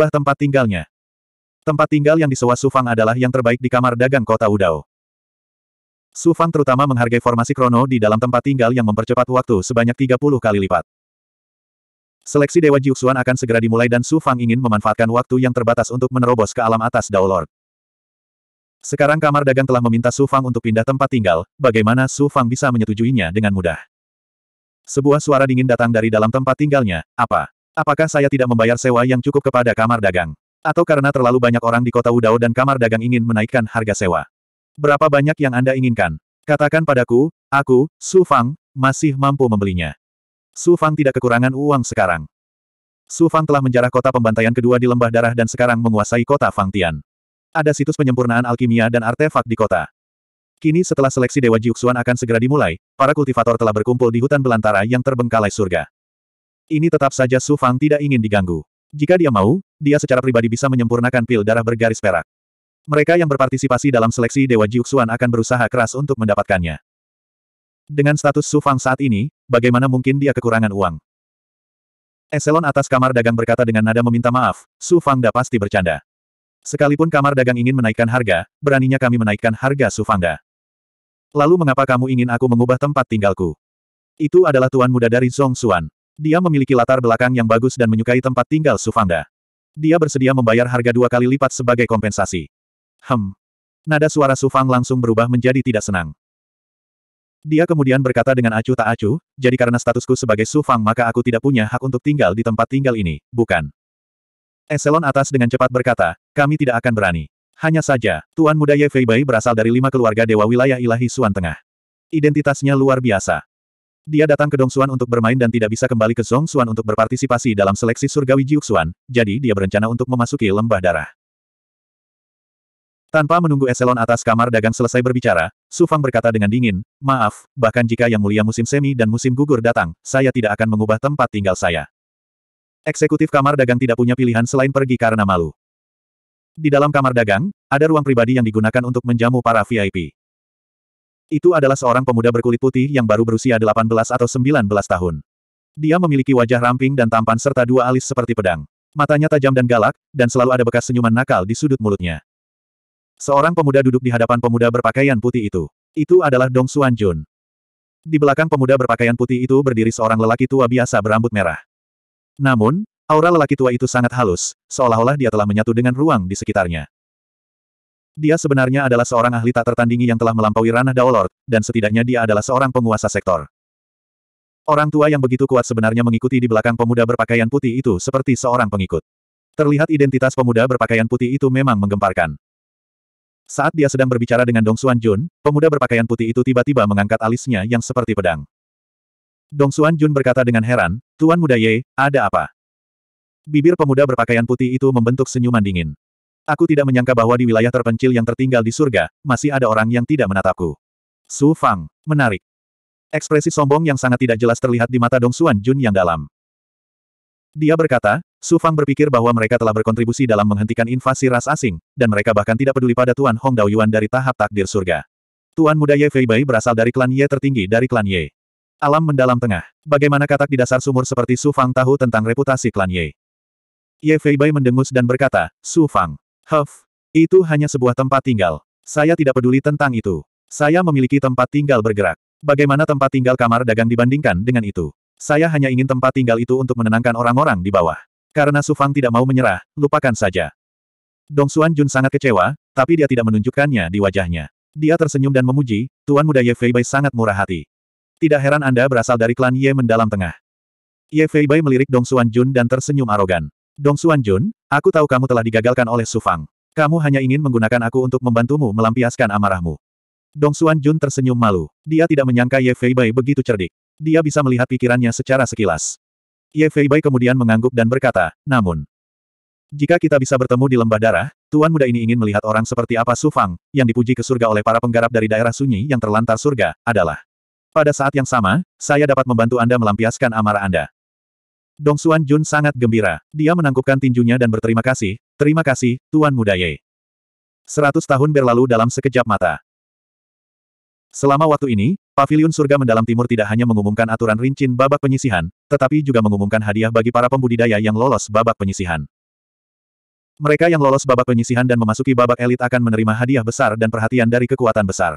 mengubah tempat tinggalnya. Tempat tinggal yang disewa Su Fang adalah yang terbaik di kamar dagang kota Udao. Sufang terutama menghargai formasi krono di dalam tempat tinggal yang mempercepat waktu sebanyak 30 kali lipat. Seleksi Dewa Jiuxuan akan segera dimulai dan Sufang ingin memanfaatkan waktu yang terbatas untuk menerobos ke alam atas Dao Lord. Sekarang kamar dagang telah meminta Sufang untuk pindah tempat tinggal, bagaimana Sufang bisa menyetujuinya dengan mudah? Sebuah suara dingin datang dari dalam tempat tinggalnya, apa? Apakah saya tidak membayar sewa yang cukup kepada kamar dagang? Atau karena terlalu banyak orang di kota Udao dan kamar dagang ingin menaikkan harga sewa? Berapa banyak yang Anda inginkan? Katakan padaku, aku, Su Fang, masih mampu membelinya. Su Fang tidak kekurangan uang sekarang. Su Fang telah menjarah kota pembantaian kedua di Lembah Darah dan sekarang menguasai kota Fang Tian. Ada situs penyempurnaan alkimia dan artefak di kota. Kini setelah seleksi Dewa Jiuxuan akan segera dimulai, para kultivator telah berkumpul di hutan belantara yang terbengkalai surga. Ini tetap saja Su Fang tidak ingin diganggu. Jika dia mau, dia secara pribadi bisa menyempurnakan pil darah bergaris perak. Mereka yang berpartisipasi dalam seleksi Dewa Jiuxuan akan berusaha keras untuk mendapatkannya. Dengan status Su Fang saat ini, bagaimana mungkin dia kekurangan uang? Eselon atas kamar dagang berkata dengan nada meminta maaf, Su Fang Fangda pasti bercanda. Sekalipun kamar dagang ingin menaikkan harga, beraninya kami menaikkan harga Su Fangda. Lalu mengapa kamu ingin aku mengubah tempat tinggalku? Itu adalah tuan muda dari Zhong Xuan. Dia memiliki latar belakang yang bagus dan menyukai tempat tinggal Sufangda. Dia bersedia membayar harga dua kali lipat sebagai kompensasi. Hem. Nada suara Sufang langsung berubah menjadi tidak senang. Dia kemudian berkata dengan acuh tak acuh, jadi karena statusku sebagai Sufang maka aku tidak punya hak untuk tinggal di tempat tinggal ini, bukan? Eselon atas dengan cepat berkata, kami tidak akan berani. Hanya saja, Tuan Muda Ye Feibai berasal dari lima keluarga Dewa Wilayah Ilahi Suan Tengah. Identitasnya luar biasa. Dia datang ke Dongsuan untuk bermain dan tidak bisa kembali ke Zhongsuan untuk berpartisipasi dalam seleksi surgawi Jiuxuan, jadi dia berencana untuk memasuki lembah darah. Tanpa menunggu eselon atas kamar dagang selesai berbicara, Su Fang berkata dengan dingin, Maaf, bahkan jika yang mulia musim semi dan musim gugur datang, saya tidak akan mengubah tempat tinggal saya. Eksekutif kamar dagang tidak punya pilihan selain pergi karena malu. Di dalam kamar dagang, ada ruang pribadi yang digunakan untuk menjamu para VIP. Itu adalah seorang pemuda berkulit putih yang baru berusia 18 atau 19 tahun. Dia memiliki wajah ramping dan tampan serta dua alis seperti pedang. Matanya tajam dan galak, dan selalu ada bekas senyuman nakal di sudut mulutnya. Seorang pemuda duduk di hadapan pemuda berpakaian putih itu. Itu adalah Dong Xuan Jun. Di belakang pemuda berpakaian putih itu berdiri seorang lelaki tua biasa berambut merah. Namun, aura lelaki tua itu sangat halus, seolah-olah dia telah menyatu dengan ruang di sekitarnya. Dia sebenarnya adalah seorang ahli tak tertandingi yang telah melampaui ranah Daolord, dan setidaknya dia adalah seorang penguasa sektor. Orang tua yang begitu kuat sebenarnya mengikuti di belakang pemuda berpakaian putih itu seperti seorang pengikut. Terlihat identitas pemuda berpakaian putih itu memang menggemparkan. Saat dia sedang berbicara dengan Dong Xuan Jun, pemuda berpakaian putih itu tiba-tiba mengangkat alisnya yang seperti pedang. Dong Xuan Jun berkata dengan heran, Tuan Muda Ye, ada apa? Bibir pemuda berpakaian putih itu membentuk senyuman dingin. Aku tidak menyangka bahwa di wilayah terpencil yang tertinggal di surga, masih ada orang yang tidak menatapku. Su Fang, menarik. Ekspresi sombong yang sangat tidak jelas terlihat di mata Dong Xuan Jun yang dalam. Dia berkata, Su Fang berpikir bahwa mereka telah berkontribusi dalam menghentikan invasi ras asing, dan mereka bahkan tidak peduli pada Tuan Hong Yuan dari tahap takdir surga. Tuan muda Ye Fei Bai berasal dari klan Ye tertinggi dari klan Ye. Alam mendalam tengah. Bagaimana katak di dasar sumur seperti Su Fang tahu tentang reputasi klan Ye? Ye Fei Bai mendengus dan berkata, Su Fang. Huff, itu hanya sebuah tempat tinggal. Saya tidak peduli tentang itu. Saya memiliki tempat tinggal bergerak. Bagaimana tempat tinggal kamar dagang dibandingkan dengan itu? Saya hanya ingin tempat tinggal itu untuk menenangkan orang-orang di bawah. Karena Su Fang tidak mau menyerah, lupakan saja. Dong Xuan Jun sangat kecewa, tapi dia tidak menunjukkannya di wajahnya. Dia tersenyum dan memuji, Tuan Muda Ye Feibai sangat murah hati. Tidak heran Anda berasal dari klan Ye mendalam tengah. Ye Feibai melirik Dong Xuan Jun dan tersenyum arogan. Dong Xuanjun, aku tahu kamu telah digagalkan oleh Su Fang. Kamu hanya ingin menggunakan aku untuk membantumu melampiaskan amarahmu. Dong Xuanjun tersenyum malu. Dia tidak menyangka Ye Feibai begitu cerdik. Dia bisa melihat pikirannya secara sekilas. Ye Feibai kemudian mengangguk dan berkata, namun. Jika kita bisa bertemu di lembah darah, Tuan muda ini ingin melihat orang seperti apa Su Fang, yang dipuji ke surga oleh para penggarap dari daerah sunyi yang terlantar surga, adalah. Pada saat yang sama, saya dapat membantu Anda melampiaskan amarah Anda. Dong Xuan Jun sangat gembira. Dia menangkupkan tinjunya dan berterima kasih, terima kasih, Tuan Muda Ye. Seratus tahun berlalu dalam sekejap mata. Selama waktu ini, Paviliun Surga Mendalam Timur tidak hanya mengumumkan aturan rincin babak penyisihan, tetapi juga mengumumkan hadiah bagi para pembudidaya yang lolos babak penyisihan. Mereka yang lolos babak penyisihan dan memasuki babak elit akan menerima hadiah besar dan perhatian dari kekuatan besar.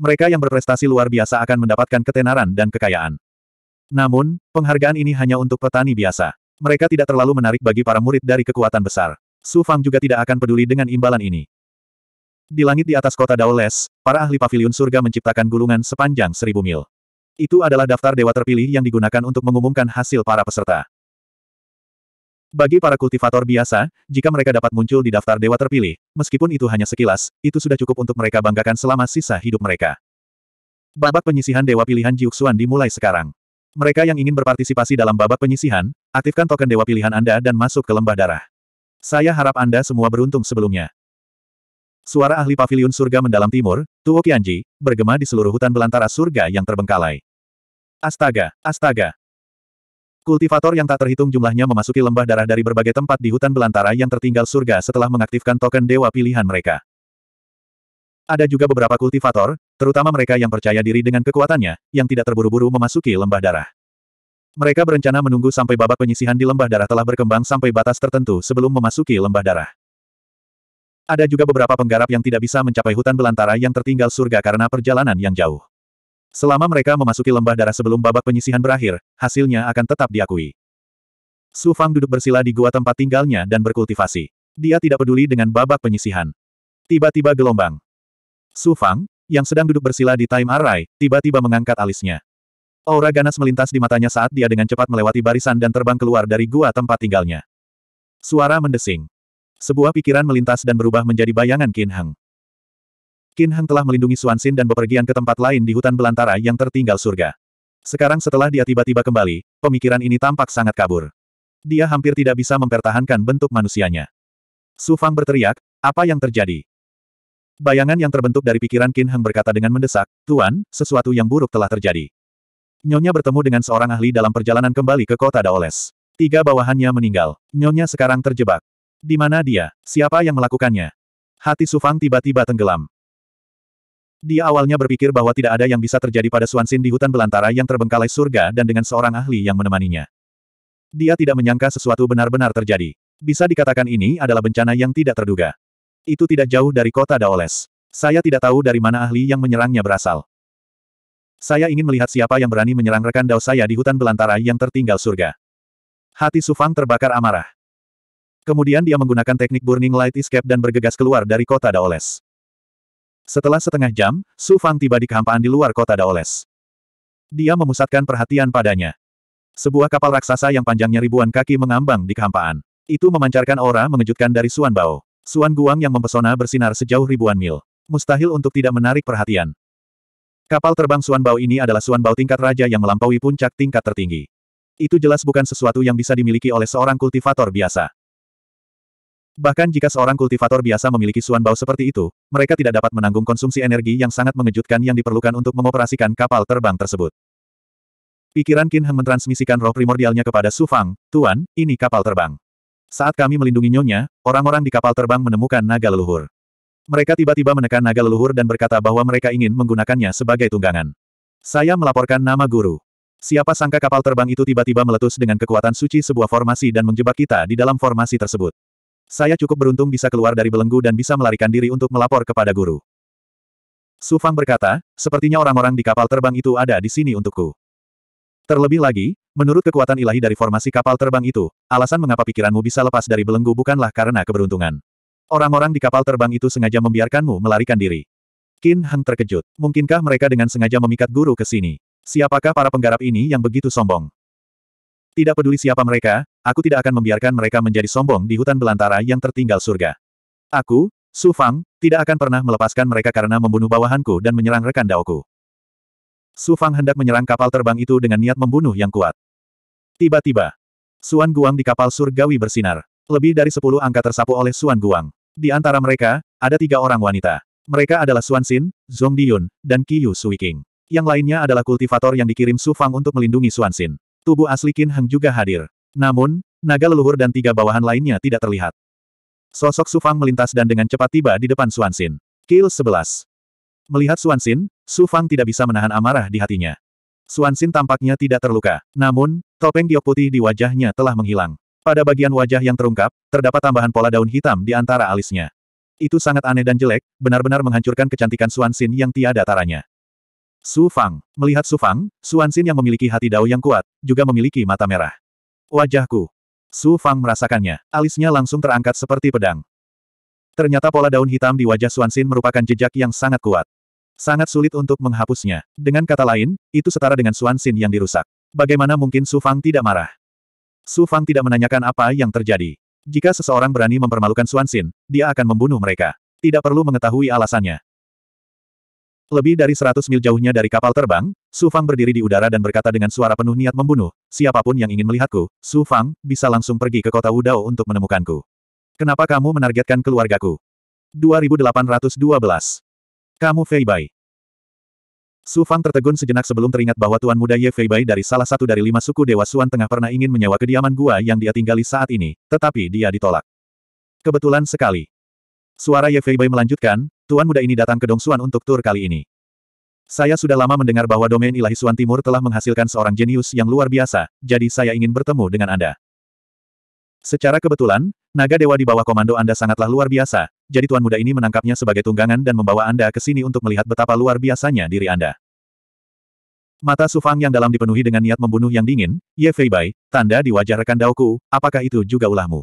Mereka yang berprestasi luar biasa akan mendapatkan ketenaran dan kekayaan. Namun, penghargaan ini hanya untuk petani biasa. Mereka tidak terlalu menarik bagi para murid dari kekuatan besar. Su Fang juga tidak akan peduli dengan imbalan ini. Di langit di atas kota Daoles, para ahli Pavilion surga menciptakan gulungan sepanjang seribu mil. Itu adalah daftar dewa terpilih yang digunakan untuk mengumumkan hasil para peserta. Bagi para kultivator biasa, jika mereka dapat muncul di daftar dewa terpilih, meskipun itu hanya sekilas, itu sudah cukup untuk mereka banggakan selama sisa hidup mereka. Babak penyisihan dewa pilihan Jiuxuan dimulai sekarang. Mereka yang ingin berpartisipasi dalam babak penyisihan, aktifkan token dewa pilihan Anda dan masuk ke lembah darah. Saya harap Anda semua beruntung sebelumnya. Suara ahli pavilion surga mendalam timur, Tuo Qianji, bergema di seluruh hutan belantara surga yang terbengkalai. Astaga, astaga. Kultivator yang tak terhitung jumlahnya memasuki lembah darah dari berbagai tempat di hutan belantara yang tertinggal surga setelah mengaktifkan token dewa pilihan mereka. Ada juga beberapa kultivator, terutama mereka yang percaya diri dengan kekuatannya, yang tidak terburu-buru memasuki lembah darah. Mereka berencana menunggu sampai babak penyisihan di lembah darah telah berkembang sampai batas tertentu sebelum memasuki lembah darah. Ada juga beberapa penggarap yang tidak bisa mencapai hutan belantara yang tertinggal surga karena perjalanan yang jauh. Selama mereka memasuki lembah darah sebelum babak penyisihan berakhir, hasilnya akan tetap diakui. Su Fang duduk bersila di gua tempat tinggalnya dan berkultivasi. Dia tidak peduli dengan babak penyisihan. Tiba-tiba gelombang. Su Fang, yang sedang duduk bersila di Time Array, tiba-tiba mengangkat alisnya. Aura ganas melintas di matanya saat dia dengan cepat melewati barisan dan terbang keluar dari gua tempat tinggalnya. Suara mendesing. Sebuah pikiran melintas dan berubah menjadi bayangan Qin Heng. Qin Heng telah melindungi Suansin dan bepergian ke tempat lain di hutan belantara yang tertinggal surga. Sekarang setelah dia tiba-tiba kembali, pemikiran ini tampak sangat kabur. Dia hampir tidak bisa mempertahankan bentuk manusianya. Su Fang berteriak, apa yang terjadi? Bayangan yang terbentuk dari pikiran Qin Heng berkata dengan mendesak, Tuan, sesuatu yang buruk telah terjadi. Nyonya bertemu dengan seorang ahli dalam perjalanan kembali ke kota Daoles. Tiga bawahannya meninggal. Nyonya sekarang terjebak. Di mana dia? Siapa yang melakukannya? Hati Sufang tiba-tiba tenggelam. Dia awalnya berpikir bahwa tidak ada yang bisa terjadi pada Suansin di hutan belantara yang terbengkalai surga dan dengan seorang ahli yang menemaninya. Dia tidak menyangka sesuatu benar-benar terjadi. Bisa dikatakan ini adalah bencana yang tidak terduga. Itu tidak jauh dari kota Daoles. Saya tidak tahu dari mana ahli yang menyerangnya berasal. Saya ingin melihat siapa yang berani menyerang rekan Dao saya di hutan belantara yang tertinggal surga. Hati Sufang terbakar amarah. Kemudian dia menggunakan teknik Burning Light Escape dan bergegas keluar dari kota Daoles. Setelah setengah jam, Sufang tiba di kehampaan di luar kota Daoles. Dia memusatkan perhatian padanya. Sebuah kapal raksasa yang panjangnya ribuan kaki mengambang di kehampaan. Itu memancarkan aura mengejutkan dari Suan Bao. Suan Guang yang mempesona bersinar sejauh ribuan mil. Mustahil untuk tidak menarik perhatian. Kapal terbang Suan Bao ini adalah Suan Bao tingkat raja yang melampaui puncak tingkat tertinggi. Itu jelas bukan sesuatu yang bisa dimiliki oleh seorang kultivator biasa. Bahkan jika seorang kultivator biasa memiliki Suan Bao seperti itu, mereka tidak dapat menanggung konsumsi energi yang sangat mengejutkan yang diperlukan untuk mengoperasikan kapal terbang tersebut. Pikiran Qin Heng mentransmisikan roh primordialnya kepada Su Fang, Tuan, ini kapal terbang. Saat kami melindungi nyonya, orang-orang di kapal terbang menemukan naga leluhur. Mereka tiba-tiba menekan naga leluhur dan berkata bahwa mereka ingin menggunakannya sebagai tunggangan. Saya melaporkan nama guru. Siapa sangka kapal terbang itu tiba-tiba meletus dengan kekuatan suci sebuah formasi dan menjebak kita di dalam formasi tersebut. Saya cukup beruntung bisa keluar dari belenggu dan bisa melarikan diri untuk melapor kepada guru. Sufang berkata, sepertinya orang-orang di kapal terbang itu ada di sini untukku. Terlebih lagi, Menurut kekuatan ilahi dari formasi kapal terbang itu, alasan mengapa pikiranmu bisa lepas dari belenggu bukanlah karena keberuntungan. Orang-orang di kapal terbang itu sengaja membiarkanmu melarikan diri. Qin Heng terkejut. Mungkinkah mereka dengan sengaja memikat guru ke sini? Siapakah para penggarap ini yang begitu sombong? Tidak peduli siapa mereka, aku tidak akan membiarkan mereka menjadi sombong di hutan belantara yang tertinggal surga. Aku, Su Fang, tidak akan pernah melepaskan mereka karena membunuh bawahanku dan menyerang rekan daoku. Su Fang hendak menyerang kapal terbang itu dengan niat membunuh yang kuat. Tiba-tiba, Suan Guang di kapal surgawi bersinar. Lebih dari sepuluh angka tersapu oleh Suan Guang. Di antara mereka, ada tiga orang wanita. Mereka adalah Suan Xin, Zhong Diyun, dan Qiyu Suiqing. Yang lainnya adalah kultivator yang dikirim Su Fang untuk melindungi Suan Xin. Tubuh asli Qin Heng juga hadir. Namun, naga leluhur dan tiga bawahan lainnya tidak terlihat. Sosok Su Fang melintas dan dengan cepat tiba di depan Suan Xin. Kill 11. Melihat Suan Xin, Su Fang tidak bisa menahan amarah di hatinya. Suansin tampaknya tidak terluka. Namun, topeng giok putih di wajahnya telah menghilang. Pada bagian wajah yang terungkap, terdapat tambahan pola daun hitam di antara alisnya. Itu sangat aneh dan jelek, benar-benar menghancurkan kecantikan Suansin yang tiada taranya. Su Fang. Melihat Su Fang, Suansin yang memiliki hati dao yang kuat, juga memiliki mata merah. Wajahku. Su Fang merasakannya. Alisnya langsung terangkat seperti pedang. Ternyata pola daun hitam di wajah Suansin merupakan jejak yang sangat kuat. Sangat sulit untuk menghapusnya. Dengan kata lain, itu setara dengan Suansin yang dirusak. Bagaimana mungkin Su Fang tidak marah? Su Fang tidak menanyakan apa yang terjadi. Jika seseorang berani mempermalukan Suansin, dia akan membunuh mereka. Tidak perlu mengetahui alasannya. Lebih dari 100 mil jauhnya dari kapal terbang, Su Fang berdiri di udara dan berkata dengan suara penuh niat membunuh, siapapun yang ingin melihatku, Su Fang, bisa langsung pergi ke kota Wudao untuk menemukanku. Kenapa kamu menargetkan keluargaku? 2812 kamu Fei Bai. Su Fang tertegun sejenak sebelum teringat bahwa Tuan Muda Ye Fei Bai dari salah satu dari lima suku Dewa Suan Tengah pernah ingin menyewa kediaman gua yang dia tinggali saat ini, tetapi dia ditolak. Kebetulan sekali. Suara Ye Fei Bai melanjutkan, Tuan Muda ini datang ke Dong Suan untuk tur kali ini. Saya sudah lama mendengar bahwa domain ilahi Suan Timur telah menghasilkan seorang jenius yang luar biasa, jadi saya ingin bertemu dengan Anda. Secara kebetulan, naga dewa di bawah komando Anda sangatlah luar biasa, jadi tuan muda ini menangkapnya sebagai tunggangan dan membawa Anda ke sini untuk melihat betapa luar biasanya diri Anda. Mata Sufang yang dalam dipenuhi dengan niat membunuh yang dingin, Ye Fei Bai, tanda di wajah rekan Daoku, apakah itu juga ulahmu?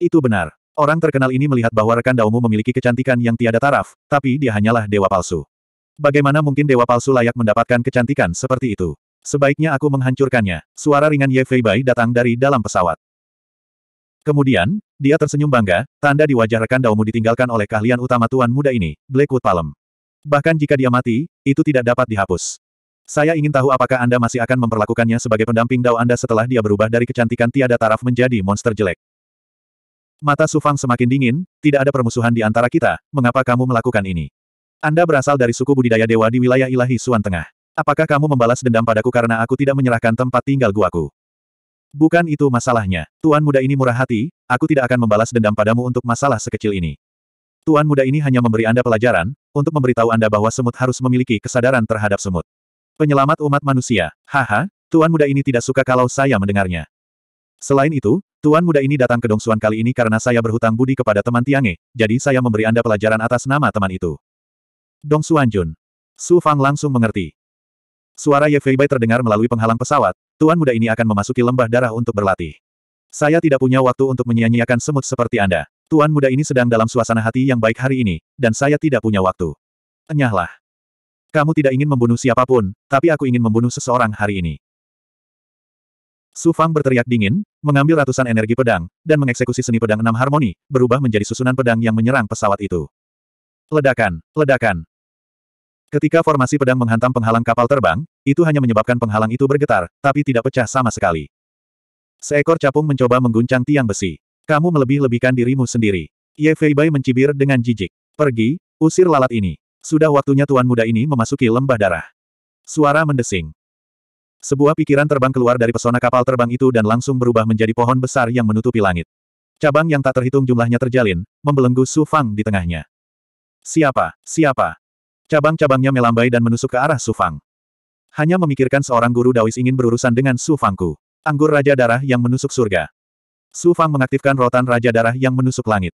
Itu benar. Orang terkenal ini melihat bahwa rekan Daomu memiliki kecantikan yang tiada taraf, tapi dia hanyalah dewa palsu. Bagaimana mungkin dewa palsu layak mendapatkan kecantikan seperti itu? Sebaiknya aku menghancurkannya. Suara ringan Ye Fei Bai datang dari dalam pesawat. Kemudian, dia tersenyum bangga, tanda di wajah rekan Daumu ditinggalkan oleh keahlian utama tuan muda ini, Blackwood Palem. Bahkan jika dia mati, itu tidak dapat dihapus. Saya ingin tahu apakah Anda masih akan memperlakukannya sebagai pendamping Dao Anda setelah dia berubah dari kecantikan tiada taraf menjadi monster jelek. Mata Sufang semakin dingin, tidak ada permusuhan di antara kita, mengapa kamu melakukan ini? Anda berasal dari suku budidaya dewa di wilayah ilahi Suan Tengah. Apakah kamu membalas dendam padaku karena aku tidak menyerahkan tempat tinggal guaku? Bukan itu masalahnya. Tuan muda ini murah hati, aku tidak akan membalas dendam padamu untuk masalah sekecil ini. Tuan muda ini hanya memberi Anda pelajaran, untuk memberitahu Anda bahwa semut harus memiliki kesadaran terhadap semut. Penyelamat umat manusia. Haha, tuan muda ini tidak suka kalau saya mendengarnya. Selain itu, tuan muda ini datang ke Dongsuan kali ini karena saya berhutang budi kepada teman Tiange, jadi saya memberi Anda pelajaran atas nama teman itu. Dong Jun, Su Fang langsung mengerti. Suara Ye Fei Feibai terdengar melalui penghalang pesawat, Tuan muda ini akan memasuki lembah darah untuk berlatih. Saya tidak punya waktu untuk menyia-nyiakan semut seperti Anda. Tuan muda ini sedang dalam suasana hati yang baik hari ini, dan saya tidak punya waktu. Enyahlah. Kamu tidak ingin membunuh siapapun, tapi aku ingin membunuh seseorang hari ini. Su Fang berteriak dingin, mengambil ratusan energi pedang, dan mengeksekusi seni pedang enam harmoni, berubah menjadi susunan pedang yang menyerang pesawat itu. Ledakan, ledakan, Ketika formasi pedang menghantam penghalang kapal terbang, itu hanya menyebabkan penghalang itu bergetar, tapi tidak pecah sama sekali. Seekor capung mencoba mengguncang tiang besi. Kamu melebih-lebihkan dirimu sendiri. Ye Feibai mencibir dengan jijik. Pergi, usir lalat ini. Sudah waktunya tuan muda ini memasuki lembah darah. Suara mendesing. Sebuah pikiran terbang keluar dari pesona kapal terbang itu dan langsung berubah menjadi pohon besar yang menutupi langit. Cabang yang tak terhitung jumlahnya terjalin, membelenggu Su Fang di tengahnya. Siapa, siapa, Cabang-cabangnya melambai dan menusuk ke arah Sufang. Hanya memikirkan seorang guru Daois ingin berurusan dengan Su Anggur Raja Darah yang menusuk surga. Sufang mengaktifkan rotan Raja Darah yang menusuk langit.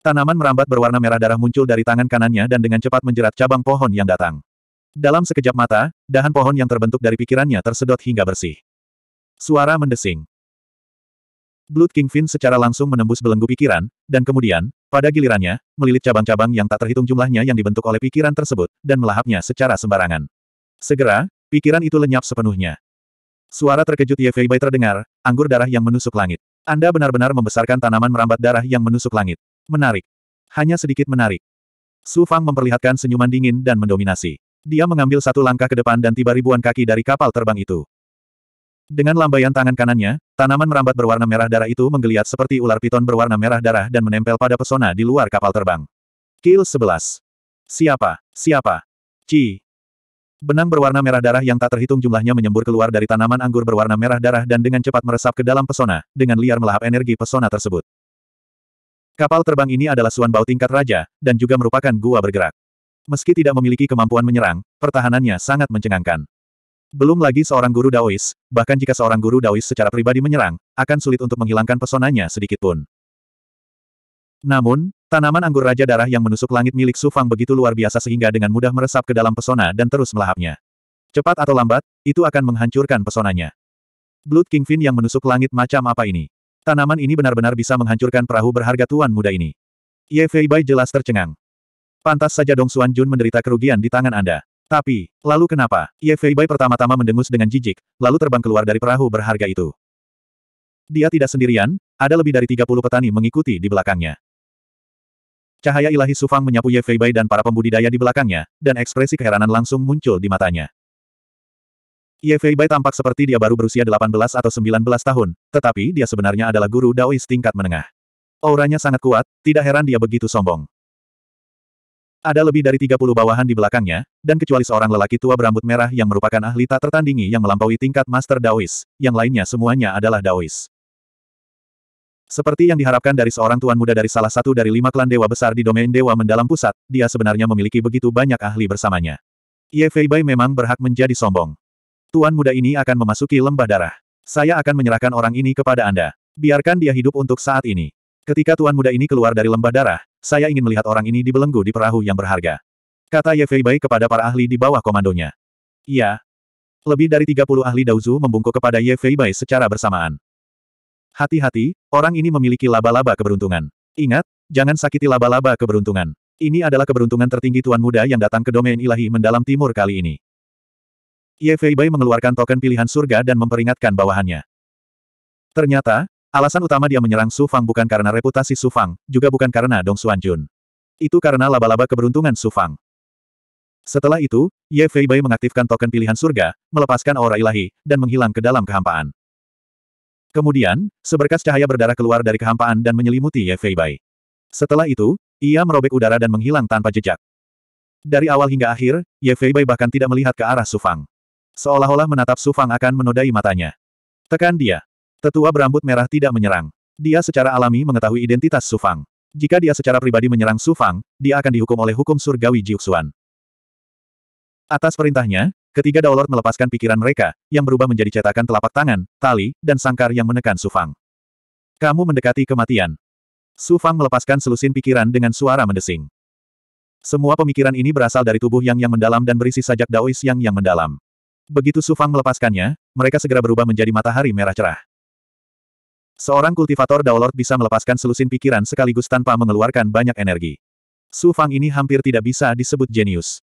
Tanaman merambat berwarna merah darah muncul dari tangan kanannya dan dengan cepat menjerat cabang pohon yang datang. Dalam sekejap mata, dahan pohon yang terbentuk dari pikirannya tersedot hingga bersih. Suara mendesing. Blood King Finn secara langsung menembus belenggu pikiran, dan kemudian, pada gilirannya, melilit cabang-cabang yang tak terhitung jumlahnya yang dibentuk oleh pikiran tersebut, dan melahapnya secara sembarangan. Segera, pikiran itu lenyap sepenuhnya. Suara terkejut Ye Bai terdengar, anggur darah yang menusuk langit. Anda benar-benar membesarkan tanaman merambat darah yang menusuk langit. Menarik. Hanya sedikit menarik. Su Fang memperlihatkan senyuman dingin dan mendominasi. Dia mengambil satu langkah ke depan dan tiba ribuan kaki dari kapal terbang itu. Dengan lambaian tangan kanannya, tanaman merambat berwarna merah darah itu menggeliat seperti ular piton berwarna merah darah dan menempel pada pesona di luar kapal terbang. Kill 11. Siapa? Siapa? Ci. Benang berwarna merah darah yang tak terhitung jumlahnya menyembur keluar dari tanaman anggur berwarna merah darah dan dengan cepat meresap ke dalam pesona, dengan liar melahap energi pesona tersebut. Kapal terbang ini adalah Suan Bau tingkat raja, dan juga merupakan gua bergerak. Meski tidak memiliki kemampuan menyerang, pertahanannya sangat mencengangkan. Belum lagi seorang guru Daois, bahkan jika seorang guru Daois secara pribadi menyerang, akan sulit untuk menghilangkan pesonanya sedikitpun. Namun, tanaman anggur Raja Darah yang menusuk langit milik Sufang begitu luar biasa sehingga dengan mudah meresap ke dalam pesona dan terus melahapnya. Cepat atau lambat, itu akan menghancurkan pesonanya. Blood Kingfin yang menusuk langit macam apa ini? Tanaman ini benar-benar bisa menghancurkan perahu berharga tuan muda ini. Ye Bai jelas tercengang. Pantas saja Dong Xuan Jun menderita kerugian di tangan Anda. Tapi, lalu kenapa? Ye Feibai pertama-tama mendengus dengan jijik, lalu terbang keluar dari perahu berharga itu. Dia tidak sendirian, ada lebih dari 30 petani mengikuti di belakangnya. Cahaya ilahi Sufang menyapu Ye Feibai dan para pembudidaya di belakangnya, dan ekspresi keheranan langsung muncul di matanya. Ye Feibai tampak seperti dia baru berusia 18 atau 19 tahun, tetapi dia sebenarnya adalah guru Daois tingkat menengah. Auranya sangat kuat, tidak heran dia begitu sombong. Ada lebih dari 30 bawahan di belakangnya, dan kecuali seorang lelaki tua berambut merah yang merupakan ahli tak tertandingi yang melampaui tingkat Master Daois, yang lainnya semuanya adalah Daois. Seperti yang diharapkan dari seorang tuan muda dari salah satu dari lima klan dewa besar di domain dewa mendalam pusat, dia sebenarnya memiliki begitu banyak ahli bersamanya. Ye Feibai memang berhak menjadi sombong. Tuan muda ini akan memasuki lembah darah. Saya akan menyerahkan orang ini kepada Anda. Biarkan dia hidup untuk saat ini. Ketika tuan muda ini keluar dari lembah darah, saya ingin melihat orang ini dibelenggu di perahu yang berharga. Kata Ye Fei Bai kepada para ahli di bawah komandonya. Iya. Lebih dari 30 ahli Daozu membungkuk kepada Ye Fei Bai secara bersamaan. Hati-hati, orang ini memiliki laba-laba keberuntungan. Ingat, jangan sakiti laba-laba keberuntungan. Ini adalah keberuntungan tertinggi Tuan Muda yang datang ke domain ilahi mendalam timur kali ini. Ye Fei Bai mengeluarkan token pilihan surga dan memperingatkan bawahannya. Ternyata, Alasan utama dia menyerang Su Fang bukan karena reputasi Su Fang, juga bukan karena Dong Xuan Jun. Itu karena laba-laba keberuntungan Su Fang. Setelah itu, Ye Fei Bai mengaktifkan token pilihan surga, melepaskan aura ilahi, dan menghilang ke dalam kehampaan. Kemudian, seberkas cahaya berdarah keluar dari kehampaan dan menyelimuti Ye Fei Bai. Setelah itu, ia merobek udara dan menghilang tanpa jejak. Dari awal hingga akhir, Ye Fei Bai bahkan tidak melihat ke arah Su Fang. Seolah-olah menatap Su Fang akan menodai matanya. Tekan dia. Tetua berambut merah tidak menyerang. Dia secara alami mengetahui identitas Sufang. Jika dia secara pribadi menyerang Sufang, dia akan dihukum oleh hukum surgawi Jiuxuan. Atas perintahnya, ketiga Daolord melepaskan pikiran mereka, yang berubah menjadi cetakan telapak tangan, tali, dan sangkar yang menekan Sufang. Kamu mendekati kematian. Sufang melepaskan selusin pikiran dengan suara mendesing. Semua pemikiran ini berasal dari tubuh yang yang mendalam dan berisi sajak Daois yang yang mendalam. Begitu Sufang melepaskannya, mereka segera berubah menjadi matahari merah cerah. Seorang kultivator Daolord bisa melepaskan selusin pikiran sekaligus tanpa mengeluarkan banyak energi. Su Fang ini hampir tidak bisa disebut jenius.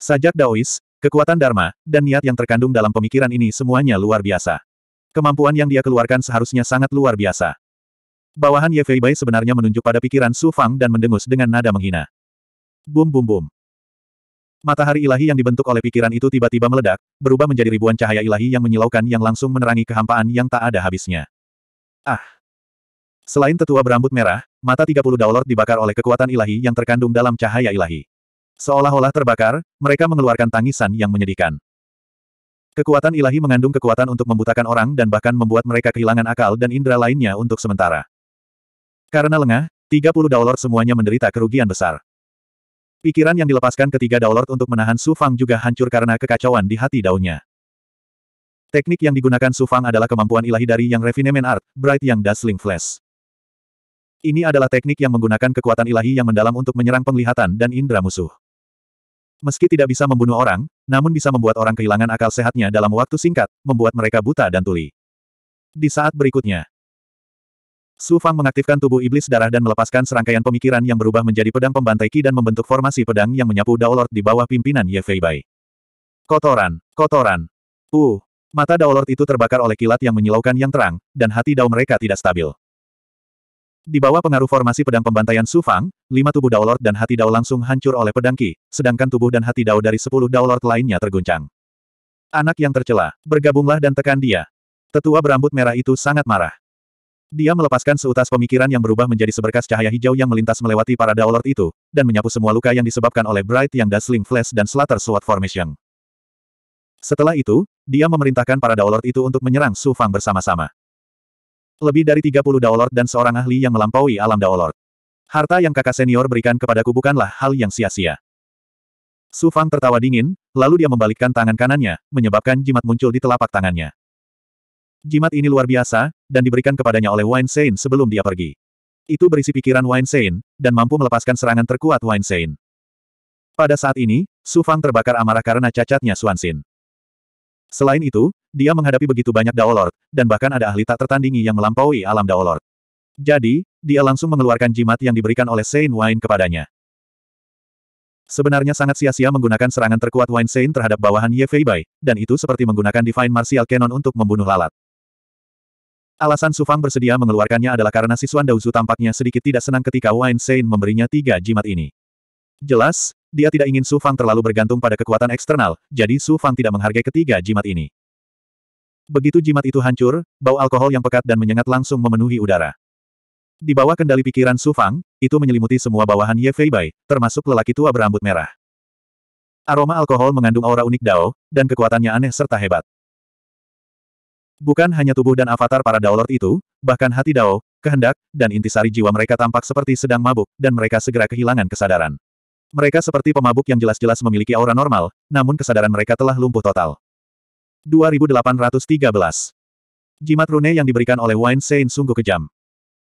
Sajak Daois, kekuatan Dharma, dan niat yang terkandung dalam pemikiran ini semuanya luar biasa. Kemampuan yang dia keluarkan seharusnya sangat luar biasa. Bawahan Ye Feibai sebenarnya menunjuk pada pikiran Su Fang dan mendengus dengan nada menghina. Bum bum bum. Matahari ilahi yang dibentuk oleh pikiran itu tiba-tiba meledak, berubah menjadi ribuan cahaya ilahi yang menyilaukan yang langsung menerangi kehampaan yang tak ada habisnya. Ah! Selain tetua berambut merah, mata 30 daulord dibakar oleh kekuatan ilahi yang terkandung dalam cahaya ilahi. Seolah-olah terbakar, mereka mengeluarkan tangisan yang menyedihkan. Kekuatan ilahi mengandung kekuatan untuk membutakan orang dan bahkan membuat mereka kehilangan akal dan indera lainnya untuk sementara. Karena lengah, 30 daulord semuanya menderita kerugian besar. Pikiran yang dilepaskan ketiga Daulord untuk menahan Su Fang juga hancur karena kekacauan di hati daunnya. Teknik yang digunakan Su Fang adalah kemampuan ilahi dari yang Refinement Art, Bright yang Dazzling Flash. Ini adalah teknik yang menggunakan kekuatan ilahi yang mendalam untuk menyerang penglihatan dan indera musuh. Meski tidak bisa membunuh orang, namun bisa membuat orang kehilangan akal sehatnya dalam waktu singkat, membuat mereka buta dan tuli. Di saat berikutnya, Su Fang mengaktifkan tubuh iblis darah dan melepaskan serangkaian pemikiran yang berubah menjadi pedang pembantai Ki dan membentuk formasi pedang yang menyapu Daolord di bawah pimpinan Ye Fei Bai. Kotoran, kotoran. Uh, Mata Daolord itu terbakar oleh kilat yang menyilaukan yang terang, dan hati Dao mereka tidak stabil. Di bawah pengaruh formasi pedang pembantaian sufang, lima tubuh Daolord dan hati Dao langsung hancur oleh pedang Ki, sedangkan tubuh dan hati Dao dari sepuluh Daolord lainnya terguncang. Anak yang tercela, bergabunglah dan tekan dia. Tetua berambut merah itu sangat marah. Dia melepaskan seutas pemikiran yang berubah menjadi seberkas cahaya hijau yang melintas melewati para Daolord itu, dan menyapu semua luka yang disebabkan oleh Bright yang Dazzling Flash dan Slatter Sword Formation. Setelah itu, dia memerintahkan para Daolord itu untuk menyerang Su Fang bersama-sama. Lebih dari 30 Daolord dan seorang ahli yang melampaui alam Daolord. Harta yang kakak senior berikan kepadaku bukanlah hal yang sia-sia. Su Fang tertawa dingin, lalu dia membalikkan tangan kanannya, menyebabkan jimat muncul di telapak tangannya. Jimat ini luar biasa, dan diberikan kepadanya oleh Wine Sein sebelum dia pergi. Itu berisi pikiran Wine Sein, dan mampu melepaskan serangan terkuat Wine Sein. Pada saat ini, Su Fang terbakar amarah karena cacatnya Suansin. Xin. Selain itu, dia menghadapi begitu banyak Daolord, dan bahkan ada ahli tak tertandingi yang melampaui alam Daolord. Jadi, dia langsung mengeluarkan jimat yang diberikan oleh Saint Wine kepadanya. Sebenarnya sangat sia-sia menggunakan serangan terkuat Wine Saint terhadap bawahan Ye Feibai, dan itu seperti menggunakan Divine Martial Cannon untuk membunuh lalat. Alasan Sufang bersedia mengeluarkannya adalah karena Siswan Dauzu tampaknya sedikit tidak senang ketika Wine Saint memberinya tiga jimat ini. Jelas, dia tidak ingin Su Fang terlalu bergantung pada kekuatan eksternal, jadi Su Fang tidak menghargai ketiga jimat ini. Begitu jimat itu hancur, bau alkohol yang pekat dan menyengat langsung memenuhi udara. Di bawah kendali pikiran Su Fang, itu menyelimuti semua bawahan Ye Fei Bai, termasuk lelaki tua berambut merah. Aroma alkohol mengandung aura unik Dao, dan kekuatannya aneh serta hebat. Bukan hanya tubuh dan avatar para Dao Lord itu, bahkan hati Dao, kehendak, dan intisari jiwa mereka tampak seperti sedang mabuk, dan mereka segera kehilangan kesadaran. Mereka seperti pemabuk yang jelas-jelas memiliki aura normal, namun kesadaran mereka telah lumpuh total. 2813. Jimat rune yang diberikan oleh Wine Sein sungguh kejam.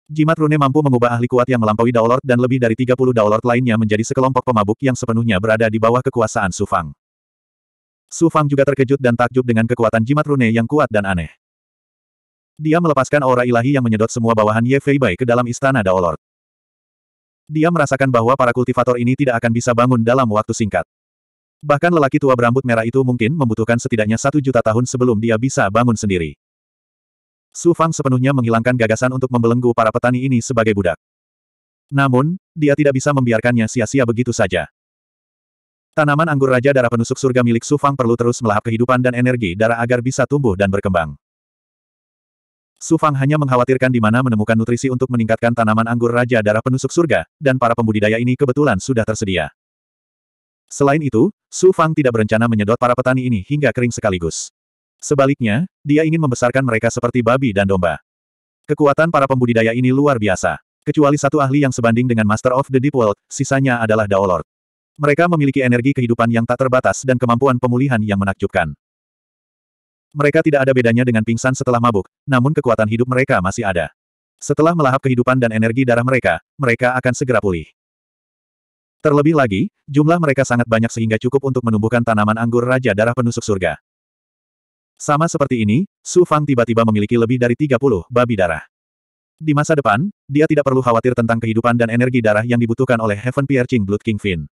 Jimat rune mampu mengubah ahli kuat yang melampaui Daolord dan lebih dari 30 Daolord lainnya menjadi sekelompok pemabuk yang sepenuhnya berada di bawah kekuasaan Sufang. Sufang juga terkejut dan takjub dengan kekuatan jimat rune yang kuat dan aneh. Dia melepaskan aura ilahi yang menyedot semua bawahan Ye Feibai ke dalam istana Daolord. Dia merasakan bahwa para kultivator ini tidak akan bisa bangun dalam waktu singkat. Bahkan lelaki tua berambut merah itu mungkin membutuhkan setidaknya satu juta tahun sebelum dia bisa bangun sendiri. Su Fang sepenuhnya menghilangkan gagasan untuk membelenggu para petani ini sebagai budak. Namun, dia tidak bisa membiarkannya sia-sia begitu saja. Tanaman anggur Raja Darah Penusuk Surga milik Su Fang perlu terus melahap kehidupan dan energi darah agar bisa tumbuh dan berkembang. Su Fang hanya mengkhawatirkan di mana menemukan nutrisi untuk meningkatkan tanaman anggur Raja Darah Penusuk Surga, dan para pembudidaya ini kebetulan sudah tersedia. Selain itu, Su Fang tidak berencana menyedot para petani ini hingga kering sekaligus. Sebaliknya, dia ingin membesarkan mereka seperti babi dan domba. Kekuatan para pembudidaya ini luar biasa. Kecuali satu ahli yang sebanding dengan Master of the Deep World, sisanya adalah Daolord. Mereka memiliki energi kehidupan yang tak terbatas dan kemampuan pemulihan yang menakjubkan. Mereka tidak ada bedanya dengan pingsan setelah mabuk, namun kekuatan hidup mereka masih ada. Setelah melahap kehidupan dan energi darah mereka, mereka akan segera pulih. Terlebih lagi, jumlah mereka sangat banyak sehingga cukup untuk menumbuhkan tanaman anggur Raja Darah Penusuk Surga. Sama seperti ini, Su Fang tiba-tiba memiliki lebih dari 30 babi darah. Di masa depan, dia tidak perlu khawatir tentang kehidupan dan energi darah yang dibutuhkan oleh Heaven Piercing Blood King Finn.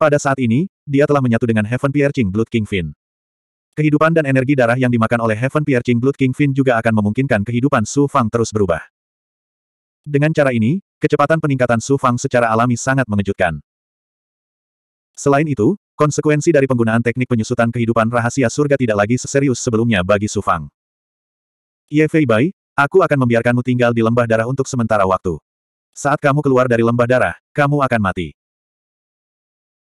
Pada saat ini, dia telah menyatu dengan Heaven Piercing Blood King Finn. Kehidupan dan energi darah yang dimakan oleh Heaven Piercing Blood King Fin juga akan memungkinkan kehidupan Su Fang terus berubah. Dengan cara ini, kecepatan peningkatan Su Fang secara alami sangat mengejutkan. Selain itu, Konsekuensi dari penggunaan teknik penyusutan kehidupan rahasia surga tidak lagi seserius sebelumnya bagi Su Fang. Ye Fei Bai, aku akan membiarkanmu tinggal di lembah darah untuk sementara waktu. Saat kamu keluar dari lembah darah, kamu akan mati.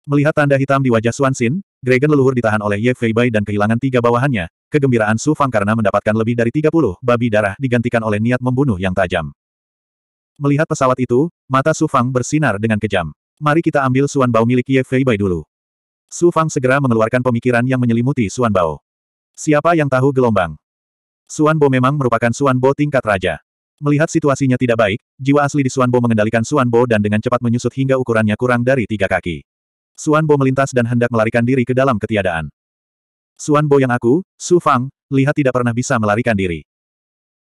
Melihat tanda hitam di wajah Xuan Xin, Dragon leluhur ditahan oleh Ye Feibai dan kehilangan tiga bawahannya, kegembiraan Su Fang karena mendapatkan lebih dari 30 babi darah digantikan oleh niat membunuh yang tajam. Melihat pesawat itu, mata Su Fang bersinar dengan kejam. Mari kita ambil Suan Bao milik Ye Feibai dulu. Su Fang segera mengeluarkan pemikiran yang menyelimuti Suan Bao. Siapa yang tahu gelombang? Suan Bo memang merupakan Suan Bo tingkat raja. Melihat situasinya tidak baik, jiwa asli di Suan Bo mengendalikan Suan Bo dan dengan cepat menyusut hingga ukurannya kurang dari tiga kaki. Suan Bo melintas dan hendak melarikan diri ke dalam ketiadaan. Suan Bo yang aku, Su Fang, lihat tidak pernah bisa melarikan diri.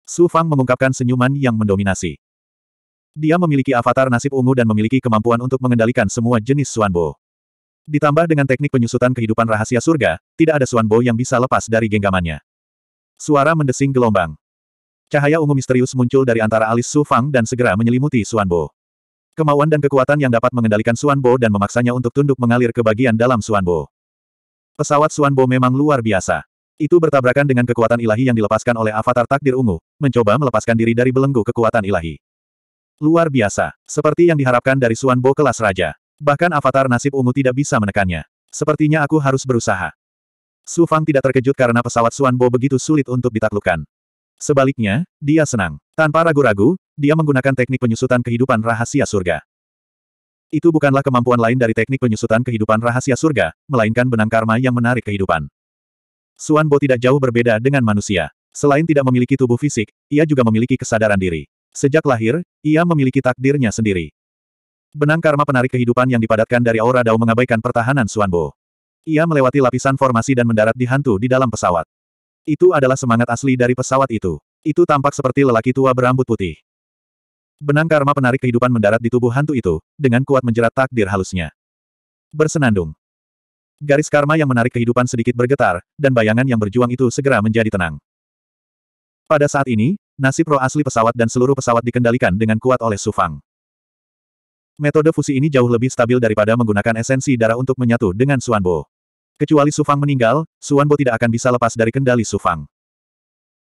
Su Fang mengungkapkan senyuman yang mendominasi. Dia memiliki avatar nasib ungu dan memiliki kemampuan untuk mengendalikan semua jenis Suan Bo. Ditambah dengan teknik penyusutan kehidupan rahasia surga, tidak ada Suan Bo yang bisa lepas dari genggamannya. Suara mendesing gelombang. Cahaya ungu misterius muncul dari antara alis Su Fang dan segera menyelimuti Suan Bo. Kemauan dan kekuatan yang dapat mengendalikan Suanbo dan memaksanya untuk tunduk mengalir ke bagian dalam Suanbo. Pesawat Suanbo memang luar biasa. Itu bertabrakan dengan kekuatan ilahi yang dilepaskan oleh avatar takdir ungu, mencoba melepaskan diri dari belenggu kekuatan ilahi. Luar biasa, seperti yang diharapkan dari Suanbo kelas raja. Bahkan avatar nasib ungu tidak bisa menekannya. Sepertinya aku harus berusaha. Su Fang tidak terkejut karena pesawat Suanbo begitu sulit untuk ditaklukkan. Sebaliknya, dia senang. Tanpa ragu-ragu, dia menggunakan teknik penyusutan kehidupan rahasia surga. Itu bukanlah kemampuan lain dari teknik penyusutan kehidupan rahasia surga, melainkan benang karma yang menarik kehidupan. Suan Bo tidak jauh berbeda dengan manusia. Selain tidak memiliki tubuh fisik, ia juga memiliki kesadaran diri. Sejak lahir, ia memiliki takdirnya sendiri. Benang karma penarik kehidupan yang dipadatkan dari aura Dao mengabaikan pertahanan Suan Bo. Ia melewati lapisan formasi dan mendarat di hantu di dalam pesawat. Itu adalah semangat asli dari pesawat itu. Itu tampak seperti lelaki tua berambut putih. Benang karma penarik kehidupan mendarat di tubuh hantu itu, dengan kuat menjerat takdir halusnya. Bersenandung. Garis karma yang menarik kehidupan sedikit bergetar, dan bayangan yang berjuang itu segera menjadi tenang. Pada saat ini, nasib roh asli pesawat dan seluruh pesawat dikendalikan dengan kuat oleh Sufang. Metode fusi ini jauh lebih stabil daripada menggunakan esensi darah untuk menyatu dengan Suanbo. Kecuali Sufang meninggal, Suanbo tidak akan bisa lepas dari kendali Sufang.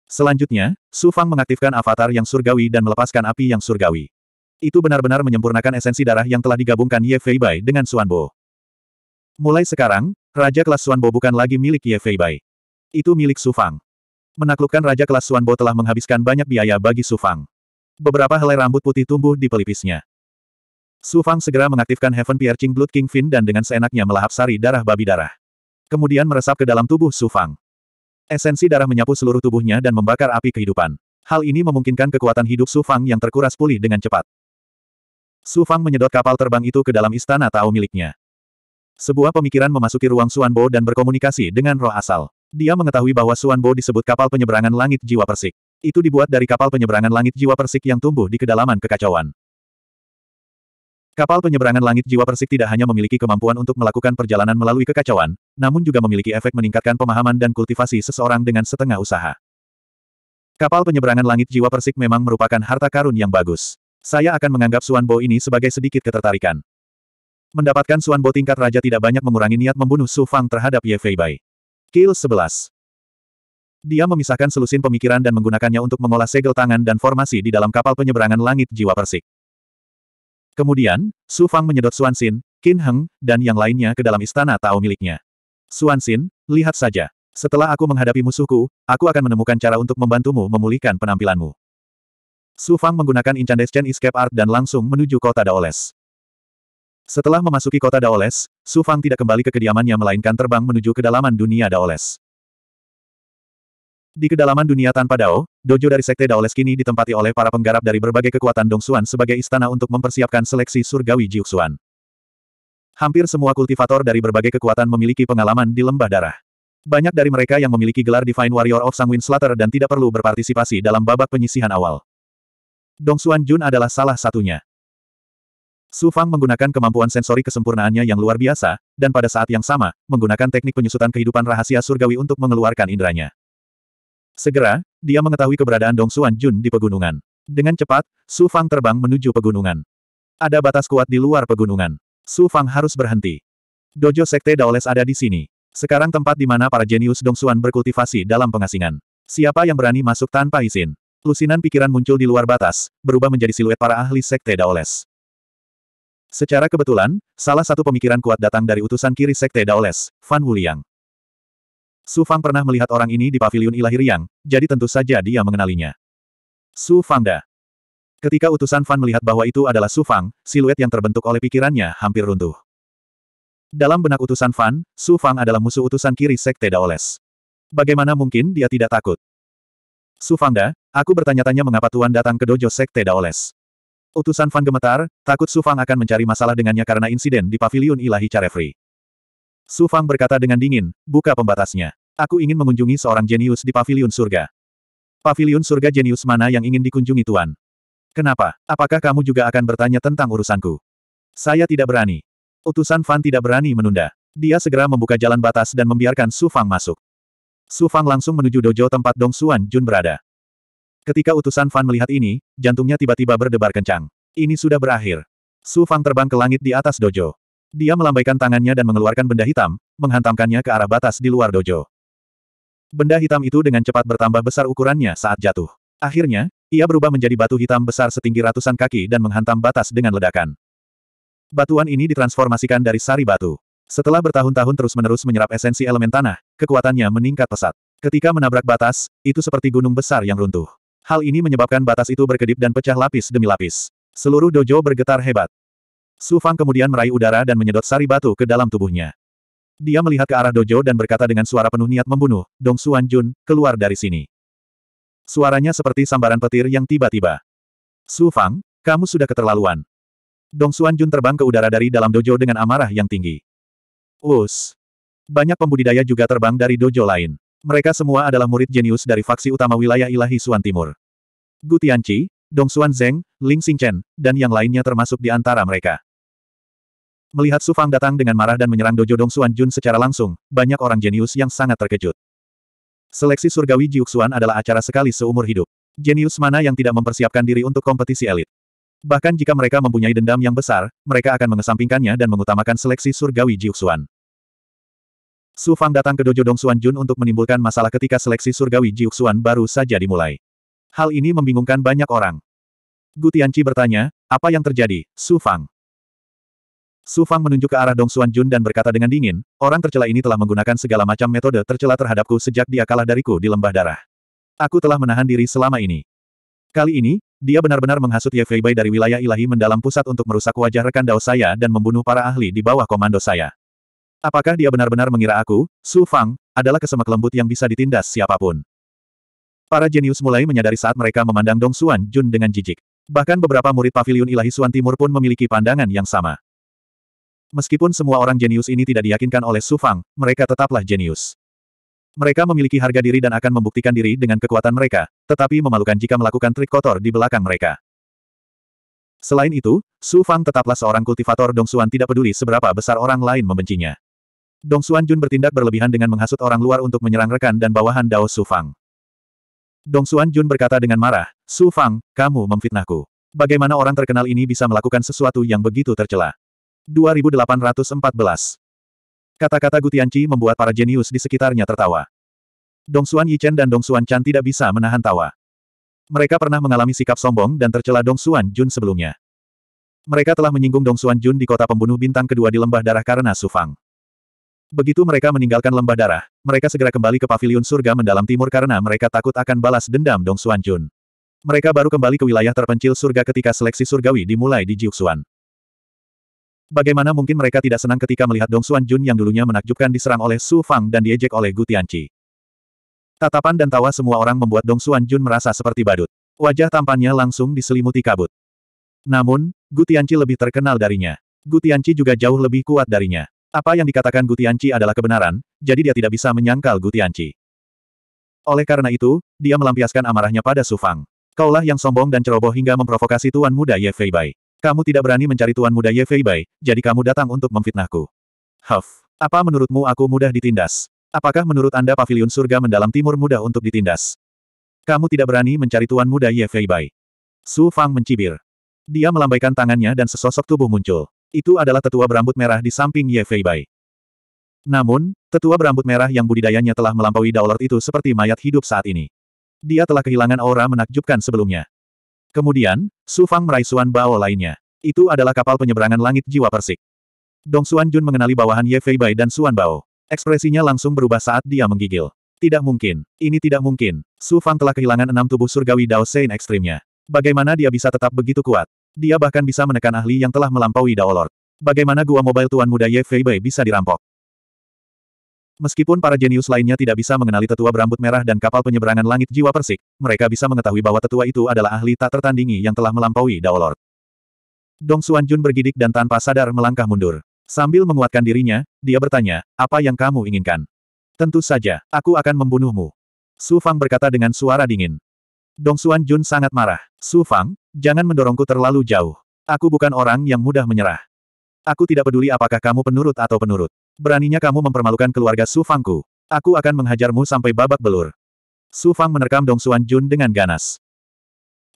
Selanjutnya, Su Fang mengaktifkan avatar yang surgawi dan melepaskan api yang surgawi. Itu benar-benar menyempurnakan esensi darah yang telah digabungkan Ye Fei Bai dengan Bo. Mulai sekarang, Raja kelas Bo bukan lagi milik Ye Fei Bai. Itu milik Su Fang. Menaklukkan Raja kelas Bo telah menghabiskan banyak biaya bagi Su Fang. Beberapa helai rambut putih tumbuh di pelipisnya. Su Fang segera mengaktifkan Heaven Piercing Blood King Fin dan dengan seenaknya melahap sari darah babi darah. Kemudian meresap ke dalam tubuh Su Fang. Esensi darah menyapu seluruh tubuhnya dan membakar api kehidupan. Hal ini memungkinkan kekuatan hidup Su Fang yang terkuras pulih dengan cepat. Su Fang menyedot kapal terbang itu ke dalam istana Tao miliknya. Sebuah pemikiran memasuki ruang Suan Bo dan berkomunikasi dengan roh asal. Dia mengetahui bahwa Suan Bo disebut kapal penyeberangan langit jiwa persik. Itu dibuat dari kapal penyeberangan langit jiwa persik yang tumbuh di kedalaman kekacauan. Kapal penyeberangan langit jiwa persik tidak hanya memiliki kemampuan untuk melakukan perjalanan melalui kekacauan, namun juga memiliki efek meningkatkan pemahaman dan kultivasi seseorang dengan setengah usaha. Kapal penyeberangan langit jiwa persik memang merupakan harta karun yang bagus. Saya akan menganggap Suan Bo ini sebagai sedikit ketertarikan. Mendapatkan Suan Bo tingkat raja tidak banyak mengurangi niat membunuh Su Fang terhadap Ye Fei Bai. Kill 11. Dia memisahkan selusin pemikiran dan menggunakannya untuk mengolah segel tangan dan formasi di dalam kapal penyeberangan langit jiwa persik. Kemudian, Su Fang menyedot Xuan Xin, Qin Heng, dan yang lainnya ke dalam istana Tao miliknya. Xuan Xin, lihat saja. Setelah aku menghadapi musuhku, aku akan menemukan cara untuk membantumu memulihkan penampilanmu. Su Fang menggunakan Incandescent Escape Art dan langsung menuju kota Daoles. Setelah memasuki kota Daoles, Su Fang tidak kembali ke kediamannya melainkan terbang menuju kedalaman dunia Daoles. Di kedalaman dunia tanpa Dao, dojo dari Sekte Daoles kini ditempati oleh para penggarap dari berbagai kekuatan Dongsuan sebagai istana untuk mempersiapkan seleksi surgawi Jiuxuan. Hampir semua kultivator dari berbagai kekuatan memiliki pengalaman di lembah darah. Banyak dari mereka yang memiliki gelar Divine Warrior of Sangwin Slater dan tidak perlu berpartisipasi dalam babak penyisihan awal. Dongsuan Jun adalah salah satunya. Su Fang menggunakan kemampuan sensori kesempurnaannya yang luar biasa, dan pada saat yang sama, menggunakan teknik penyusutan kehidupan rahasia surgawi untuk mengeluarkan inderanya. Segera, dia mengetahui keberadaan Dong Xuan Jun di pegunungan. Dengan cepat, Su Fang terbang menuju pegunungan. Ada batas kuat di luar pegunungan. Su Fang harus berhenti. Dojo Sekte Daoles ada di sini. Sekarang tempat di mana para jenius Dong Xuan berkultivasi dalam pengasingan. Siapa yang berani masuk tanpa izin? Lusinan pikiran muncul di luar batas, berubah menjadi siluet para ahli Sekte Daoles. Secara kebetulan, salah satu pemikiran kuat datang dari utusan kiri Sekte Daoles, Fan Wuliang. Su Fang pernah melihat orang ini di paviliun ilahi Riang, jadi tentu saja dia mengenalinya. Su Fangda. Ketika utusan Fan melihat bahwa itu adalah Su Fang, siluet yang terbentuk oleh pikirannya hampir runtuh. Dalam benak utusan Fan, Su Fang adalah musuh utusan kiri Sekte Daoles. Bagaimana mungkin dia tidak takut? Su Fangda, aku bertanya-tanya mengapa Tuan datang ke dojo Sekte Daoles. Utusan Fan gemetar, takut Su Fang akan mencari masalah dengannya karena insiden di paviliun ilahi Carefree. Su Fang berkata dengan dingin, buka pembatasnya. Aku ingin mengunjungi seorang jenius di pavilion surga. Pavilion surga jenius mana yang ingin dikunjungi Tuan? Kenapa? Apakah kamu juga akan bertanya tentang urusanku? Saya tidak berani. Utusan Fan tidak berani menunda. Dia segera membuka jalan batas dan membiarkan Su Fang masuk. Su Fang langsung menuju dojo tempat Dong Xuan Jun berada. Ketika utusan Fan melihat ini, jantungnya tiba-tiba berdebar kencang. Ini sudah berakhir. Su Fang terbang ke langit di atas dojo. Dia melambaikan tangannya dan mengeluarkan benda hitam, menghantamkannya ke arah batas di luar dojo. Benda hitam itu dengan cepat bertambah besar ukurannya saat jatuh. Akhirnya, ia berubah menjadi batu hitam besar setinggi ratusan kaki dan menghantam batas dengan ledakan. Batuan ini ditransformasikan dari sari batu. Setelah bertahun-tahun terus-menerus menyerap esensi elemen tanah, kekuatannya meningkat pesat. Ketika menabrak batas, itu seperti gunung besar yang runtuh. Hal ini menyebabkan batas itu berkedip dan pecah lapis demi lapis. Seluruh dojo bergetar hebat. Su Fang kemudian meraih udara dan menyedot sari batu ke dalam tubuhnya. Dia melihat ke arah dojo dan berkata dengan suara penuh niat membunuh, Dong Suan Jun, keluar dari sini. Suaranya seperti sambaran petir yang tiba-tiba. Su Fang, kamu sudah keterlaluan. Dong Suan Jun terbang ke udara dari dalam dojo dengan amarah yang tinggi. Us. Banyak pembudidaya juga terbang dari dojo lain. Mereka semua adalah murid jenius dari faksi utama wilayah ilahi Suan Timur. Gu Tianqi, Dong Suan Zeng, Ling Xingchen, dan yang lainnya termasuk di antara mereka. Melihat Su Fang datang dengan marah dan menyerang dojo Dong Xuan Jun secara langsung, banyak orang jenius yang sangat terkejut. Seleksi surgawi Xuan adalah acara sekali seumur hidup. Jenius mana yang tidak mempersiapkan diri untuk kompetisi elit? Bahkan jika mereka mempunyai dendam yang besar, mereka akan mengesampingkannya dan mengutamakan seleksi surgawi Jiuxuan. Su Fang datang ke dojo Dong Xuan Jun untuk menimbulkan masalah ketika seleksi surgawi Xuan baru saja dimulai. Hal ini membingungkan banyak orang. Gu Tianqi bertanya, apa yang terjadi, Su Fang? Su Fang menunjuk ke arah Dong Xuan Jun dan berkata dengan dingin, orang tercela ini telah menggunakan segala macam metode tercela terhadapku sejak dia kalah dariku di lembah darah. Aku telah menahan diri selama ini. Kali ini, dia benar-benar menghasut Ye Feibai dari wilayah ilahi mendalam pusat untuk merusak wajah rekan Dao saya dan membunuh para ahli di bawah komando saya. Apakah dia benar-benar mengira aku, Su Fang, adalah kesemak lembut yang bisa ditindas siapapun? Para jenius mulai menyadari saat mereka memandang Dong Xuan Jun dengan jijik. Bahkan beberapa murid Paviliun ilahi Suan Timur pun memiliki pandangan yang sama. Meskipun semua orang jenius ini tidak diyakinkan oleh Su Fang, mereka tetaplah jenius. Mereka memiliki harga diri dan akan membuktikan diri dengan kekuatan mereka, tetapi memalukan jika melakukan trik kotor di belakang mereka. Selain itu, Su Fang tetaplah seorang kultivator Dong Xuan tidak peduli seberapa besar orang lain membencinya. Dong Xuan Jun bertindak berlebihan dengan menghasut orang luar untuk menyerang rekan dan bawahan Dao Su Fang. Dong Xuan Jun berkata dengan marah, Su Fang, kamu memfitnahku. Bagaimana orang terkenal ini bisa melakukan sesuatu yang begitu tercela? 2814. Kata-kata Gutianci membuat para jenius di sekitarnya tertawa. Dong Xuan Yichen dan Dong Xuan Chan tidak bisa menahan tawa. Mereka pernah mengalami sikap sombong dan tercela Dong Xuan Jun sebelumnya. Mereka telah menyinggung Dong Xuan Jun di kota pembunuh bintang kedua di Lembah Darah karena Sufang. Begitu mereka meninggalkan Lembah Darah, mereka segera kembali ke Paviliun Surga mendalam timur karena mereka takut akan balas dendam Dong Xuan Jun. Mereka baru kembali ke wilayah terpencil surga ketika seleksi surgawi dimulai di Jiuxuan. Bagaimana mungkin mereka tidak senang ketika melihat Dong Xuan Jun yang dulunya menakjubkan diserang oleh Su Fang dan diejek oleh Gu Tianqi. Tatapan dan tawa semua orang membuat Dong Xuan Jun merasa seperti badut. Wajah tampannya langsung diselimuti kabut. Namun, Gu Tianqi lebih terkenal darinya. Gu Tianqi juga jauh lebih kuat darinya. Apa yang dikatakan Gu Tianqi adalah kebenaran, jadi dia tidak bisa menyangkal Gu Tianqi. Oleh karena itu, dia melampiaskan amarahnya pada Su Fang. Kaulah yang sombong dan ceroboh hingga memprovokasi Tuan Muda Ye Feibai. Kamu tidak berani mencari tuan muda Ye Feibai, jadi kamu datang untuk memfitnahku. Huff, apa menurutmu aku mudah ditindas? Apakah menurut Anda pavilion surga mendalam timur mudah untuk ditindas? Kamu tidak berani mencari tuan muda Ye Feibai. Su Fang mencibir. Dia melambaikan tangannya dan sesosok tubuh muncul. Itu adalah tetua berambut merah di samping Ye Feibai. Namun, tetua berambut merah yang budidayanya telah melampaui daulat itu seperti mayat hidup saat ini. Dia telah kehilangan aura menakjubkan sebelumnya. Kemudian, Su Fang meraih Suan Bao lainnya. Itu adalah kapal penyeberangan langit jiwa persik. Dong Suan Jun mengenali bawahan Ye Fei Bai dan Suan Bao. Ekspresinya langsung berubah saat dia menggigil. Tidak mungkin. Ini tidak mungkin. Su Fang telah kehilangan enam tubuh surgawi Dao Sein ekstrimnya. Bagaimana dia bisa tetap begitu kuat? Dia bahkan bisa menekan ahli yang telah melampaui Dao Lord. Bagaimana gua mobile tuan muda Ye Fei Bai bisa dirampok? Meskipun para jenius lainnya tidak bisa mengenali tetua berambut merah dan kapal penyeberangan langit jiwa persik, mereka bisa mengetahui bahwa tetua itu adalah ahli tak tertandingi yang telah melampaui Daolord. Dong Xuan Jun bergidik dan tanpa sadar melangkah mundur. Sambil menguatkan dirinya, dia bertanya, apa yang kamu inginkan? Tentu saja, aku akan membunuhmu. Su Fang berkata dengan suara dingin. Dong Xuan Jun sangat marah. Su Fang, jangan mendorongku terlalu jauh. Aku bukan orang yang mudah menyerah. Aku tidak peduli apakah kamu penurut atau penurut. Beraninya kamu mempermalukan keluarga Su Fangku. Aku akan menghajarmu sampai babak belur. Su Fang menerkam Dong Xuan Jun dengan ganas.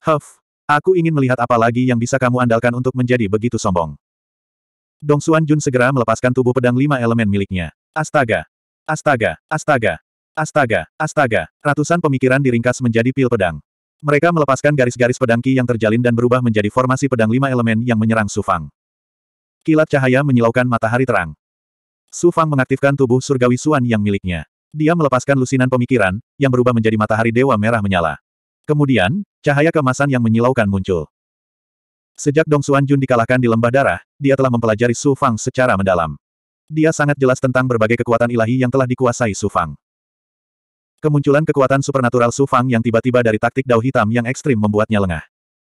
Huff, aku ingin melihat apa lagi yang bisa kamu andalkan untuk menjadi begitu sombong. Dong Xuan Jun segera melepaskan tubuh pedang lima elemen miliknya. Astaga! Astaga! Astaga! Astaga! Astaga! Ratusan pemikiran diringkas menjadi pil pedang. Mereka melepaskan garis-garis pedang Ki yang terjalin dan berubah menjadi formasi pedang lima elemen yang menyerang Sufang. Kilat cahaya menyilaukan matahari terang. Su Fang mengaktifkan tubuh surgawi Suan yang miliknya. Dia melepaskan lusinan pemikiran, yang berubah menjadi matahari dewa merah menyala. Kemudian, cahaya kemasan yang menyilaukan muncul. Sejak Dong Suan Jun dikalahkan di lembah darah, dia telah mempelajari Su Fang secara mendalam. Dia sangat jelas tentang berbagai kekuatan ilahi yang telah dikuasai Su Fang. Kemunculan kekuatan supernatural Su Fang yang tiba-tiba dari taktik dao hitam yang ekstrim membuatnya lengah.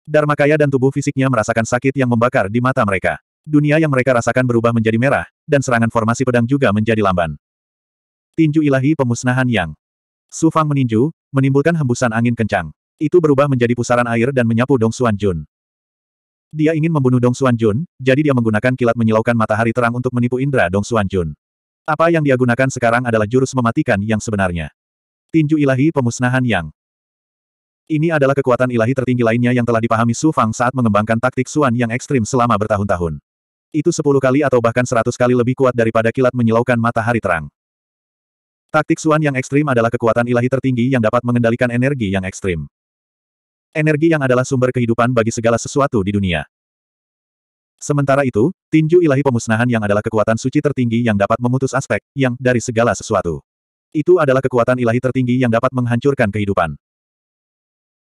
Dharma kaya dan tubuh fisiknya merasakan sakit yang membakar di mata mereka. Dunia yang mereka rasakan berubah menjadi merah, dan serangan formasi pedang juga menjadi lamban. Tinju ilahi pemusnahan yang. Sufang meninju, menimbulkan hembusan angin kencang. Itu berubah menjadi pusaran air dan menyapu Dong Xuan Jun. Dia ingin membunuh Dong Xuan Jun, jadi dia menggunakan kilat menyilaukan matahari terang untuk menipu indra Dong Xuan Jun. Apa yang dia gunakan sekarang adalah jurus mematikan yang sebenarnya. Tinju ilahi pemusnahan yang. Ini adalah kekuatan ilahi tertinggi lainnya yang telah dipahami Su Fang saat mengembangkan taktik Suan yang ekstrim selama bertahun-tahun. Itu sepuluh kali atau bahkan seratus kali lebih kuat daripada kilat menyilaukan matahari terang. Taktik Suan yang ekstrim adalah kekuatan ilahi tertinggi yang dapat mengendalikan energi yang ekstrim. Energi yang adalah sumber kehidupan bagi segala sesuatu di dunia. Sementara itu, tinju ilahi pemusnahan yang adalah kekuatan suci tertinggi yang dapat memutus aspek, yang, dari segala sesuatu. Itu adalah kekuatan ilahi tertinggi yang dapat menghancurkan kehidupan.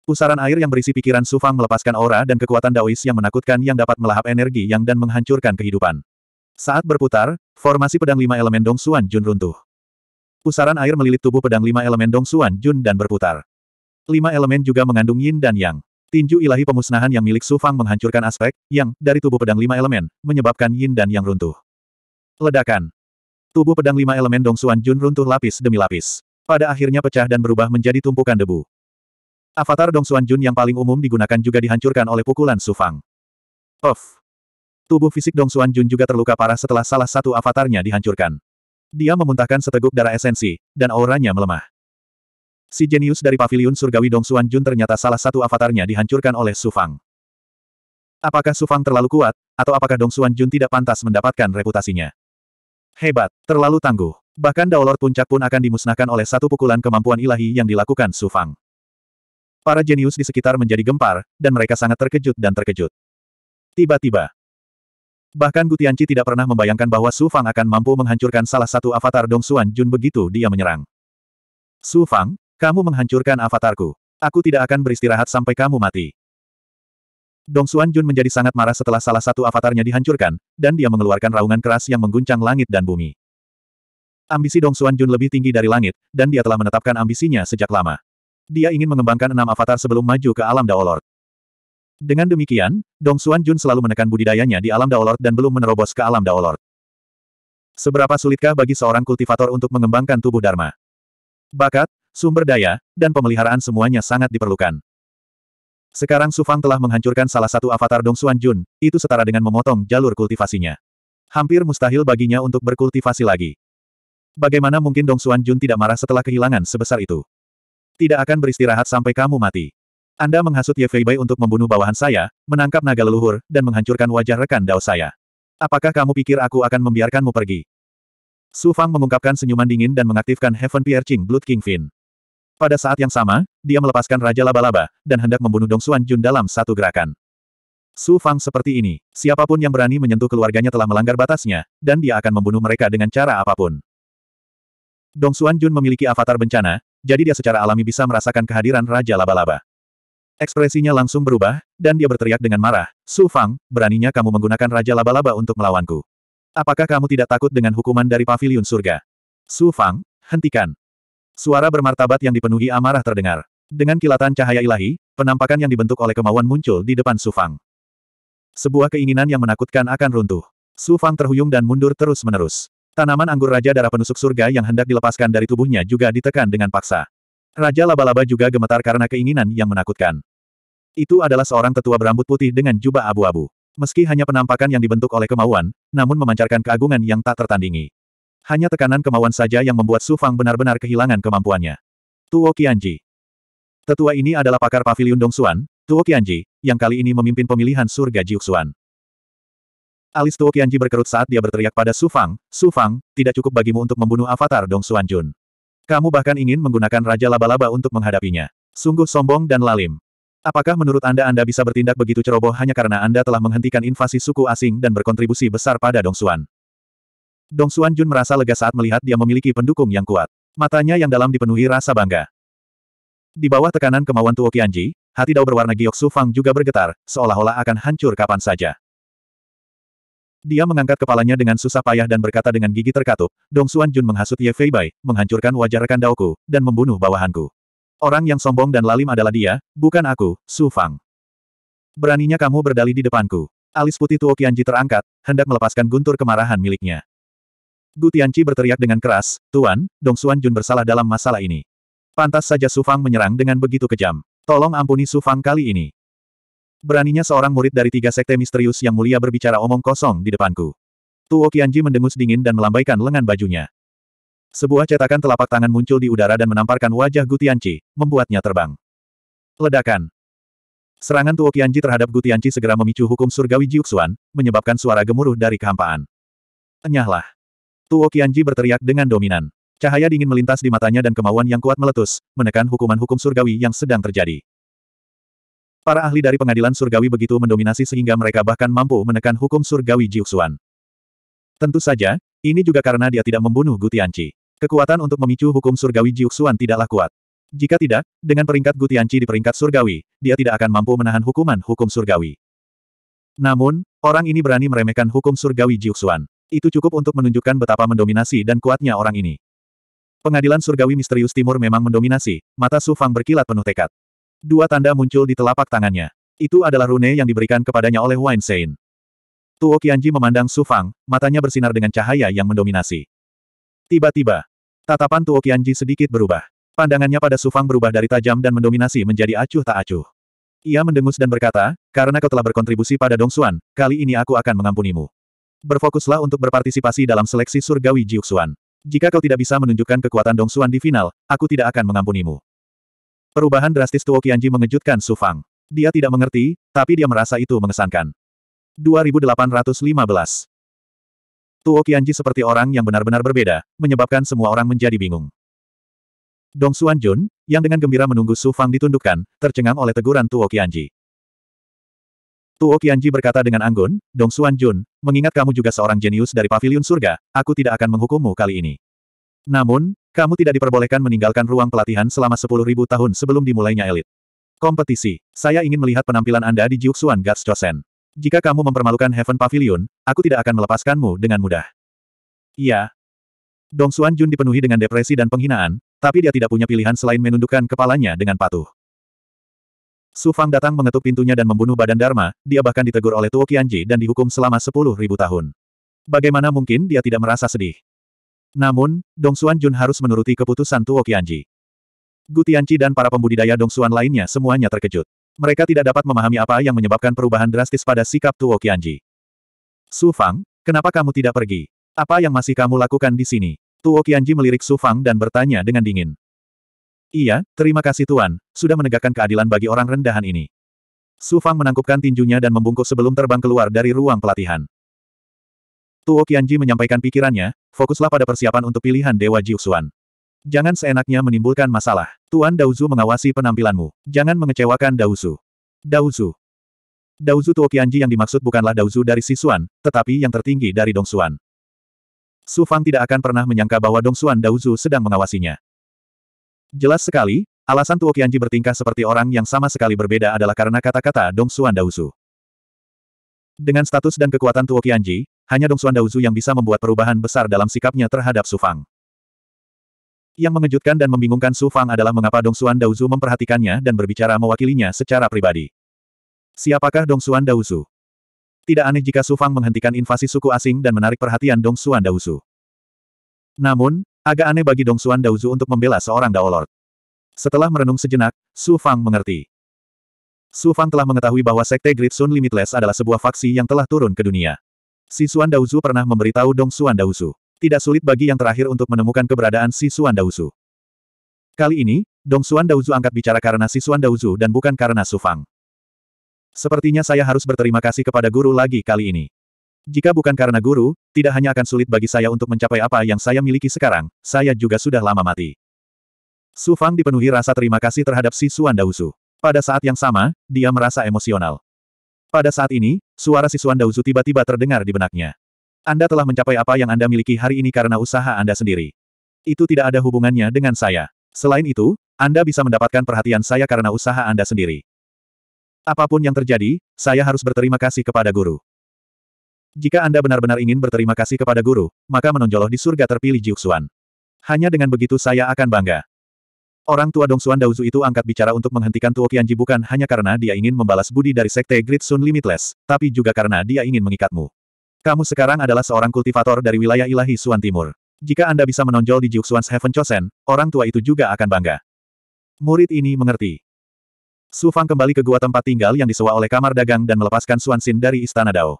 Pusaran air yang berisi pikiran Sufang melepaskan aura dan kekuatan Daois yang menakutkan yang dapat melahap energi yang dan menghancurkan kehidupan. Saat berputar, formasi pedang lima elemen Dong Xuan Jun runtuh. Pusaran air melilit tubuh pedang lima elemen Dong Xuan Jun dan berputar. Lima elemen juga mengandung yin dan yang. Tinju ilahi pemusnahan yang milik Sufang menghancurkan aspek, yang, dari tubuh pedang lima elemen, menyebabkan yin dan yang runtuh. Ledakan. Tubuh pedang lima elemen Dong Xuan Jun runtuh lapis demi lapis. Pada akhirnya pecah dan berubah menjadi tumpukan debu. Avatar Dong Xuan Jun yang paling umum digunakan juga dihancurkan oleh pukulan Su Fang. Of. Tubuh fisik Dong Xuan Jun juga terluka parah setelah salah satu avatarnya dihancurkan. Dia memuntahkan seteguk darah esensi, dan auranya melemah. Si jenius dari paviliun surgawi Dong Xuan Jun ternyata salah satu avatarnya dihancurkan oleh Su Fang. Apakah Su Fang terlalu kuat, atau apakah Dong Xuan Jun tidak pantas mendapatkan reputasinya? Hebat, terlalu tangguh. Bahkan Daolor Puncak pun akan dimusnahkan oleh satu pukulan kemampuan ilahi yang dilakukan Su Fang. Para jenius di sekitar menjadi gempar, dan mereka sangat terkejut dan terkejut. Tiba-tiba. Bahkan Gutianci tidak pernah membayangkan bahwa Su Fang akan mampu menghancurkan salah satu avatar Dong Xuan Jun begitu dia menyerang. Su Fang, kamu menghancurkan avatarku. Aku tidak akan beristirahat sampai kamu mati. Dong Xuan Jun menjadi sangat marah setelah salah satu avatarnya dihancurkan, dan dia mengeluarkan raungan keras yang mengguncang langit dan bumi. Ambisi Dong Xuan Jun lebih tinggi dari langit, dan dia telah menetapkan ambisinya sejak lama. Dia ingin mengembangkan enam avatar sebelum maju ke alam Daolord. Dengan demikian, Dong Xuan Jun selalu menekan budidayanya di alam Daolord dan belum menerobos ke alam Daolord. Seberapa sulitkah bagi seorang kultivator untuk mengembangkan tubuh Dharma? Bakat, sumber daya, dan pemeliharaan semuanya sangat diperlukan. Sekarang Su Fang telah menghancurkan salah satu avatar Dong Xuan Jun, itu setara dengan memotong jalur kultivasinya. Hampir mustahil baginya untuk berkultivasi lagi. Bagaimana mungkin Dong Xuan Jun tidak marah setelah kehilangan sebesar itu? Tidak akan beristirahat sampai kamu mati. Anda menghasut Ye Feibai untuk membunuh bawahan saya, menangkap naga leluhur, dan menghancurkan wajah rekan Dao saya. Apakah kamu pikir aku akan membiarkanmu pergi? Su Fang mengungkapkan senyuman dingin dan mengaktifkan Heaven Piercing Blood King Fin. Pada saat yang sama, dia melepaskan Raja Laba-Laba, dan hendak membunuh Dong Xuan Jun dalam satu gerakan. Su Fang seperti ini, siapapun yang berani menyentuh keluarganya telah melanggar batasnya, dan dia akan membunuh mereka dengan cara apapun. Dong Xuan Jun memiliki avatar bencana, jadi dia secara alami bisa merasakan kehadiran Raja Laba-Laba. Ekspresinya langsung berubah, dan dia berteriak dengan marah, Su Fang, beraninya kamu menggunakan Raja Laba-Laba untuk melawanku. Apakah kamu tidak takut dengan hukuman dari Paviliun surga? Su Fang, hentikan. Suara bermartabat yang dipenuhi amarah terdengar. Dengan kilatan cahaya ilahi, penampakan yang dibentuk oleh kemauan muncul di depan Su Fang. Sebuah keinginan yang menakutkan akan runtuh. Su Fang terhuyung dan mundur terus-menerus. Tanaman anggur Raja Darah Penusuk Surga yang hendak dilepaskan dari tubuhnya juga ditekan dengan paksa. Raja Laba-Laba juga gemetar karena keinginan yang menakutkan. Itu adalah seorang tetua berambut putih dengan jubah abu-abu. Meski hanya penampakan yang dibentuk oleh kemauan, namun memancarkan keagungan yang tak tertandingi. Hanya tekanan kemauan saja yang membuat Su Fang benar-benar kehilangan kemampuannya. Tuo Qianji Tetua ini adalah pakar pavilion Dongsuan, Tuo Qianji, yang kali ini memimpin pemilihan surga Jiuxuan. Alis Tuo Qianji berkerut saat dia berteriak pada Su Fang, Su Fang, tidak cukup bagimu untuk membunuh avatar Dong Xuan Jun. Kamu bahkan ingin menggunakan Raja Laba-Laba untuk menghadapinya. Sungguh sombong dan lalim. Apakah menurut Anda Anda bisa bertindak begitu ceroboh hanya karena Anda telah menghentikan invasi suku asing dan berkontribusi besar pada Dong Xuan? Dong Xuan Jun merasa lega saat melihat dia memiliki pendukung yang kuat. Matanya yang dalam dipenuhi rasa bangga. Di bawah tekanan kemauan Tuo Qianji, hati dao berwarna giok Su Fang juga bergetar, seolah-olah akan hancur kapan saja. Dia mengangkat kepalanya dengan susah payah dan berkata dengan gigi terkatup, Dong Xuan Jun menghasut Ye Fei Bai, menghancurkan wajah rekan Daoku, dan membunuh bawahanku. Orang yang sombong dan lalim adalah dia, bukan aku, Su Fang. Beraninya kamu berdali di depanku. Alis putih Tuo Qianji terangkat, hendak melepaskan guntur kemarahan miliknya. Gu Tianqi berteriak dengan keras, Tuan, Dong Xuan Jun bersalah dalam masalah ini. Pantas saja Su Fang menyerang dengan begitu kejam. Tolong ampuni Su Fang kali ini. Beraninya seorang murid dari tiga sekte misterius yang mulia berbicara omong kosong di depanku. Tuo Qianji mendengus dingin dan melambaikan lengan bajunya. Sebuah cetakan telapak tangan muncul di udara dan menamparkan wajah Gu Gutianci, membuatnya terbang. Ledakan. Serangan Tuo Qianji terhadap Gu Gutianci segera memicu hukum surgawi Jiuxuan, menyebabkan suara gemuruh dari kehampaan. Enyahlah. Tuo Qianji berteriak dengan dominan. Cahaya dingin melintas di matanya dan kemauan yang kuat meletus, menekan hukuman hukum surgawi yang sedang terjadi. Para ahli dari pengadilan surgawi begitu mendominasi sehingga mereka bahkan mampu menekan hukum surgawi Jiuxuan. Tentu saja, ini juga karena dia tidak membunuh Gutianci. Kekuatan untuk memicu hukum surgawi Jiuxuan tidaklah kuat. Jika tidak, dengan peringkat Gutianci di peringkat surgawi, dia tidak akan mampu menahan hukuman hukum surgawi. Namun, orang ini berani meremehkan hukum surgawi Jiuxuan. Itu cukup untuk menunjukkan betapa mendominasi dan kuatnya orang ini. Pengadilan surgawi misterius timur memang mendominasi, mata Su Fang berkilat penuh tekad. Dua tanda muncul di telapak tangannya. Itu adalah rune yang diberikan kepadanya oleh Wine Sein. Tuo Qianji memandang Su Fang, matanya bersinar dengan cahaya yang mendominasi. Tiba-tiba, tatapan Tuo Qianji sedikit berubah. Pandangannya pada Su Fang berubah dari tajam dan mendominasi menjadi acuh tak acuh. Ia mendengus dan berkata, karena kau telah berkontribusi pada Dong Xuan, kali ini aku akan mengampunimu. Berfokuslah untuk berpartisipasi dalam seleksi surgawi Jiuxuan. Jika kau tidak bisa menunjukkan kekuatan Dong Xuan di final, aku tidak akan mengampunimu. Perubahan drastis Tuo Qianji mengejutkan Su Fang. Dia tidak mengerti, tapi dia merasa itu mengesankan. 2815 Tuo Qianji seperti orang yang benar-benar berbeda, menyebabkan semua orang menjadi bingung. Dong Jun, yang dengan gembira menunggu Su Fang ditundukkan, tercengang oleh teguran Tuo Qianji. Tuo Qianji berkata dengan anggun, Dong Jun, mengingat kamu juga seorang jenius dari pavilion surga, aku tidak akan menghukummu kali ini. Namun, kamu tidak diperbolehkan meninggalkan ruang pelatihan selama 10.000 tahun sebelum dimulainya elit. Kompetisi. Saya ingin melihat penampilan Anda di Jiuxuan Guards Dosen. Jika kamu mempermalukan Heaven Pavilion, aku tidak akan melepaskanmu dengan mudah. Iya. Dong Xuan Jun dipenuhi dengan depresi dan penghinaan, tapi dia tidak punya pilihan selain menundukkan kepalanya dengan patuh. Su Fang datang mengetuk pintunya dan membunuh badan Dharma, dia bahkan ditegur oleh Tuo Qianji dan dihukum selama 10.000 tahun. Bagaimana mungkin dia tidak merasa sedih? Namun, Dong Xuan Jun harus menuruti keputusan Tuo Qianji. Gu Tianqi dan para pembudidaya Dong Xuan lainnya semuanya terkejut. Mereka tidak dapat memahami apa yang menyebabkan perubahan drastis pada sikap Tuo Qianji. Su Fang, kenapa kamu tidak pergi? Apa yang masih kamu lakukan di sini? Tuo Qianji melirik Su Fang dan bertanya dengan dingin. Iya, terima kasih Tuan, sudah menegakkan keadilan bagi orang rendahan ini. Su Fang menangkupkan tinjunya dan membungkuk sebelum terbang keluar dari ruang pelatihan. Tuo Qianji menyampaikan pikirannya, fokuslah pada persiapan untuk pilihan Dewa Jiuxuan. Jangan seenaknya menimbulkan masalah. Tuan Daozu mengawasi penampilanmu. Jangan mengecewakan Daozu. Daozu. Daozu Tuo Qianji yang dimaksud bukanlah Daozu dari Sisuan, tetapi yang tertinggi dari Dongsuan. Su Fang tidak akan pernah menyangka bahwa Dongsuan Daozu sedang mengawasinya. Jelas sekali, alasan Tuo Qianji bertingkah seperti orang yang sama sekali berbeda adalah karena kata-kata Dongsuan Daozu. Dengan status dan kekuatan Tuo Qianji, hanya Dong Xuan Daozu yang bisa membuat perubahan besar dalam sikapnya terhadap Su Fang. Yang mengejutkan dan membingungkan Su Fang adalah mengapa Dong Xuan Daozu memperhatikannya dan berbicara mewakilinya secara pribadi. Siapakah Dong Xuan Daozu? Tidak aneh jika Su Fang menghentikan invasi suku asing dan menarik perhatian Dong Xuan Daozu. Namun, agak aneh bagi Dong Xuan Daozu untuk membela seorang Daolord. Setelah merenung sejenak, Su Fang mengerti. Su Fang telah mengetahui bahwa Sekte Great Sun Limitless adalah sebuah faksi yang telah turun ke dunia. Si Suan Daozu pernah memberitahu Dong Suan Daozu. Tidak sulit bagi yang terakhir untuk menemukan keberadaan si Suan Daozu. Kali ini, Dong Suan Daozu angkat bicara karena si Suan Daozu dan bukan karena Su Fang. Sepertinya saya harus berterima kasih kepada guru lagi kali ini. Jika bukan karena guru, tidak hanya akan sulit bagi saya untuk mencapai apa yang saya miliki sekarang, saya juga sudah lama mati. Su Fang dipenuhi rasa terima kasih terhadap si Suan Daozu. Pada saat yang sama, dia merasa emosional. Pada saat ini, suara sisuan Dauzu tiba-tiba terdengar di benaknya. Anda telah mencapai apa yang Anda miliki hari ini karena usaha Anda sendiri. Itu tidak ada hubungannya dengan saya. Selain itu, Anda bisa mendapatkan perhatian saya karena usaha Anda sendiri. Apapun yang terjadi, saya harus berterima kasih kepada guru. Jika Anda benar-benar ingin berterima kasih kepada guru, maka menonjoloh di surga terpilih Jiuxuan. Hanya dengan begitu saya akan bangga. Orang tua Dong Xuan Daozu itu angkat bicara untuk menghentikan Tuo Qianji bukan hanya karena dia ingin membalas budi dari Sekte Great Sun Limitless, tapi juga karena dia ingin mengikatmu. Kamu sekarang adalah seorang kultivator dari wilayah ilahi Suan Timur. Jika Anda bisa menonjol di Xuan's Heaven Chosen, orang tua itu juga akan bangga. Murid ini mengerti. Su Fang kembali ke gua tempat tinggal yang disewa oleh kamar dagang dan melepaskan Suan Xin dari Istana Dao.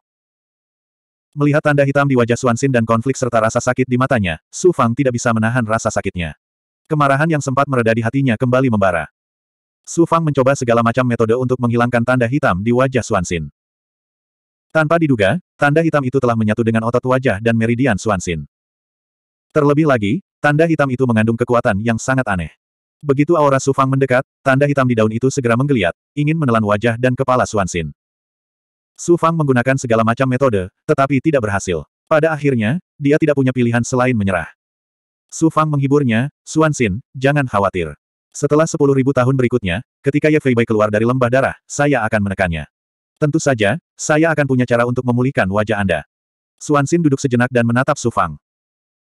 Melihat tanda hitam di wajah Suan Xin dan konflik serta rasa sakit di matanya, Su Fang tidak bisa menahan rasa sakitnya. Kemarahan yang sempat mereda di hatinya kembali membara. Su Fang mencoba segala macam metode untuk menghilangkan tanda hitam di wajah Suansin. Tanpa diduga, tanda hitam itu telah menyatu dengan otot wajah dan meridian Suansin. Terlebih lagi, tanda hitam itu mengandung kekuatan yang sangat aneh. Begitu aura Su Fang mendekat, tanda hitam di daun itu segera menggeliat, ingin menelan wajah dan kepala Suansin. Su Fang menggunakan segala macam metode, tetapi tidak berhasil. Pada akhirnya, dia tidak punya pilihan selain menyerah. Su Fang menghiburnya, Suan Xin, jangan khawatir. Setelah sepuluh ribu tahun berikutnya, ketika Ye Feibai keluar dari lembah darah, saya akan menekannya. Tentu saja, saya akan punya cara untuk memulihkan wajah Anda. Suan Xin duduk sejenak dan menatap Su Fang.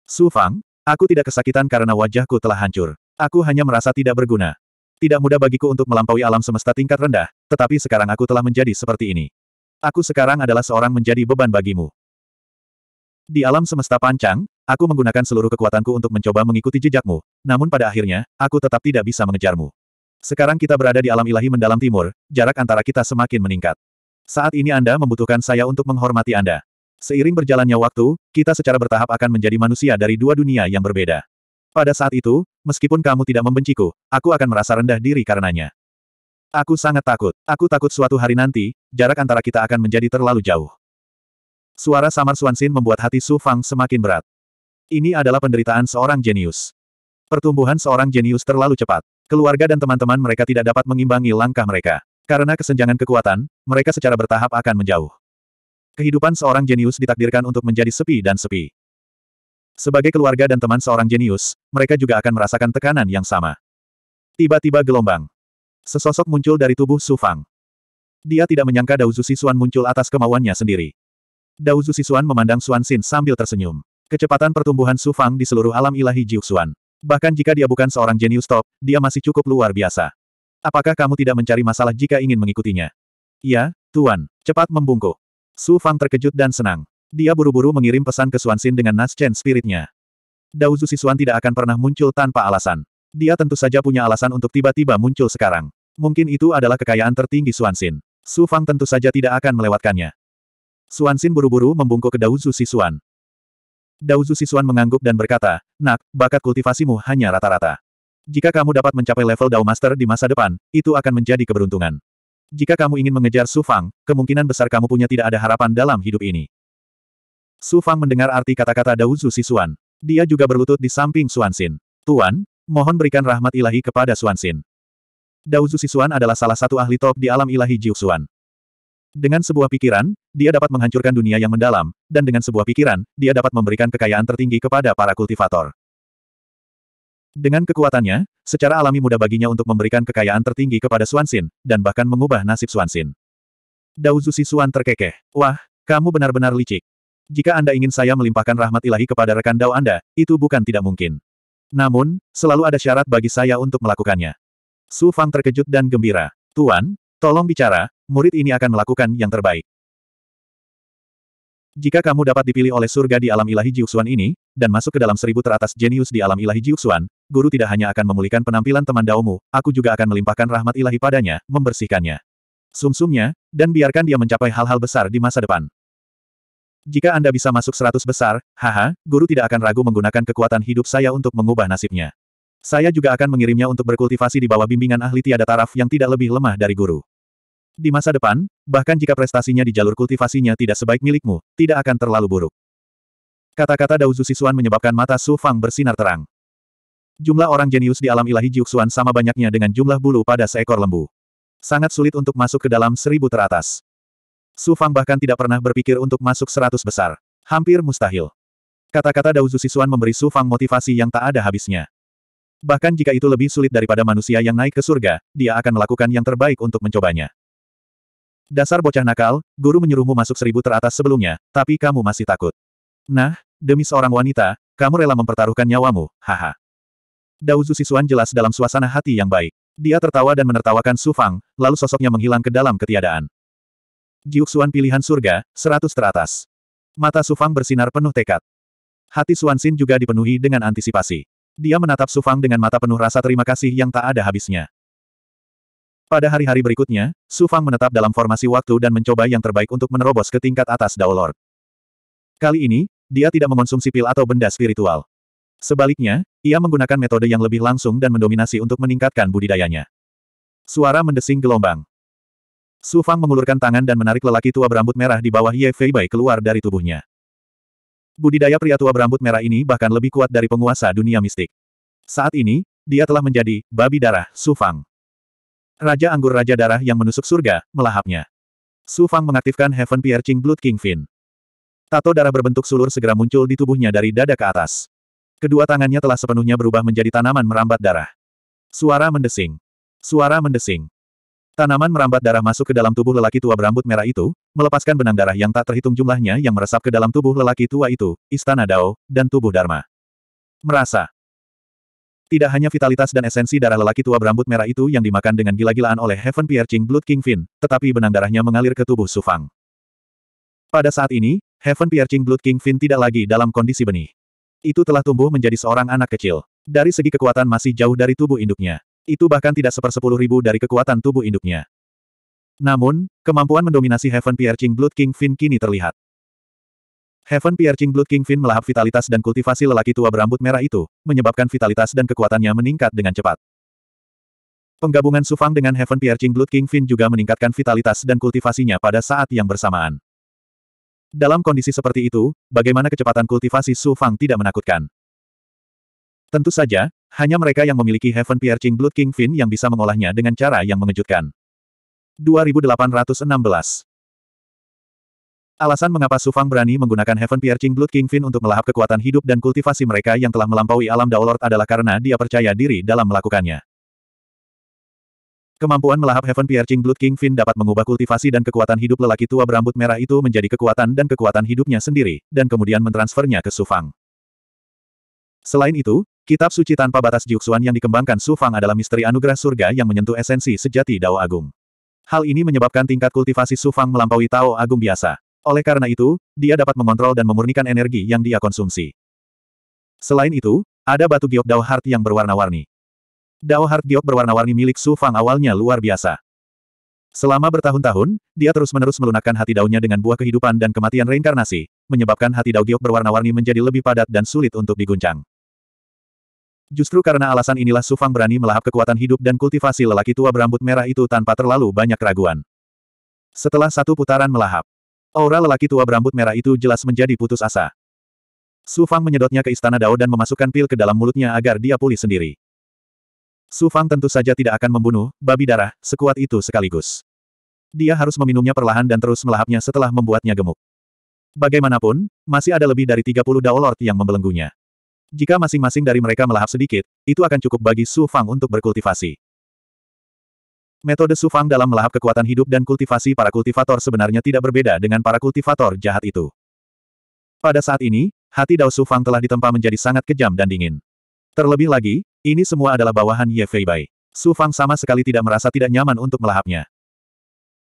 Su Fang, aku tidak kesakitan karena wajahku telah hancur. Aku hanya merasa tidak berguna. Tidak mudah bagiku untuk melampaui alam semesta tingkat rendah, tetapi sekarang aku telah menjadi seperti ini. Aku sekarang adalah seorang menjadi beban bagimu. Di alam semesta pancang, aku menggunakan seluruh kekuatanku untuk mencoba mengikuti jejakmu, namun pada akhirnya, aku tetap tidak bisa mengejarmu. Sekarang kita berada di alam ilahi mendalam timur, jarak antara kita semakin meningkat. Saat ini Anda membutuhkan saya untuk menghormati Anda. Seiring berjalannya waktu, kita secara bertahap akan menjadi manusia dari dua dunia yang berbeda. Pada saat itu, meskipun kamu tidak membenciku, aku akan merasa rendah diri karenanya. Aku sangat takut. Aku takut suatu hari nanti, jarak antara kita akan menjadi terlalu jauh. Suara samar Suansin membuat hati Su Fang semakin berat. Ini adalah penderitaan seorang jenius. Pertumbuhan seorang jenius terlalu cepat. Keluarga dan teman-teman mereka tidak dapat mengimbangi langkah mereka. Karena kesenjangan kekuatan, mereka secara bertahap akan menjauh. Kehidupan seorang jenius ditakdirkan untuk menjadi sepi dan sepi. Sebagai keluarga dan teman seorang jenius, mereka juga akan merasakan tekanan yang sama. Tiba-tiba gelombang. Sesosok muncul dari tubuh Su Fang. Dia tidak menyangka Dao Dauzu Sisuan muncul atas kemauannya sendiri. Dauzu Sisuan memandang Xuan Xin sambil tersenyum. Kecepatan pertumbuhan Su Fang di seluruh alam ilahi Jiuxuan. Bahkan jika dia bukan seorang jenius top, dia masih cukup luar biasa. Apakah kamu tidak mencari masalah jika ingin mengikutinya? Ya, Tuan. Cepat membungkuk. Su Fang terkejut dan senang. Dia buru-buru mengirim pesan ke Xuan Xin dengan Naschen spiritnya. Dauzu Sisuan tidak akan pernah muncul tanpa alasan. Dia tentu saja punya alasan untuk tiba-tiba muncul sekarang. Mungkin itu adalah kekayaan tertinggi Xuan Xin. Su Fang tentu saja tidak akan melewatkannya. Suan Xin buru-buru membungkuk ke Dao Suan. Dao Dauzu Suan mengangguk dan berkata, Nak, bakat kultivasimu hanya rata-rata. Jika kamu dapat mencapai level Dao Master di masa depan, itu akan menjadi keberuntungan. Jika kamu ingin mengejar Su Fang, kemungkinan besar kamu punya tidak ada harapan dalam hidup ini. Su Fang mendengar arti kata-kata Dao Dauzu Suan, Dia juga berlutut di samping Suan Xin. Tuan, mohon berikan rahmat ilahi kepada Suan Xin. Dauzu Suan adalah salah satu ahli top di alam ilahi Suan. Dengan sebuah pikiran, dia dapat menghancurkan dunia yang mendalam, dan dengan sebuah pikiran, dia dapat memberikan kekayaan tertinggi kepada para kultivator. Dengan kekuatannya, secara alami mudah baginya untuk memberikan kekayaan tertinggi kepada Suansin, dan bahkan mengubah nasib Suansin. si Suan terkekeh. Wah, kamu benar-benar licik. Jika Anda ingin saya melimpahkan rahmat ilahi kepada rekan Dao Anda, itu bukan tidak mungkin. Namun, selalu ada syarat bagi saya untuk melakukannya. Su Fang terkejut dan gembira. Tuan, Tolong bicara, murid ini akan melakukan yang terbaik. Jika kamu dapat dipilih oleh surga di alam ilahi Jiuxuan ini, dan masuk ke dalam seribu teratas jenius di alam ilahi Jiuxuan, guru tidak hanya akan memulihkan penampilan teman daumu, aku juga akan melimpahkan rahmat ilahi padanya, membersihkannya. Sumsumnya, dan biarkan dia mencapai hal-hal besar di masa depan. Jika Anda bisa masuk seratus besar, haha, guru tidak akan ragu menggunakan kekuatan hidup saya untuk mengubah nasibnya. Saya juga akan mengirimnya untuk berkultivasi di bawah bimbingan ahli tiada taraf yang tidak lebih lemah dari guru. Di masa depan, bahkan jika prestasinya di jalur kultivasinya tidak sebaik milikmu, tidak akan terlalu buruk. Kata-kata Dao Sisuan menyebabkan mata Su Fang bersinar terang. Jumlah orang jenius di alam ilahi Jiuxuan sama banyaknya dengan jumlah bulu pada seekor lembu. Sangat sulit untuk masuk ke dalam seribu teratas. Su Fang bahkan tidak pernah berpikir untuk masuk seratus besar. Hampir mustahil. Kata-kata Dao Sisuan memberi Su Fang motivasi yang tak ada habisnya. Bahkan jika itu lebih sulit daripada manusia yang naik ke surga, dia akan melakukan yang terbaik untuk mencobanya. Dasar bocah nakal, guru menyuruhmu masuk seribu teratas sebelumnya, tapi kamu masih takut. Nah, demi seorang wanita, kamu rela mempertaruhkan nyawamu, haha. Dauzu Sisuan jelas dalam suasana hati yang baik. Dia tertawa dan menertawakan Su Fang, lalu sosoknya menghilang ke dalam ketiadaan. Jiuxuan pilihan surga, seratus teratas. Mata Su Fang bersinar penuh tekad. Hati Suan Xin juga dipenuhi dengan antisipasi. Dia menatap Su Fang dengan mata penuh rasa terima kasih yang tak ada habisnya. Pada hari-hari berikutnya, Su Fang menetap dalam formasi waktu dan mencoba yang terbaik untuk menerobos ke tingkat atas Dao Lord. Kali ini, dia tidak mengonsumsi pil atau benda spiritual. Sebaliknya, ia menggunakan metode yang lebih langsung dan mendominasi untuk meningkatkan budidayanya. Suara mendesing gelombang. Su Fang mengulurkan tangan dan menarik lelaki tua berambut merah di bawah Ye Fei Bai keluar dari tubuhnya. Budidaya pria tua berambut merah ini bahkan lebih kuat dari penguasa dunia mistik. Saat ini, dia telah menjadi babi darah Su Fang. Raja Anggur Raja Darah yang menusuk surga, melahapnya. Su Fang mengaktifkan Heaven Piercing Blood King Fin. Tato darah berbentuk sulur segera muncul di tubuhnya dari dada ke atas. Kedua tangannya telah sepenuhnya berubah menjadi tanaman merambat darah. Suara mendesing. Suara mendesing. Tanaman merambat darah masuk ke dalam tubuh lelaki tua berambut merah itu, melepaskan benang darah yang tak terhitung jumlahnya yang meresap ke dalam tubuh lelaki tua itu, istana Dao, dan tubuh Dharma. Merasa. Tidak hanya vitalitas dan esensi darah lelaki tua berambut merah itu yang dimakan dengan gila-gilaan oleh Heaven Piercing Blood King Finn, tetapi benang darahnya mengalir ke tubuh Sufang. Pada saat ini, Heaven Piercing Blood King Finn tidak lagi dalam kondisi benih. Itu telah tumbuh menjadi seorang anak kecil. Dari segi kekuatan masih jauh dari tubuh induknya. Itu bahkan tidak sepersepuluh ribu dari kekuatan tubuh induknya. Namun, kemampuan mendominasi Heaven Piercing Blood King Finn kini terlihat. Heaven Piercing Blood King Kingfin melahap vitalitas dan kultivasi lelaki tua berambut merah itu, menyebabkan vitalitas dan kekuatannya meningkat dengan cepat. Penggabungan Sufang dengan Heaven Piercing Blood King Kingfin juga meningkatkan vitalitas dan kultivasinya pada saat yang bersamaan. Dalam kondisi seperti itu, bagaimana kecepatan kultivasi Sufang tidak menakutkan? Tentu saja, hanya mereka yang memiliki Heaven Piercing Blood King Kingfin yang bisa mengolahnya dengan cara yang mengejutkan. 2816 Alasan mengapa Sufang berani menggunakan Heaven Piercing Blood King Kingfin untuk melahap kekuatan hidup dan kultivasi mereka yang telah melampaui alam Daolord adalah karena dia percaya diri dalam melakukannya. Kemampuan melahap Heaven Piercing Blood King Kingfin dapat mengubah kultivasi dan kekuatan hidup lelaki tua berambut merah itu menjadi kekuatan dan kekuatan hidupnya sendiri, dan kemudian mentransfernya ke Sufang. Selain itu, kitab suci tanpa batas Jiuxuan yang dikembangkan Sufang adalah misteri anugerah surga yang menyentuh esensi sejati Dao Agung. Hal ini menyebabkan tingkat kultivasi Sufang melampaui Tao Agung biasa. Oleh karena itu, dia dapat mengontrol dan memurnikan energi yang dia konsumsi. Selain itu, ada batu giok Dao Heart yang berwarna-warni. Dao Heart giok berwarna-warni milik Su Fang awalnya luar biasa. Selama bertahun-tahun, dia terus-menerus melunakkan hati daunnya dengan buah kehidupan dan kematian reinkarnasi, menyebabkan hati dao giok berwarna-warni menjadi lebih padat dan sulit untuk diguncang. Justru karena alasan inilah Su Fang berani melahap kekuatan hidup dan kultivasi lelaki tua berambut merah itu tanpa terlalu banyak keraguan. Setelah satu putaran melahap, Aura lelaki tua berambut merah itu jelas menjadi putus asa. Su Fang menyedotnya ke istana Dao dan memasukkan pil ke dalam mulutnya agar dia pulih sendiri. Su Fang tentu saja tidak akan membunuh babi darah sekuat itu sekaligus. Dia harus meminumnya perlahan dan terus melahapnya setelah membuatnya gemuk. Bagaimanapun, masih ada lebih dari 30 Dao Lord yang membelenggunya. Jika masing-masing dari mereka melahap sedikit, itu akan cukup bagi Su Fang untuk berkultivasi. Metode Sufang dalam melahap kekuatan hidup dan kultivasi para kultivator sebenarnya tidak berbeda dengan para kultivator jahat itu. Pada saat ini, hati Dao Sufang telah ditempa menjadi sangat kejam dan dingin. Terlebih lagi, ini semua adalah bawahan Ye Fei Bai. Sufang sama sekali tidak merasa tidak nyaman untuk melahapnya.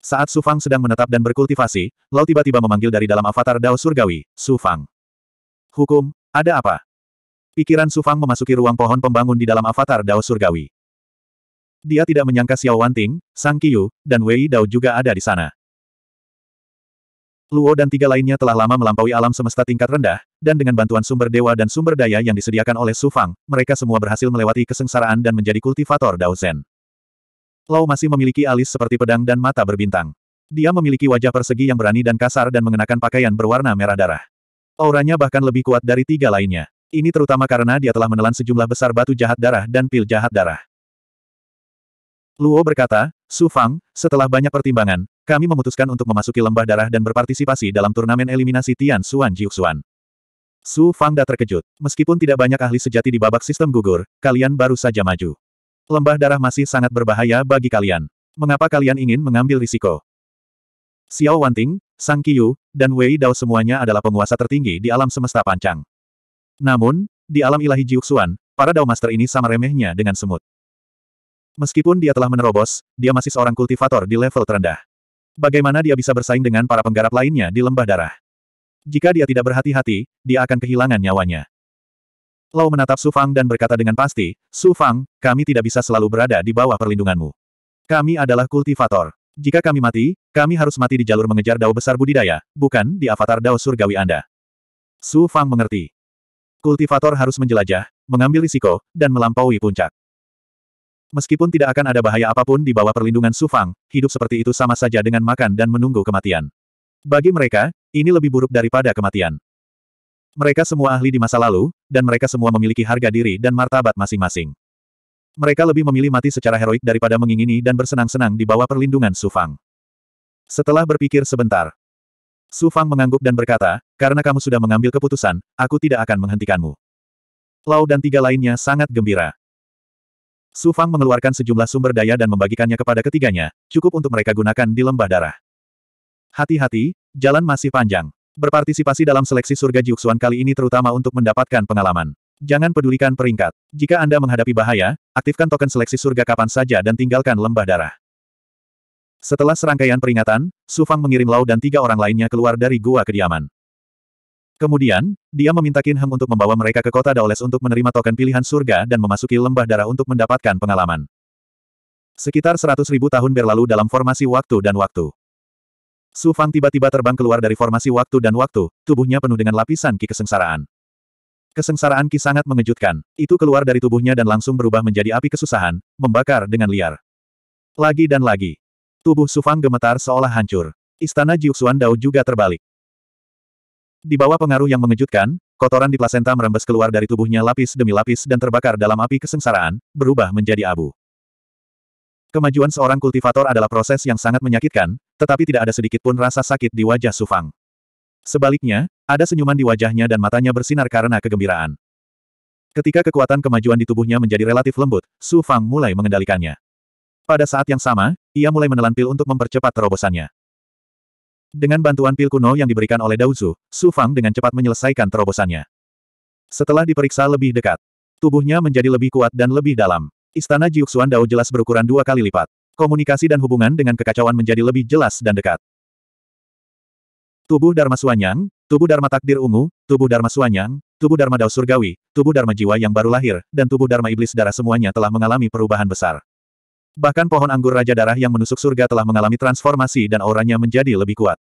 Saat Sufang sedang menetap dan berkultivasi, Lau tiba-tiba memanggil dari dalam avatar Dao Surgawi, Sufang. Hukum, ada apa? Pikiran Sufang memasuki ruang pohon pembangun di dalam avatar Dao Surgawi. Dia tidak menyangka Xiao Wanting, Sang Qiu, dan Wei Dao juga ada di sana. Luo dan tiga lainnya telah lama melampaui alam semesta tingkat rendah, dan dengan bantuan sumber dewa dan sumber daya yang disediakan oleh Su Fang, mereka semua berhasil melewati kesengsaraan dan menjadi kultivator Dao Zen. Lau masih memiliki alis seperti pedang dan mata berbintang. Dia memiliki wajah persegi yang berani dan kasar dan mengenakan pakaian berwarna merah darah. Auranya bahkan lebih kuat dari tiga lainnya. Ini terutama karena dia telah menelan sejumlah besar batu jahat darah dan pil jahat darah. Luo berkata, Su Fang, setelah banyak pertimbangan, kami memutuskan untuk memasuki lembah darah dan berpartisipasi dalam turnamen eliminasi Tian Xuan Jiuxuan. Su da terkejut. Meskipun tidak banyak ahli sejati di babak sistem gugur, kalian baru saja maju. Lembah darah masih sangat berbahaya bagi kalian. Mengapa kalian ingin mengambil risiko? Xiao Wanting, Sang Qiyu, dan Wei Dao semuanya adalah penguasa tertinggi di alam semesta pancang. Namun, di alam ilahi Jiuxuan, para Dao Master ini sama remehnya dengan semut. Meskipun dia telah menerobos, dia masih seorang kultivator di level terendah. Bagaimana dia bisa bersaing dengan para penggarap lainnya di lembah darah? Jika dia tidak berhati-hati, dia akan kehilangan nyawanya. Lau menatap Su Fang dan berkata dengan pasti, Su Fang, kami tidak bisa selalu berada di bawah perlindunganmu. Kami adalah kultivator. Jika kami mati, kami harus mati di jalur mengejar dao besar budidaya, bukan di avatar dao surgawi Anda. Su Fang mengerti. Kultivator harus menjelajah, mengambil risiko, dan melampaui puncak. Meskipun tidak akan ada bahaya apapun di bawah perlindungan Sufang, hidup seperti itu sama saja dengan makan dan menunggu kematian. Bagi mereka, ini lebih buruk daripada kematian. Mereka semua ahli di masa lalu, dan mereka semua memiliki harga diri dan martabat masing-masing. Mereka lebih memilih mati secara heroik daripada mengingini dan bersenang-senang di bawah perlindungan Sufang. Setelah berpikir sebentar, Sufang mengangguk dan berkata, karena kamu sudah mengambil keputusan, aku tidak akan menghentikanmu. Lau dan tiga lainnya sangat gembira. Su Fang mengeluarkan sejumlah sumber daya dan membagikannya kepada ketiganya, cukup untuk mereka gunakan di lembah darah. Hati-hati, jalan masih panjang. Berpartisipasi dalam seleksi surga Jiuxuan kali ini terutama untuk mendapatkan pengalaman. Jangan pedulikan peringkat. Jika Anda menghadapi bahaya, aktifkan token seleksi surga kapan saja dan tinggalkan lembah darah. Setelah serangkaian peringatan, Su Fang mengirim Lau dan tiga orang lainnya keluar dari gua kediaman. Kemudian, dia meminta Qin Heng untuk membawa mereka ke kota Daoles untuk menerima token pilihan surga dan memasuki lembah darah untuk mendapatkan pengalaman. Sekitar seratus tahun berlalu dalam formasi waktu dan waktu. Su Fang tiba-tiba terbang keluar dari formasi waktu dan waktu, tubuhnya penuh dengan lapisan ki kesengsaraan. Kesengsaraan ki sangat mengejutkan. Itu keluar dari tubuhnya dan langsung berubah menjadi api kesusahan, membakar dengan liar. Lagi dan lagi. Tubuh Su Fang gemetar seolah hancur. Istana Jiuxuan Dao juga terbalik. Di bawah pengaruh yang mengejutkan, kotoran di plasenta merembes keluar dari tubuhnya lapis demi lapis dan terbakar dalam api kesengsaraan, berubah menjadi abu. Kemajuan seorang kultivator adalah proses yang sangat menyakitkan, tetapi tidak ada sedikit pun rasa sakit di wajah Sufang. Sebaliknya, ada senyuman di wajahnya dan matanya bersinar karena kegembiraan. Ketika kekuatan kemajuan di tubuhnya menjadi relatif lembut, Sufang mulai mengendalikannya. Pada saat yang sama, ia mulai menelan pil untuk mempercepat terobosannya. Dengan bantuan pil kuno yang diberikan oleh Daozu, Su Fang dengan cepat menyelesaikan terobosannya. Setelah diperiksa lebih dekat, tubuhnya menjadi lebih kuat dan lebih dalam. Istana Jiuxuan Dao jelas berukuran dua kali lipat. Komunikasi dan hubungan dengan kekacauan menjadi lebih jelas dan dekat. Tubuh Dharma Suanyang, tubuh Dharma Takdir Ungu, tubuh Dharma Suanyang, tubuh Dharma Dao Surgawi, tubuh Dharma Jiwa yang baru lahir, dan tubuh Dharma Iblis Darah semuanya telah mengalami perubahan besar. Bahkan pohon anggur Raja Darah yang menusuk surga telah mengalami transformasi dan auranya menjadi lebih kuat.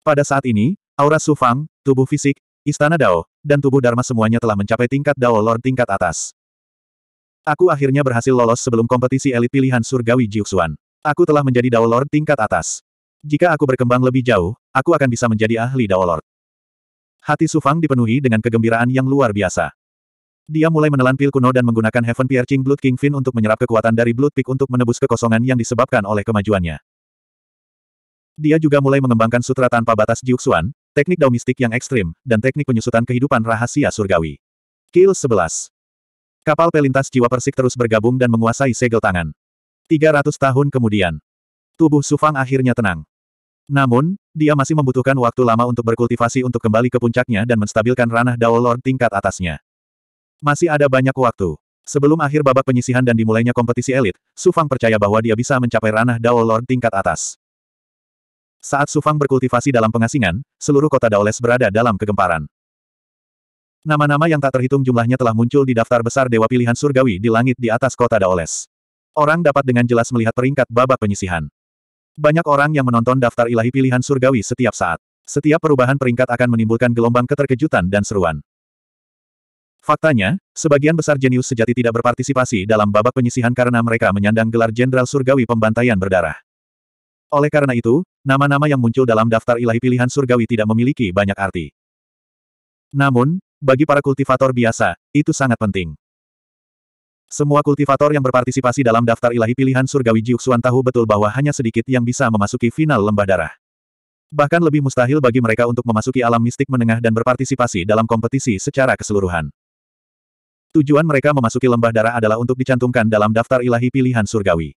Pada saat ini, aura Sufang, tubuh fisik, istana Dao, dan tubuh Dharma semuanya telah mencapai tingkat Dao Lord tingkat atas. Aku akhirnya berhasil lolos sebelum kompetisi elit pilihan surgawi Jiuxuan. Aku telah menjadi Dao Lord tingkat atas. Jika aku berkembang lebih jauh, aku akan bisa menjadi ahli Dao Lord. Hati Sufang dipenuhi dengan kegembiraan yang luar biasa. Dia mulai menelan pil kuno dan menggunakan Heaven Piercing Blood Kingfin untuk menyerap kekuatan dari Blood Peak untuk menebus kekosongan yang disebabkan oleh kemajuannya. Dia juga mulai mengembangkan sutra tanpa batas Jiuxuan, teknik dao mistik yang ekstrim, dan teknik penyusutan kehidupan rahasia surgawi. Kill 11. Kapal pelintas jiwa persik terus bergabung dan menguasai segel tangan. 300 tahun kemudian. Tubuh Sufang akhirnya tenang. Namun, dia masih membutuhkan waktu lama untuk berkultivasi untuk kembali ke puncaknya dan menstabilkan ranah Dao Lord tingkat atasnya. Masih ada banyak waktu. Sebelum akhir babak penyisihan dan dimulainya kompetisi elit, Sufang percaya bahwa dia bisa mencapai ranah Dao Lord tingkat atas. Saat Sufang berkultivasi dalam pengasingan, seluruh kota Daoles berada dalam kegemparan. Nama-nama yang tak terhitung jumlahnya telah muncul di daftar besar Dewa Pilihan Surgawi di langit di atas kota Daoles. Orang dapat dengan jelas melihat peringkat babak penyisihan. Banyak orang yang menonton daftar ilahi pilihan surgawi setiap saat. Setiap perubahan peringkat akan menimbulkan gelombang keterkejutan dan seruan. Faktanya, sebagian besar jenius sejati tidak berpartisipasi dalam babak penyisihan karena mereka menyandang gelar Jenderal Surgawi Pembantaian Berdarah. Oleh karena itu, nama-nama yang muncul dalam daftar ilahi pilihan surgawi tidak memiliki banyak arti. Namun, bagi para kultivator biasa, itu sangat penting. Semua kultivator yang berpartisipasi dalam daftar ilahi pilihan surgawi Jiuxuan tahu betul bahwa hanya sedikit yang bisa memasuki final lembah darah. Bahkan lebih mustahil bagi mereka untuk memasuki alam mistik menengah dan berpartisipasi dalam kompetisi secara keseluruhan. Tujuan mereka memasuki lembah darah adalah untuk dicantumkan dalam daftar ilahi pilihan surgawi.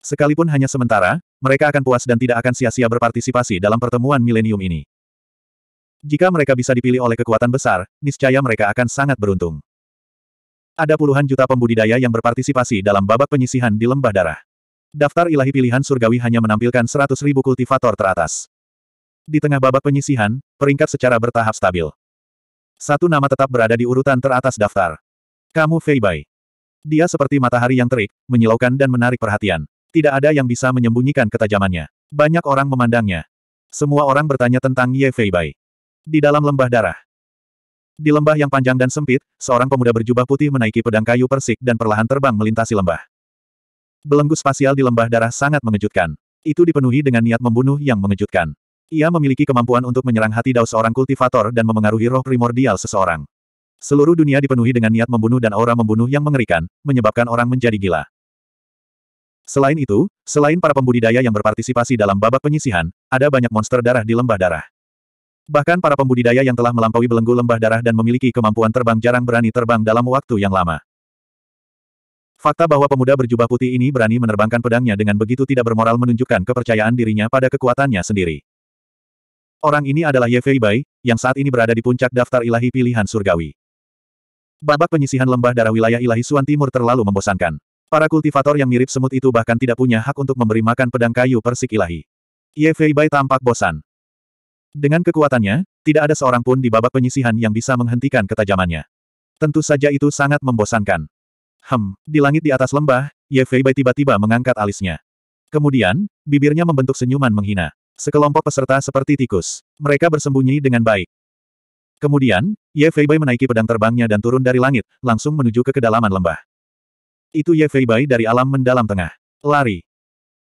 Sekalipun hanya sementara, mereka akan puas dan tidak akan sia-sia berpartisipasi dalam pertemuan milenium ini. Jika mereka bisa dipilih oleh kekuatan besar, niscaya mereka akan sangat beruntung. Ada puluhan juta pembudidaya yang berpartisipasi dalam babak penyisihan di lembah darah. Daftar ilahi pilihan surgawi hanya menampilkan 100 ribu kultivator teratas. Di tengah babak penyisihan, peringkat secara bertahap stabil. Satu nama tetap berada di urutan teratas daftar. Kamu Fei Bai. Dia seperti matahari yang terik, menyilaukan dan menarik perhatian. Tidak ada yang bisa menyembunyikan ketajamannya. Banyak orang memandangnya. Semua orang bertanya tentang Ye Fei Bai. Di dalam lembah darah. Di lembah yang panjang dan sempit, seorang pemuda berjubah putih menaiki pedang kayu persik dan perlahan terbang melintasi lembah. Belenggu spasial di lembah darah sangat mengejutkan. Itu dipenuhi dengan niat membunuh yang mengejutkan. Ia memiliki kemampuan untuk menyerang hati dao seorang kultivator dan memengaruhi roh primordial seseorang. Seluruh dunia dipenuhi dengan niat membunuh dan aura membunuh yang mengerikan, menyebabkan orang menjadi gila. Selain itu, selain para pembudidaya yang berpartisipasi dalam babak penyisihan, ada banyak monster darah di lembah darah. Bahkan para pembudidaya yang telah melampaui belenggu lembah darah dan memiliki kemampuan terbang jarang berani terbang dalam waktu yang lama. Fakta bahwa pemuda berjubah putih ini berani menerbangkan pedangnya dengan begitu tidak bermoral menunjukkan kepercayaan dirinya pada kekuatannya sendiri. Orang ini adalah Ye Fei Bai, yang saat ini berada di puncak daftar ilahi pilihan surgawi. Babak penyisihan lembah darah wilayah ilahi Suan Timur terlalu membosankan. Para kultivator yang mirip semut itu bahkan tidak punya hak untuk memberi makan pedang kayu persik ilahi. Ye Fei Bai tampak bosan. Dengan kekuatannya, tidak ada seorang pun di babak penyisihan yang bisa menghentikan ketajamannya. Tentu saja itu sangat membosankan. Hem, di langit di atas lembah, Ye Fei Bai tiba-tiba mengangkat alisnya. Kemudian, bibirnya membentuk senyuman menghina. Sekelompok peserta seperti tikus. Mereka bersembunyi dengan baik. Kemudian, Ye Feibai menaiki pedang terbangnya dan turun dari langit, langsung menuju ke kedalaman lembah. Itu Ye Feibai dari alam mendalam tengah. Lari.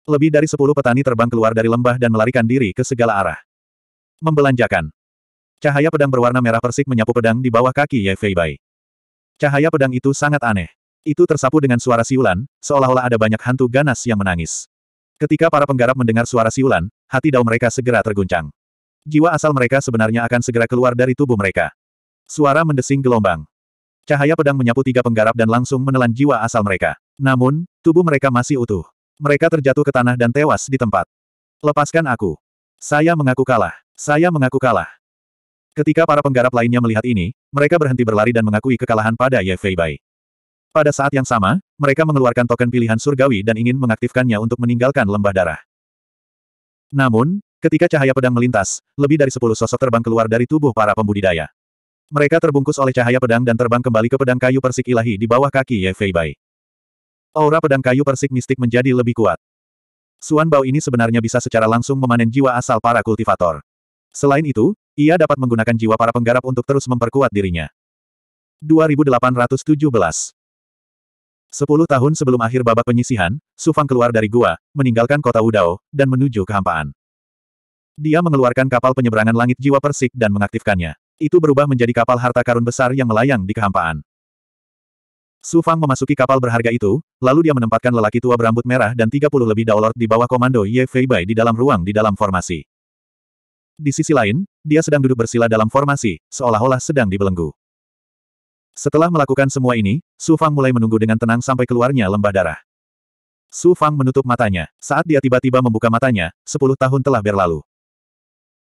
Lebih dari sepuluh petani terbang keluar dari lembah dan melarikan diri ke segala arah. Membelanjakan. Cahaya pedang berwarna merah persik menyapu pedang di bawah kaki Ye Feibai. Cahaya pedang itu sangat aneh. Itu tersapu dengan suara siulan, seolah-olah ada banyak hantu ganas yang menangis. Ketika para penggarap mendengar suara siulan, hati dao mereka segera terguncang. Jiwa asal mereka sebenarnya akan segera keluar dari tubuh mereka. Suara mendesing gelombang. Cahaya pedang menyapu tiga penggarap dan langsung menelan jiwa asal mereka. Namun, tubuh mereka masih utuh. Mereka terjatuh ke tanah dan tewas di tempat. Lepaskan aku. Saya mengaku kalah. Saya mengaku kalah. Ketika para penggarap lainnya melihat ini, mereka berhenti berlari dan mengakui kekalahan pada Ye Fei Bai. Pada saat yang sama, mereka mengeluarkan token pilihan surgawi dan ingin mengaktifkannya untuk meninggalkan lembah darah. Namun, ketika cahaya pedang melintas, lebih dari sepuluh sosok terbang keluar dari tubuh para pembudidaya. Mereka terbungkus oleh cahaya pedang dan terbang kembali ke pedang kayu persik ilahi di bawah kaki Ye Fei Bai. Aura pedang kayu persik mistik menjadi lebih kuat. Suan Bao ini sebenarnya bisa secara langsung memanen jiwa asal para kultivator. Selain itu, ia dapat menggunakan jiwa para penggarap untuk terus memperkuat dirinya. 2817 Sepuluh tahun sebelum akhir babak penyisihan, Su Fang keluar dari gua, meninggalkan kota Wudao, dan menuju kehampaan. Dia mengeluarkan kapal penyeberangan langit jiwa persik dan mengaktifkannya itu berubah menjadi kapal harta karun besar yang melayang di kehampaan. Su Fang memasuki kapal berharga itu, lalu dia menempatkan lelaki tua berambut merah dan 30 lebih daulord di bawah komando Ye Feibai di dalam ruang di dalam formasi. Di sisi lain, dia sedang duduk bersila dalam formasi, seolah-olah sedang dibelenggu. Setelah melakukan semua ini, Su Fang mulai menunggu dengan tenang sampai keluarnya lembah darah. Su Fang menutup matanya. Saat dia tiba-tiba membuka matanya, sepuluh tahun telah berlalu.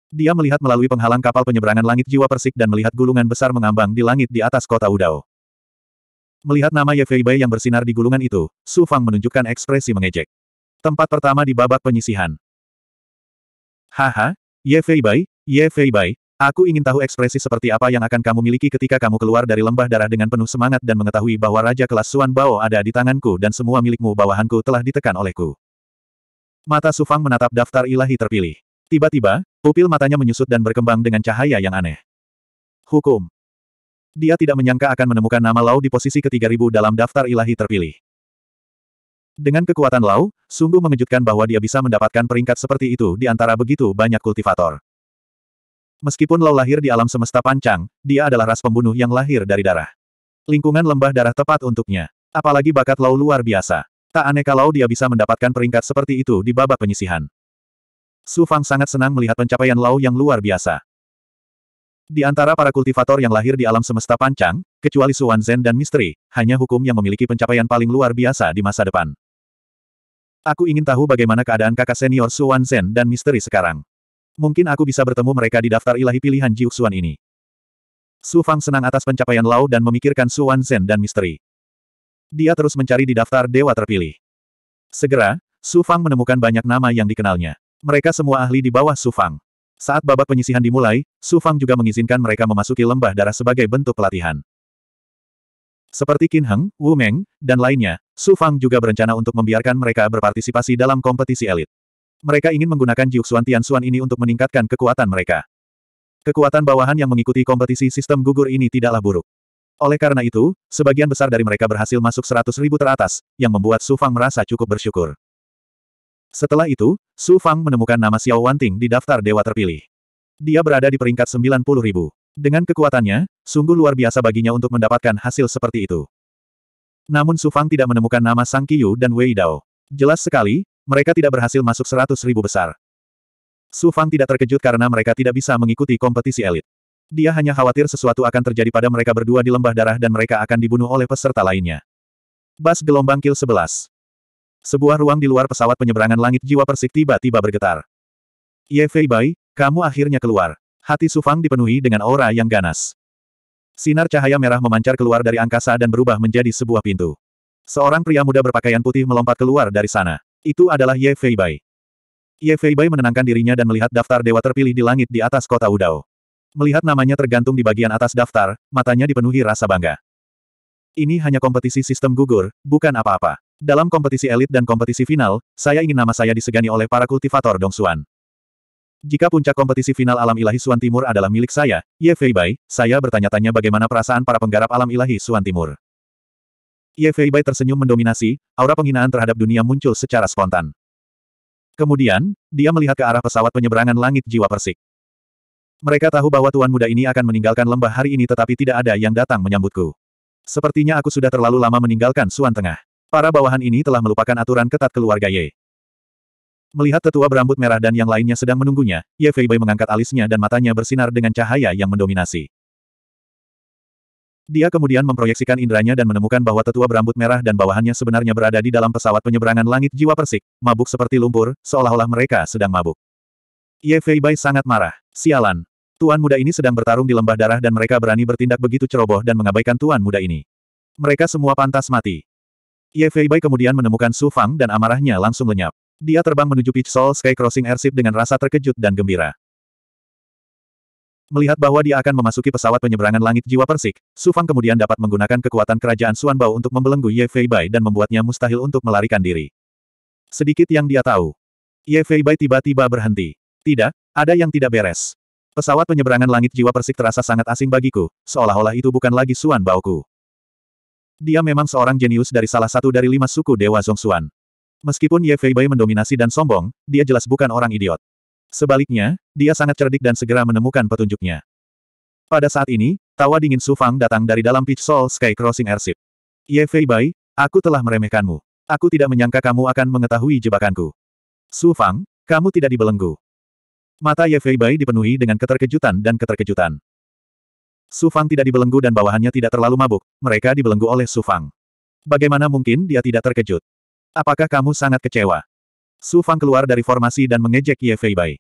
Dia melihat melalui penghalang kapal penyeberangan langit jiwa persik dan melihat gulungan besar mengambang di langit di atas kota Udao. Melihat nama Ye Feibai yang bersinar di gulungan itu, Su Fang menunjukkan ekspresi mengejek. Tempat pertama di babak penyisihan. Haha, Ye Feibai, Ye Feibai, aku ingin tahu ekspresi seperti apa yang akan kamu miliki ketika kamu keluar dari lembah darah dengan penuh semangat dan mengetahui bahwa Raja kelas Suan Bao ada di tanganku dan semua milikmu bawahanku telah ditekan olehku. Mata Su Fang menatap daftar ilahi terpilih. Tiba-tiba, pupil matanya menyusut dan berkembang dengan cahaya yang aneh. Hukum. Dia tidak menyangka akan menemukan nama Lau di posisi ke-3000 dalam daftar ilahi terpilih. Dengan kekuatan Lau, sungguh mengejutkan bahwa dia bisa mendapatkan peringkat seperti itu di antara begitu banyak kultivator. Meskipun Lau lahir di alam semesta pancang, dia adalah ras pembunuh yang lahir dari darah. Lingkungan lembah darah tepat untuknya. Apalagi bakat Lau luar biasa. Tak aneh kalau dia bisa mendapatkan peringkat seperti itu di babak penyisihan. Su Fang sangat senang melihat pencapaian Lau yang luar biasa. Di antara para kultivator yang lahir di alam semesta pancang, kecuali Su Zhen dan Misteri, hanya hukum yang memiliki pencapaian paling luar biasa di masa depan. Aku ingin tahu bagaimana keadaan kakak senior Su Zhen dan Misteri sekarang. Mungkin aku bisa bertemu mereka di daftar ilahi pilihan Jiu Jiuxuan ini. Su Fang senang atas pencapaian Lau dan memikirkan Su Zhen dan Misteri. Dia terus mencari di daftar dewa terpilih. Segera, Su Fang menemukan banyak nama yang dikenalnya. Mereka semua ahli di bawah Sufang. Saat babak penyisihan dimulai, Sufang juga mengizinkan mereka memasuki lembah darah sebagai bentuk pelatihan. Seperti Qin Heng, Wu Meng, dan lainnya, Sufang juga berencana untuk membiarkan mereka berpartisipasi dalam kompetisi elit. Mereka ingin menggunakan Jiuxuan Tianxuan ini untuk meningkatkan kekuatan mereka. Kekuatan bawahan yang mengikuti kompetisi sistem gugur ini tidaklah buruk. Oleh karena itu, sebagian besar dari mereka berhasil masuk 100 teratas, yang membuat Sufang merasa cukup bersyukur. Setelah itu, Su Fang menemukan nama Xiao Wanting di daftar dewa terpilih. Dia berada di peringkat 90 ribu. Dengan kekuatannya, sungguh luar biasa baginya untuk mendapatkan hasil seperti itu. Namun Su Fang tidak menemukan nama Sang Qiyu dan Wei Dao. Jelas sekali, mereka tidak berhasil masuk 100 ribu besar. Su Fang tidak terkejut karena mereka tidak bisa mengikuti kompetisi elit. Dia hanya khawatir sesuatu akan terjadi pada mereka berdua di lembah darah dan mereka akan dibunuh oleh peserta lainnya. Bas gelombang kill 11. Sebuah ruang di luar pesawat penyeberangan langit jiwa persik tiba-tiba bergetar. Ye Fei Bai, kamu akhirnya keluar. Hati Sufang dipenuhi dengan aura yang ganas. Sinar cahaya merah memancar keluar dari angkasa dan berubah menjadi sebuah pintu. Seorang pria muda berpakaian putih melompat keluar dari sana. Itu adalah Ye Fei Bai. Ye Fei Bai menenangkan dirinya dan melihat daftar dewa terpilih di langit di atas kota Udao. Melihat namanya tergantung di bagian atas daftar, matanya dipenuhi rasa bangga. Ini hanya kompetisi sistem gugur, bukan apa-apa. Dalam kompetisi elit dan kompetisi final, saya ingin nama saya disegani oleh para kultivator Dong Xuan. Jika puncak kompetisi final alam ilahi Suan Timur adalah milik saya, Ye Bai, saya bertanya-tanya bagaimana perasaan para penggarap alam ilahi Suan Timur. Ye Bai tersenyum mendominasi, aura penghinaan terhadap dunia muncul secara spontan. Kemudian, dia melihat ke arah pesawat penyeberangan langit jiwa persik. Mereka tahu bahwa tuan muda ini akan meninggalkan lembah hari ini tetapi tidak ada yang datang menyambutku. Sepertinya aku sudah terlalu lama meninggalkan Suan Tengah. Para bawahan ini telah melupakan aturan ketat keluarga Ye. Melihat tetua berambut merah dan yang lainnya sedang menunggunya, Ye Bai mengangkat alisnya dan matanya bersinar dengan cahaya yang mendominasi. Dia kemudian memproyeksikan inderanya dan menemukan bahwa tetua berambut merah dan bawahannya sebenarnya berada di dalam pesawat penyeberangan langit jiwa persik, mabuk seperti lumpur, seolah-olah mereka sedang mabuk. Ye Bai sangat marah. Sialan, Tuan muda ini sedang bertarung di lembah darah dan mereka berani bertindak begitu ceroboh dan mengabaikan tuan muda ini. Mereka semua pantas mati. Ye Feibai kemudian menemukan Su Fang dan amarahnya langsung lenyap. Dia terbang menuju Peach Soul Sky Crossing Airship dengan rasa terkejut dan gembira. Melihat bahwa dia akan memasuki pesawat penyeberangan langit jiwa persik, Su Fang kemudian dapat menggunakan kekuatan kerajaan Suan Bao untuk membelenggu Ye Feibai dan membuatnya mustahil untuk melarikan diri. Sedikit yang dia tahu. Ye Feibai tiba-tiba berhenti. Tidak, ada yang tidak beres. Pesawat penyeberangan langit jiwa persik terasa sangat asing bagiku, seolah-olah itu bukan lagi Suan Baoku. Dia memang seorang jenius dari salah satu dari lima suku Dewa Zongsuan. Meskipun Ye Feibai mendominasi dan sombong, dia jelas bukan orang idiot. Sebaliknya, dia sangat cerdik dan segera menemukan petunjuknya. Pada saat ini, tawa dingin Su Fang datang dari dalam Pitch Soul Sky Crossing Airship. Ye Feibai, aku telah meremehkanmu. Aku tidak menyangka kamu akan mengetahui jebakanku. Su Fang, kamu tidak dibelenggu. Mata Ye Fei Bai dipenuhi dengan keterkejutan dan keterkejutan. Su Fang tidak dibelenggu dan bawahannya tidak terlalu mabuk, mereka dibelenggu oleh Su Fang. Bagaimana mungkin dia tidak terkejut? Apakah kamu sangat kecewa? Su Fang keluar dari formasi dan mengejek Ye Fei Bai.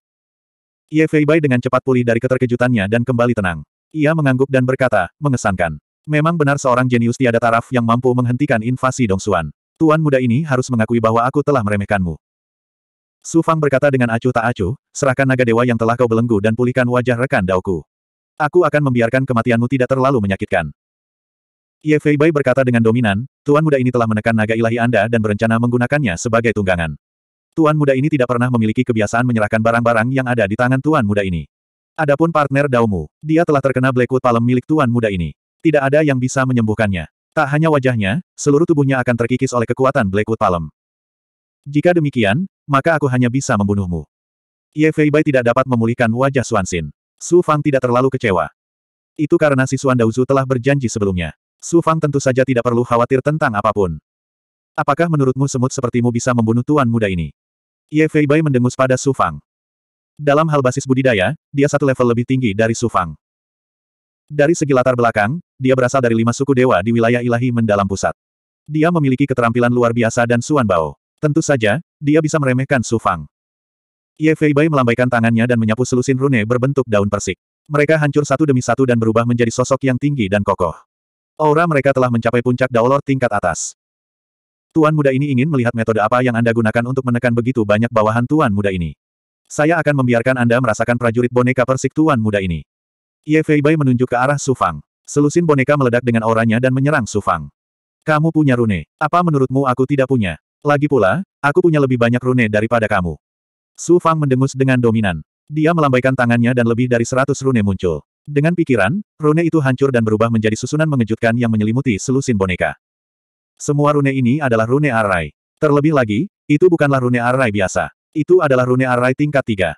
Ye Fei Bai dengan cepat pulih dari keterkejutannya dan kembali tenang. Ia mengangguk dan berkata, mengesankan. Memang benar seorang jenius tiada taraf yang mampu menghentikan invasi Dong Xuan. Tuan muda ini harus mengakui bahwa aku telah meremehkanmu. Su Fang berkata dengan acuh tak acuh, serahkan naga dewa yang telah kau belenggu dan pulihkan wajah rekan Daoku. Aku akan membiarkan kematianmu tidak terlalu menyakitkan. Ye Feibai berkata dengan dominan, Tuan muda ini telah menekan naga ilahi Anda dan berencana menggunakannya sebagai tunggangan. Tuan muda ini tidak pernah memiliki kebiasaan menyerahkan barang-barang yang ada di tangan Tuan muda ini. Adapun partner Daumu, dia telah terkena Blackwood Palem milik Tuan muda ini. Tidak ada yang bisa menyembuhkannya. Tak hanya wajahnya, seluruh tubuhnya akan terkikis oleh kekuatan Blackwood Palem. Jika demikian, maka aku hanya bisa membunuhmu. Ye Feibai tidak dapat memulihkan wajah Xin. Su Fang tidak terlalu kecewa. Itu karena si Suan Zhu telah berjanji sebelumnya. Su Fang tentu saja tidak perlu khawatir tentang apapun. Apakah menurutmu semut sepertimu bisa membunuh tuan muda ini? Ye Feibai mendengus pada Su Fang. Dalam hal basis budidaya, dia satu level lebih tinggi dari Su Fang. Dari segi latar belakang, dia berasal dari lima suku dewa di wilayah ilahi mendalam pusat. Dia memiliki keterampilan luar biasa dan Suan Bao. Tentu saja, dia bisa meremehkan Su Fang. Ye Feibai melambaikan tangannya dan menyapu selusin rune berbentuk daun persik. Mereka hancur satu demi satu dan berubah menjadi sosok yang tinggi dan kokoh. Aura mereka telah mencapai puncak daolor tingkat atas. Tuan muda ini ingin melihat metode apa yang Anda gunakan untuk menekan begitu banyak bawahan Tuan muda ini. Saya akan membiarkan Anda merasakan prajurit boneka persik Tuan muda ini. Ye Feibai menunjuk ke arah Su Fang. Selusin boneka meledak dengan auranya dan menyerang Su Fang. Kamu punya rune. Apa menurutmu aku tidak punya? Lagi pula, aku punya lebih banyak rune daripada kamu. Su Fang mendengus dengan dominan. Dia melambaikan tangannya dan lebih dari seratus rune muncul. Dengan pikiran, rune itu hancur dan berubah menjadi susunan mengejutkan yang menyelimuti selusin boneka. Semua rune ini adalah rune arai. Terlebih lagi, itu bukanlah rune arai biasa. Itu adalah rune arai tingkat tiga.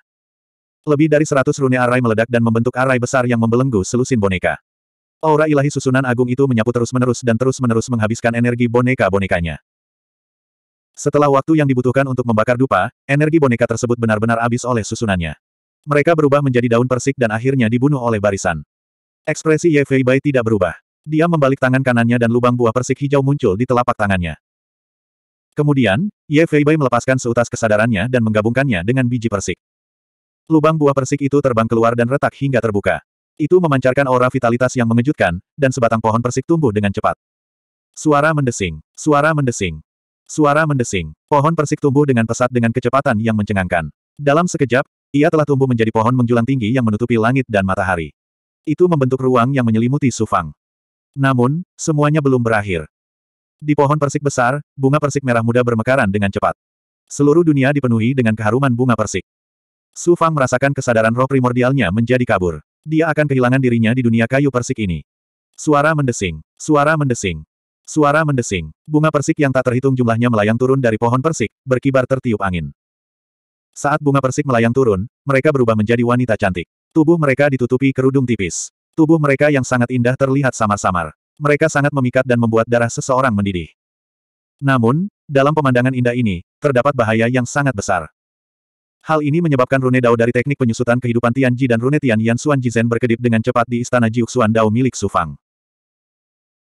Lebih dari seratus rune arai meledak dan membentuk arai besar yang membelenggu selusin boneka. Aura ilahi susunan agung itu menyapu terus-menerus dan terus-menerus menghabiskan energi boneka-bonekanya. Setelah waktu yang dibutuhkan untuk membakar dupa, energi boneka tersebut benar-benar habis oleh susunannya. Mereka berubah menjadi daun persik dan akhirnya dibunuh oleh barisan. Ekspresi Ye Fei Bai tidak berubah. Dia membalik tangan kanannya dan lubang buah persik hijau muncul di telapak tangannya. Kemudian, Ye Fei Bai melepaskan seutas kesadarannya dan menggabungkannya dengan biji persik. Lubang buah persik itu terbang keluar dan retak hingga terbuka. Itu memancarkan aura vitalitas yang mengejutkan, dan sebatang pohon persik tumbuh dengan cepat. Suara mendesing, suara mendesing. Suara mendesing. Pohon persik tumbuh dengan pesat dengan kecepatan yang mencengangkan. Dalam sekejap, ia telah tumbuh menjadi pohon menjulang tinggi yang menutupi langit dan matahari. Itu membentuk ruang yang menyelimuti Sufang. Namun, semuanya belum berakhir. Di pohon persik besar, bunga persik merah muda bermekaran dengan cepat. Seluruh dunia dipenuhi dengan keharuman bunga persik. Sufang merasakan kesadaran roh primordialnya menjadi kabur. Dia akan kehilangan dirinya di dunia kayu persik ini. Suara mendesing. Suara mendesing. Suara mendesing. Bunga persik yang tak terhitung jumlahnya melayang turun dari pohon persik, berkibar tertiup angin. Saat bunga persik melayang turun, mereka berubah menjadi wanita cantik. Tubuh mereka ditutupi kerudung tipis. Tubuh mereka yang sangat indah terlihat samar-samar. Mereka sangat memikat dan membuat darah seseorang mendidih. Namun, dalam pemandangan indah ini, terdapat bahaya yang sangat besar. Hal ini menyebabkan Rune Dao dari teknik penyusutan kehidupan Tianji dan Rune Tian Yan Jizen berkedip dengan cepat di istana Jiuxuan Dao milik Sufang.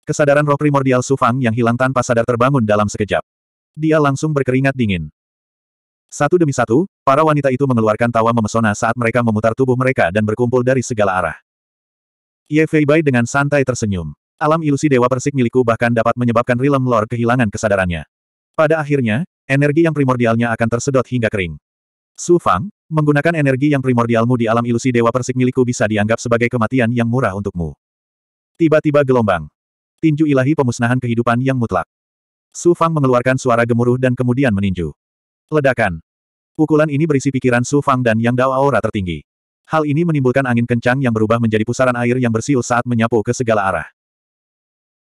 Kesadaran roh primordial Sufang yang hilang tanpa sadar terbangun dalam sekejap. Dia langsung berkeringat dingin. Satu demi satu, para wanita itu mengeluarkan tawa memesona saat mereka memutar tubuh mereka dan berkumpul dari segala arah. Ye Bai dengan santai tersenyum. Alam ilusi Dewa Persik milikku bahkan dapat menyebabkan Realm Lord kehilangan kesadarannya. Pada akhirnya, energi yang primordialnya akan tersedot hingga kering. Su Fang, menggunakan energi yang primordialmu di alam ilusi Dewa Persik milikku bisa dianggap sebagai kematian yang murah untukmu. Tiba-tiba gelombang. Tinju ilahi pemusnahan kehidupan yang mutlak. Su Fang mengeluarkan suara gemuruh dan kemudian meninju. Ledakan. Pukulan ini berisi pikiran Su Fang dan Yang Dao aura tertinggi. Hal ini menimbulkan angin kencang yang berubah menjadi pusaran air yang bersiul saat menyapu ke segala arah.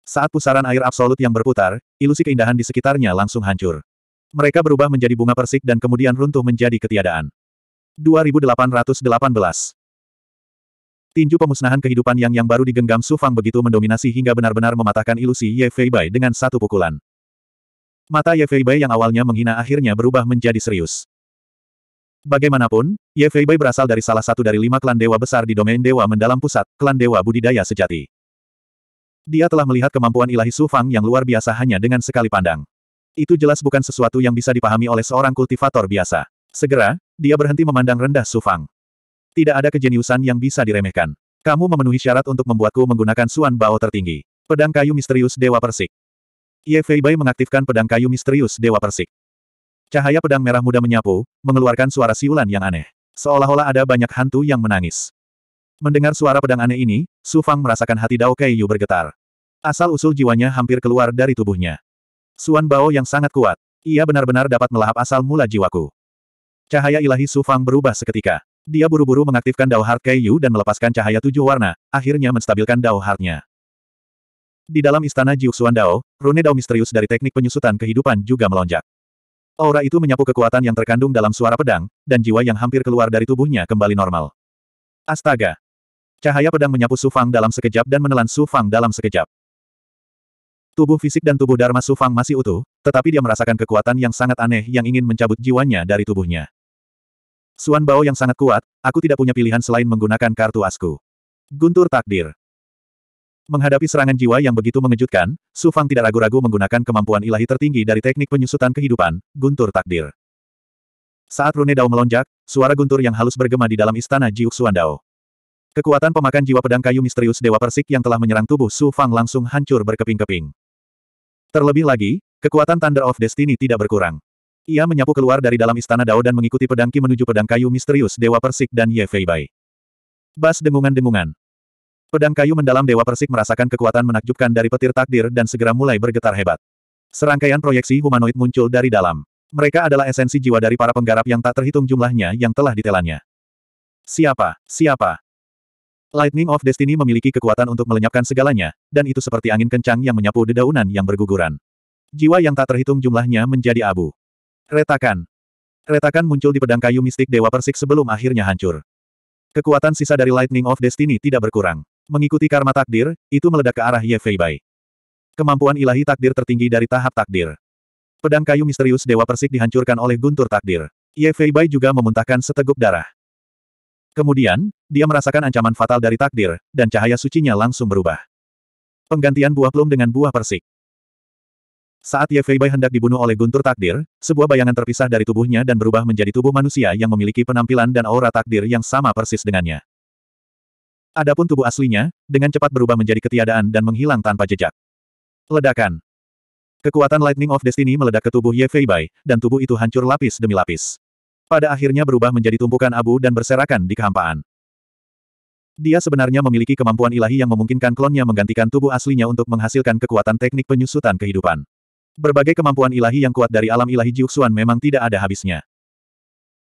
Saat pusaran air absolut yang berputar, ilusi keindahan di sekitarnya langsung hancur. Mereka berubah menjadi bunga persik dan kemudian runtuh menjadi ketiadaan. 2818 Tinju pemusnahan kehidupan yang yang baru digenggam Su Fang begitu mendominasi hingga benar-benar mematahkan ilusi Ye Fei Bai dengan satu pukulan. Mata Ye Fei Bai yang awalnya menghina akhirnya berubah menjadi serius. Bagaimanapun, Ye Fei Bai berasal dari salah satu dari lima klan dewa besar di domain dewa mendalam pusat, klan dewa budidaya sejati. Dia telah melihat kemampuan ilahi Su Fang yang luar biasa hanya dengan sekali pandang. Itu jelas bukan sesuatu yang bisa dipahami oleh seorang kultivator biasa. Segera, dia berhenti memandang rendah Su Fang. Tidak ada kejeniusan yang bisa diremehkan. Kamu memenuhi syarat untuk membuatku menggunakan Suan Bao tertinggi. Pedang kayu misterius Dewa Persik. Ye Feibai mengaktifkan pedang kayu misterius Dewa Persik. Cahaya pedang merah muda menyapu, mengeluarkan suara siulan yang aneh. Seolah-olah ada banyak hantu yang menangis. Mendengar suara pedang aneh ini, Su Fang merasakan hati Dao Kei Yu bergetar. Asal-usul jiwanya hampir keluar dari tubuhnya. Suan Bao yang sangat kuat. Ia benar-benar dapat melahap asal mula jiwaku. Cahaya ilahi Su Fang berubah seketika. Dia buru-buru mengaktifkan Dao Heart Kaiyu dan melepaskan cahaya tujuh warna, akhirnya menstabilkan Dao Heart-nya. Di dalam istana Jiuxuan Dao, rune Dao misterius dari teknik penyusutan kehidupan juga melonjak. Aura itu menyapu kekuatan yang terkandung dalam suara pedang, dan jiwa yang hampir keluar dari tubuhnya kembali normal. Astaga! Cahaya pedang menyapu Sufang dalam sekejap dan menelan Sufang dalam sekejap. Tubuh fisik dan tubuh Dharma Sufang masih utuh, tetapi dia merasakan kekuatan yang sangat aneh yang ingin mencabut jiwanya dari tubuhnya. Suan Bao yang sangat kuat, aku tidak punya pilihan selain menggunakan kartu asku. Guntur takdir. Menghadapi serangan jiwa yang begitu mengejutkan, Su Fang tidak ragu-ragu menggunakan kemampuan ilahi tertinggi dari teknik penyusutan kehidupan, guntur takdir. Saat rune Dao melonjak, suara guntur yang halus bergema di dalam istana Jiuk Suan Dao. Kekuatan pemakan jiwa pedang kayu misterius Dewa Persik yang telah menyerang tubuh Su Fang langsung hancur berkeping-keping. Terlebih lagi, kekuatan Thunder of Destiny tidak berkurang. Ia menyapu keluar dari dalam istana Dao dan mengikuti pedang Ki menuju pedang kayu misterius Dewa Persik dan Ye Fei Bai. Bas dengungan-dengungan. Pedang kayu mendalam Dewa Persik merasakan kekuatan menakjubkan dari petir takdir dan segera mulai bergetar hebat. Serangkaian proyeksi humanoid muncul dari dalam. Mereka adalah esensi jiwa dari para penggarap yang tak terhitung jumlahnya yang telah ditelannya. Siapa? Siapa? Lightning of Destiny memiliki kekuatan untuk melenyapkan segalanya, dan itu seperti angin kencang yang menyapu dedaunan yang berguguran. Jiwa yang tak terhitung jumlahnya menjadi abu. Retakan. Retakan muncul di pedang kayu mistik Dewa Persik sebelum akhirnya hancur. Kekuatan sisa dari Lightning of Destiny tidak berkurang. Mengikuti karma takdir, itu meledak ke arah Ye Feibai. Kemampuan ilahi takdir tertinggi dari tahap takdir. Pedang kayu misterius Dewa Persik dihancurkan oleh guntur takdir. Ye Feibai juga memuntahkan seteguk darah. Kemudian, dia merasakan ancaman fatal dari takdir, dan cahaya sucinya langsung berubah. Penggantian buah plum dengan buah persik. Saat Ye Feibai hendak dibunuh oleh guntur takdir, sebuah bayangan terpisah dari tubuhnya dan berubah menjadi tubuh manusia yang memiliki penampilan dan aura takdir yang sama persis dengannya. Adapun tubuh aslinya, dengan cepat berubah menjadi ketiadaan dan menghilang tanpa jejak. Ledakan. Kekuatan Lightning of Destiny meledak ke tubuh Ye Feibai, dan tubuh itu hancur lapis demi lapis. Pada akhirnya berubah menjadi tumpukan abu dan berserakan di kehampaan. Dia sebenarnya memiliki kemampuan ilahi yang memungkinkan klonnya menggantikan tubuh aslinya untuk menghasilkan kekuatan teknik penyusutan kehidupan. Berbagai kemampuan ilahi yang kuat dari alam ilahi Jiuxuan memang tidak ada habisnya.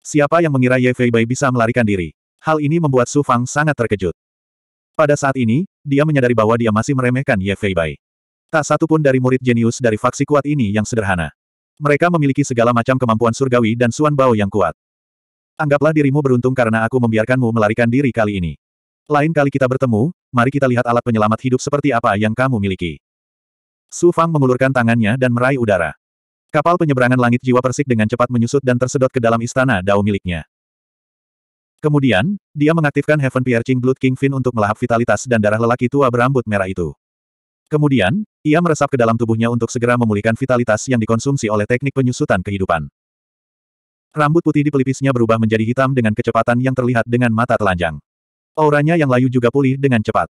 Siapa yang mengira Ye Fei bisa melarikan diri? Hal ini membuat Su Fang sangat terkejut. Pada saat ini, dia menyadari bahwa dia masih meremehkan Ye Fei Tak satu pun dari murid jenius dari faksi kuat ini yang sederhana. Mereka memiliki segala macam kemampuan surgawi dan Suan Bao yang kuat. Anggaplah dirimu beruntung karena aku membiarkanmu melarikan diri kali ini. Lain kali kita bertemu, mari kita lihat alat penyelamat hidup seperti apa yang kamu miliki. Su Fang mengulurkan tangannya dan meraih udara. Kapal penyeberangan langit jiwa persik dengan cepat menyusut dan tersedot ke dalam istana dao miliknya. Kemudian, dia mengaktifkan Heaven Piercing Blood King Finn untuk melahap vitalitas dan darah lelaki tua berambut merah itu. Kemudian, ia meresap ke dalam tubuhnya untuk segera memulihkan vitalitas yang dikonsumsi oleh teknik penyusutan kehidupan. Rambut putih di pelipisnya berubah menjadi hitam dengan kecepatan yang terlihat dengan mata telanjang. Auranya yang layu juga pulih dengan cepat.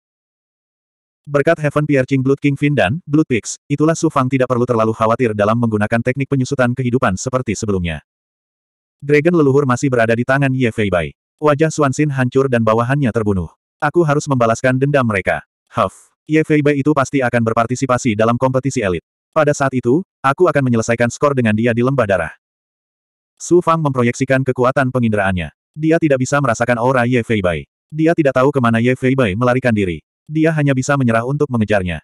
Berkat Heaven Piercing Blood King dan Blood Pix, itulah Su Fang tidak perlu terlalu khawatir dalam menggunakan teknik penyusutan kehidupan seperti sebelumnya. Dragon leluhur masih berada di tangan Ye Fei Bai. Wajah Xin hancur dan bawahannya terbunuh. Aku harus membalaskan dendam mereka. Huff. Ye Fei Bai itu pasti akan berpartisipasi dalam kompetisi elit. Pada saat itu, aku akan menyelesaikan skor dengan dia di lembah darah. Su Fang memproyeksikan kekuatan penginderaannya. Dia tidak bisa merasakan aura Ye Fei Bai. Dia tidak tahu kemana Ye Fei Bai melarikan diri dia hanya bisa menyerah untuk mengejarnya.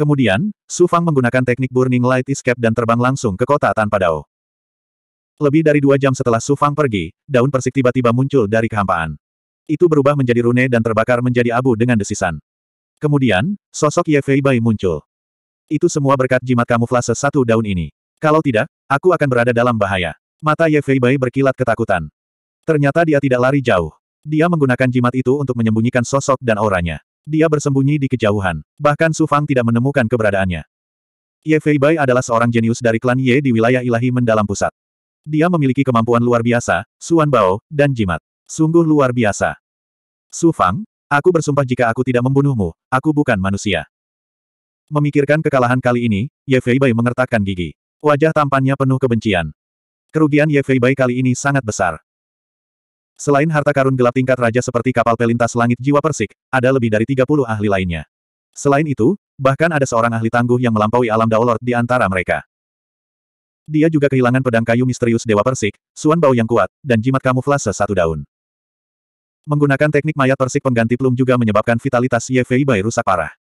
Kemudian, Su Fang menggunakan teknik Burning Light Escape dan terbang langsung ke kota tanpa Dao. Lebih dari dua jam setelah Su Fang pergi, daun persik tiba-tiba muncul dari kehampaan. Itu berubah menjadi rune dan terbakar menjadi abu dengan desisan. Kemudian, sosok Ye Fei Bai muncul. Itu semua berkat jimat kamuflase satu daun ini. Kalau tidak, aku akan berada dalam bahaya. Mata Ye Fei Bai berkilat ketakutan. Ternyata dia tidak lari jauh. Dia menggunakan jimat itu untuk menyembunyikan sosok dan auranya dia bersembunyi di kejauhan. Bahkan Su Fang tidak menemukan keberadaannya. Ye Feibai adalah seorang jenius dari klan Ye di wilayah ilahi mendalam pusat. Dia memiliki kemampuan luar biasa, Suan Bao, dan jimat. Sungguh luar biasa. Su Fang, aku bersumpah jika aku tidak membunuhmu, aku bukan manusia. Memikirkan kekalahan kali ini, Ye Feibai mengertakkan gigi. Wajah tampannya penuh kebencian. Kerugian Ye Feibai kali ini sangat besar. Selain harta karun gelap tingkat raja seperti kapal pelintas langit jiwa persik, ada lebih dari 30 ahli lainnya. Selain itu, bahkan ada seorang ahli tangguh yang melampaui alam Daolord di antara mereka. Dia juga kehilangan pedang kayu misterius Dewa Persik, suan bau yang kuat, dan jimat kamuflase satu daun. Menggunakan teknik mayat Persik pengganti plum juga menyebabkan vitalitas Ye Bai rusak parah.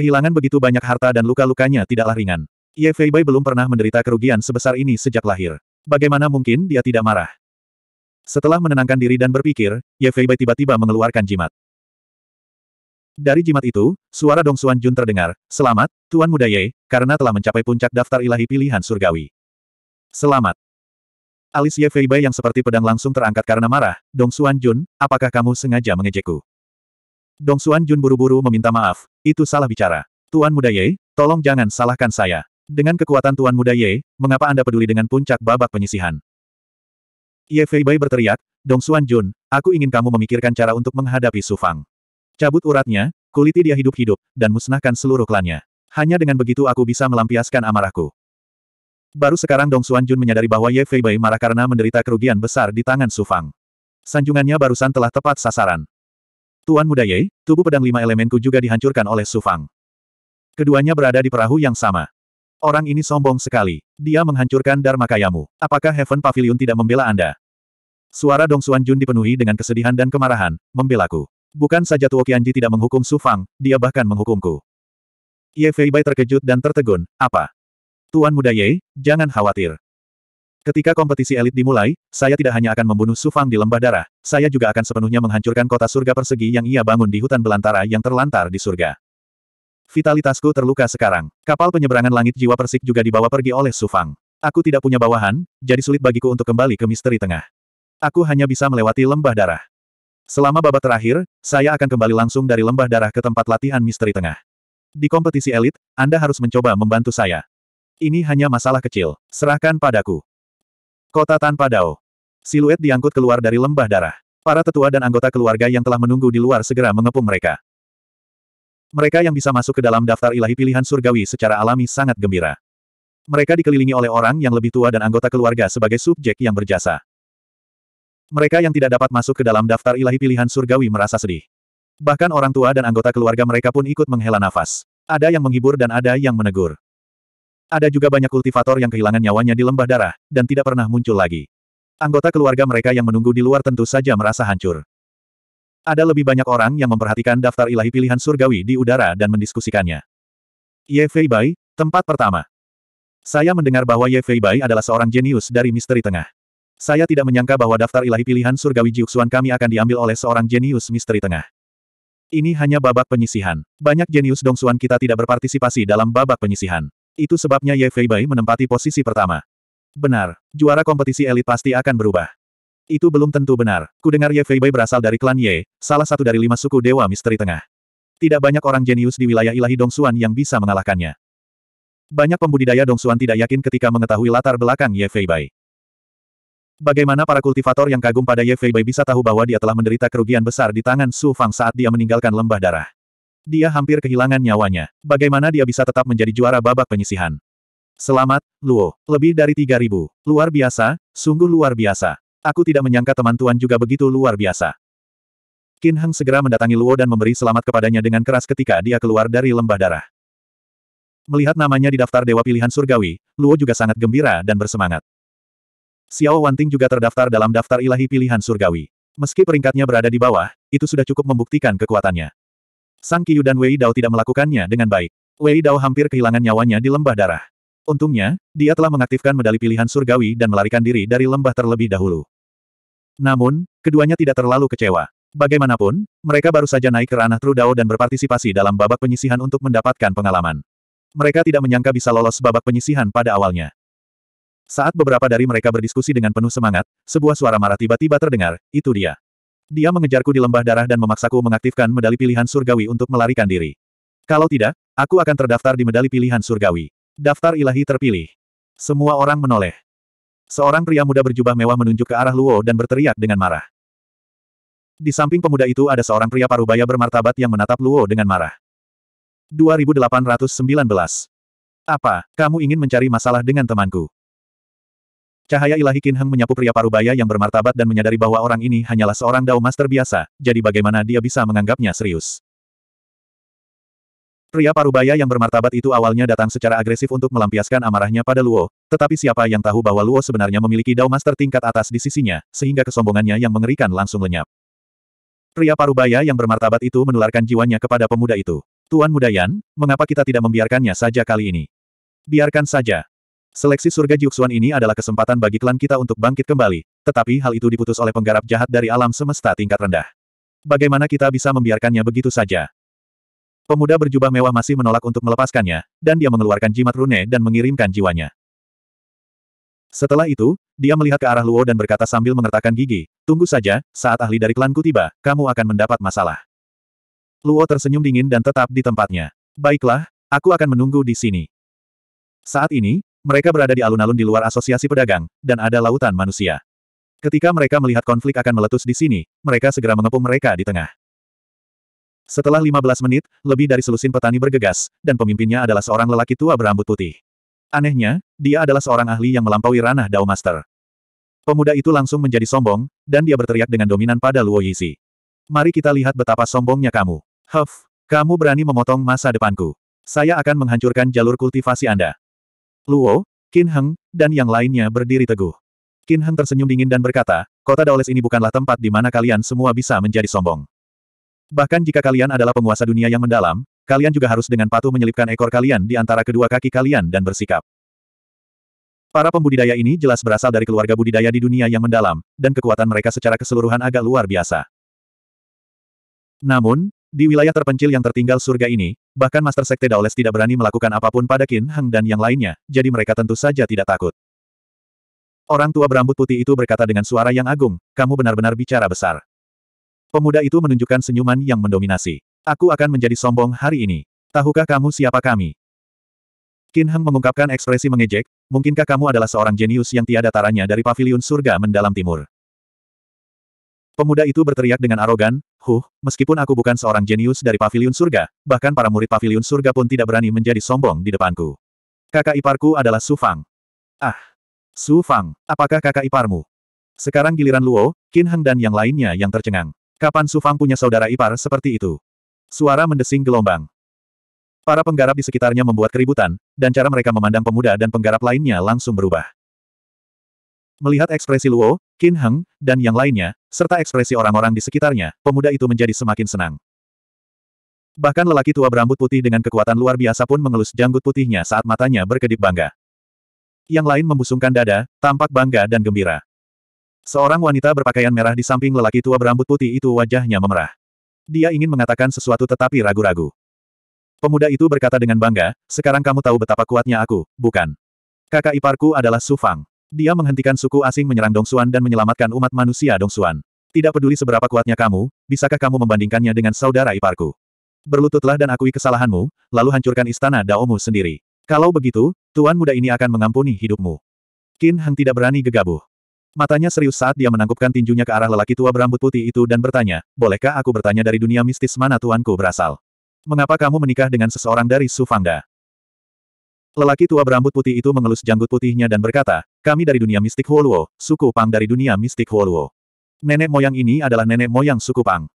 Kehilangan begitu banyak harta dan luka-lukanya tidaklah ringan. Ye Bai belum pernah menderita kerugian sebesar ini sejak lahir. Bagaimana mungkin dia tidak marah? Setelah menenangkan diri dan berpikir, Ye Bai tiba-tiba mengeluarkan jimat. Dari jimat itu, suara Dong Xuan Jun terdengar, Selamat, Tuan Muda Ye, karena telah mencapai puncak daftar ilahi pilihan surgawi. Selamat. Alis Ye Bai yang seperti pedang langsung terangkat karena marah, Dong Xuan Jun, apakah kamu sengaja mengejekku? Dong Xuan Jun buru-buru meminta maaf, itu salah bicara. Tuan Muda Ye, tolong jangan salahkan saya. Dengan kekuatan Tuan Muda Ye, mengapa Anda peduli dengan puncak babak penyisihan? Ye Feibai berteriak, Dong Xuan Jun, aku ingin kamu memikirkan cara untuk menghadapi Su Fang. Cabut uratnya, kuliti dia hidup-hidup, dan musnahkan seluruh klannya. Hanya dengan begitu aku bisa melampiaskan amarahku. Baru sekarang Dong Xuan Jun menyadari bahwa Ye Feibai marah karena menderita kerugian besar di tangan Su Fang. Sanjungannya barusan telah tepat sasaran. Tuan Muda Ye, tubuh pedang lima elemenku juga dihancurkan oleh Su Fang. Keduanya berada di perahu yang sama. Orang ini sombong sekali. Dia menghancurkan Dharma Kayamu. Apakah Heaven Pavilion tidak membela Anda? Suara Dong Xuan Jun dipenuhi dengan kesedihan dan kemarahan, membelaku. Bukan saja Tuo Qianji tidak menghukum Su Fang, dia bahkan menghukumku. Ye Fei Bai terkejut dan tertegun, apa? Tuan muda Ye, jangan khawatir. Ketika kompetisi elit dimulai, saya tidak hanya akan membunuh Su Fang di lembah darah, saya juga akan sepenuhnya menghancurkan kota surga persegi yang ia bangun di hutan belantara yang terlantar di surga. Vitalitasku terluka sekarang. Kapal penyeberangan langit jiwa persik juga dibawa pergi oleh Sufang. Aku tidak punya bawahan, jadi sulit bagiku untuk kembali ke misteri tengah. Aku hanya bisa melewati lembah darah. Selama babak terakhir, saya akan kembali langsung dari lembah darah ke tempat latihan misteri tengah. Di kompetisi elit, Anda harus mencoba membantu saya. Ini hanya masalah kecil. Serahkan padaku. Kota tanpa dao. Siluet diangkut keluar dari lembah darah. Para tetua dan anggota keluarga yang telah menunggu di luar segera mengepung mereka. Mereka yang bisa masuk ke dalam daftar ilahi pilihan surgawi secara alami sangat gembira. Mereka dikelilingi oleh orang yang lebih tua dan anggota keluarga sebagai subjek yang berjasa. Mereka yang tidak dapat masuk ke dalam daftar ilahi pilihan surgawi merasa sedih. Bahkan orang tua dan anggota keluarga mereka pun ikut menghela nafas. Ada yang menghibur dan ada yang menegur. Ada juga banyak kultivator yang kehilangan nyawanya di lembah darah, dan tidak pernah muncul lagi. Anggota keluarga mereka yang menunggu di luar tentu saja merasa hancur. Ada lebih banyak orang yang memperhatikan daftar ilahi pilihan surgawi di udara dan mendiskusikannya. Ye Bai, tempat pertama. Saya mendengar bahwa Ye Bai adalah seorang jenius dari misteri tengah. Saya tidak menyangka bahwa daftar ilahi pilihan surgawi Jiuxuan kami akan diambil oleh seorang jenius misteri tengah. Ini hanya babak penyisihan. Banyak jenius Dongsuan kita tidak berpartisipasi dalam babak penyisihan. Itu sebabnya Ye Bai menempati posisi pertama. Benar, juara kompetisi elit pasti akan berubah. Itu belum tentu benar. Kudengar Ye Feibei berasal dari klan Ye, salah satu dari lima suku Dewa Misteri Tengah. Tidak banyak orang jenius di wilayah ilahi Dong Dongsuan yang bisa mengalahkannya. Banyak pembudidaya Dong Dongsuan tidak yakin ketika mengetahui latar belakang Ye Feibei. Bagaimana para kultivator yang kagum pada Ye Feibei bisa tahu bahwa dia telah menderita kerugian besar di tangan Su Fang saat dia meninggalkan lembah darah? Dia hampir kehilangan nyawanya. Bagaimana dia bisa tetap menjadi juara babak penyisihan? Selamat, Luo. Lebih dari 3.000. Luar biasa, sungguh luar biasa. Aku tidak menyangka teman Tuan juga begitu luar biasa. Qin Heng segera mendatangi Luo dan memberi selamat kepadanya dengan keras ketika dia keluar dari lembah darah. Melihat namanya di daftar Dewa Pilihan Surgawi, Luo juga sangat gembira dan bersemangat. Xiao Wanting juga terdaftar dalam daftar ilahi pilihan surgawi. Meski peringkatnya berada di bawah, itu sudah cukup membuktikan kekuatannya. Sang Qiyu dan Wei Dao tidak melakukannya dengan baik. Wei Dao hampir kehilangan nyawanya di lembah darah. Untungnya, dia telah mengaktifkan medali pilihan surgawi dan melarikan diri dari lembah terlebih dahulu. Namun, keduanya tidak terlalu kecewa. Bagaimanapun, mereka baru saja naik ke ranah Trudao dan berpartisipasi dalam babak penyisihan untuk mendapatkan pengalaman. Mereka tidak menyangka bisa lolos babak penyisihan pada awalnya. Saat beberapa dari mereka berdiskusi dengan penuh semangat, sebuah suara marah tiba-tiba terdengar, itu dia. Dia mengejarku di lembah darah dan memaksaku mengaktifkan medali pilihan surgawi untuk melarikan diri. Kalau tidak, aku akan terdaftar di medali pilihan surgawi. Daftar ilahi terpilih. Semua orang menoleh. Seorang pria muda berjubah mewah menunjuk ke arah Luo dan berteriak dengan marah. Di samping pemuda itu ada seorang pria parubaya bermartabat yang menatap Luo dengan marah. 2819. Apa, kamu ingin mencari masalah dengan temanku? Cahaya ilahi Kin Heng menyapu pria parubaya yang bermartabat dan menyadari bahwa orang ini hanyalah seorang dao master biasa, jadi bagaimana dia bisa menganggapnya serius. Pria parubaya yang bermartabat itu awalnya datang secara agresif untuk melampiaskan amarahnya pada Luo, tetapi siapa yang tahu bahwa Luo sebenarnya memiliki Dao Master tingkat atas di sisinya, sehingga kesombongannya yang mengerikan langsung lenyap. Pria parubaya yang bermartabat itu menularkan jiwanya kepada pemuda itu. Tuan Muda mengapa kita tidak membiarkannya saja kali ini? Biarkan saja. Seleksi surga Jiuxuan ini adalah kesempatan bagi klan kita untuk bangkit kembali, tetapi hal itu diputus oleh penggarap jahat dari alam semesta tingkat rendah. Bagaimana kita bisa membiarkannya begitu saja? Pemuda berjubah mewah masih menolak untuk melepaskannya, dan dia mengeluarkan jimat rune dan mengirimkan jiwanya. Setelah itu, dia melihat ke arah Luo dan berkata sambil mengertakkan gigi, Tunggu saja, saat ahli dari klanku tiba, kamu akan mendapat masalah. Luo tersenyum dingin dan tetap di tempatnya. Baiklah, aku akan menunggu di sini. Saat ini, mereka berada di alun-alun di luar asosiasi pedagang, dan ada lautan manusia. Ketika mereka melihat konflik akan meletus di sini, mereka segera mengepung mereka di tengah. Setelah 15 menit, lebih dari selusin petani bergegas, dan pemimpinnya adalah seorang lelaki tua berambut putih. Anehnya, dia adalah seorang ahli yang melampaui ranah Dao Master. Pemuda itu langsung menjadi sombong, dan dia berteriak dengan dominan pada Luo Yizi. Mari kita lihat betapa sombongnya kamu. Huff, kamu berani memotong masa depanku. Saya akan menghancurkan jalur kultivasi Anda. Luo, Qin Heng, dan yang lainnya berdiri teguh. Qin Heng tersenyum dingin dan berkata, kota Daoles ini bukanlah tempat di mana kalian semua bisa menjadi sombong. Bahkan jika kalian adalah penguasa dunia yang mendalam, kalian juga harus dengan patuh menyelipkan ekor kalian di antara kedua kaki kalian dan bersikap. Para pembudidaya ini jelas berasal dari keluarga budidaya di dunia yang mendalam, dan kekuatan mereka secara keseluruhan agak luar biasa. Namun, di wilayah terpencil yang tertinggal surga ini, bahkan Master Sekte Daoles tidak berani melakukan apapun pada Qin Heng dan yang lainnya, jadi mereka tentu saja tidak takut. Orang tua berambut putih itu berkata dengan suara yang agung, kamu benar-benar bicara besar. Pemuda itu menunjukkan senyuman yang mendominasi. Aku akan menjadi sombong hari ini. Tahukah kamu siapa kami? Qin Heng mengungkapkan ekspresi mengejek, mungkinkah kamu adalah seorang jenius yang tiada taranya dari paviliun surga mendalam timur? Pemuda itu berteriak dengan arogan, Huh, meskipun aku bukan seorang jenius dari paviliun surga, bahkan para murid paviliun surga pun tidak berani menjadi sombong di depanku. Kakak iparku adalah Su Fang. Ah! Su Fang, apakah kakak iparmu? Sekarang giliran Luo, Qin Heng dan yang lainnya yang tercengang. Kapan Sufang punya saudara ipar seperti itu? Suara mendesing gelombang. Para penggarap di sekitarnya membuat keributan, dan cara mereka memandang pemuda dan penggarap lainnya langsung berubah. Melihat ekspresi Luo, Qin Heng, dan yang lainnya, serta ekspresi orang-orang di sekitarnya, pemuda itu menjadi semakin senang. Bahkan lelaki tua berambut putih dengan kekuatan luar biasa pun mengelus janggut putihnya saat matanya berkedip bangga. Yang lain membusungkan dada, tampak bangga dan gembira. Seorang wanita berpakaian merah di samping lelaki tua berambut putih itu wajahnya memerah. Dia ingin mengatakan sesuatu tetapi ragu-ragu. Pemuda itu berkata dengan bangga, sekarang kamu tahu betapa kuatnya aku, bukan? Kakak iparku adalah Su Fang. Dia menghentikan suku asing menyerang Dong Dongsuan dan menyelamatkan umat manusia Dong Dongsuan. Tidak peduli seberapa kuatnya kamu, bisakah kamu membandingkannya dengan saudara iparku? Berlututlah dan akui kesalahanmu, lalu hancurkan istana Daomu sendiri. Kalau begitu, tuan muda ini akan mengampuni hidupmu. Qin Heng tidak berani gegabah. Matanya serius saat dia menangkupkan tinjunya ke arah lelaki tua berambut putih itu dan bertanya, bolehkah aku bertanya dari dunia mistis mana tuanku berasal? Mengapa kamu menikah dengan seseorang dari Sufangda? Lelaki tua berambut putih itu mengelus janggut putihnya dan berkata, kami dari dunia mistik Huoluo, suku Pang dari dunia mistik Huoluo. Nenek moyang ini adalah nenek moyang suku Pang.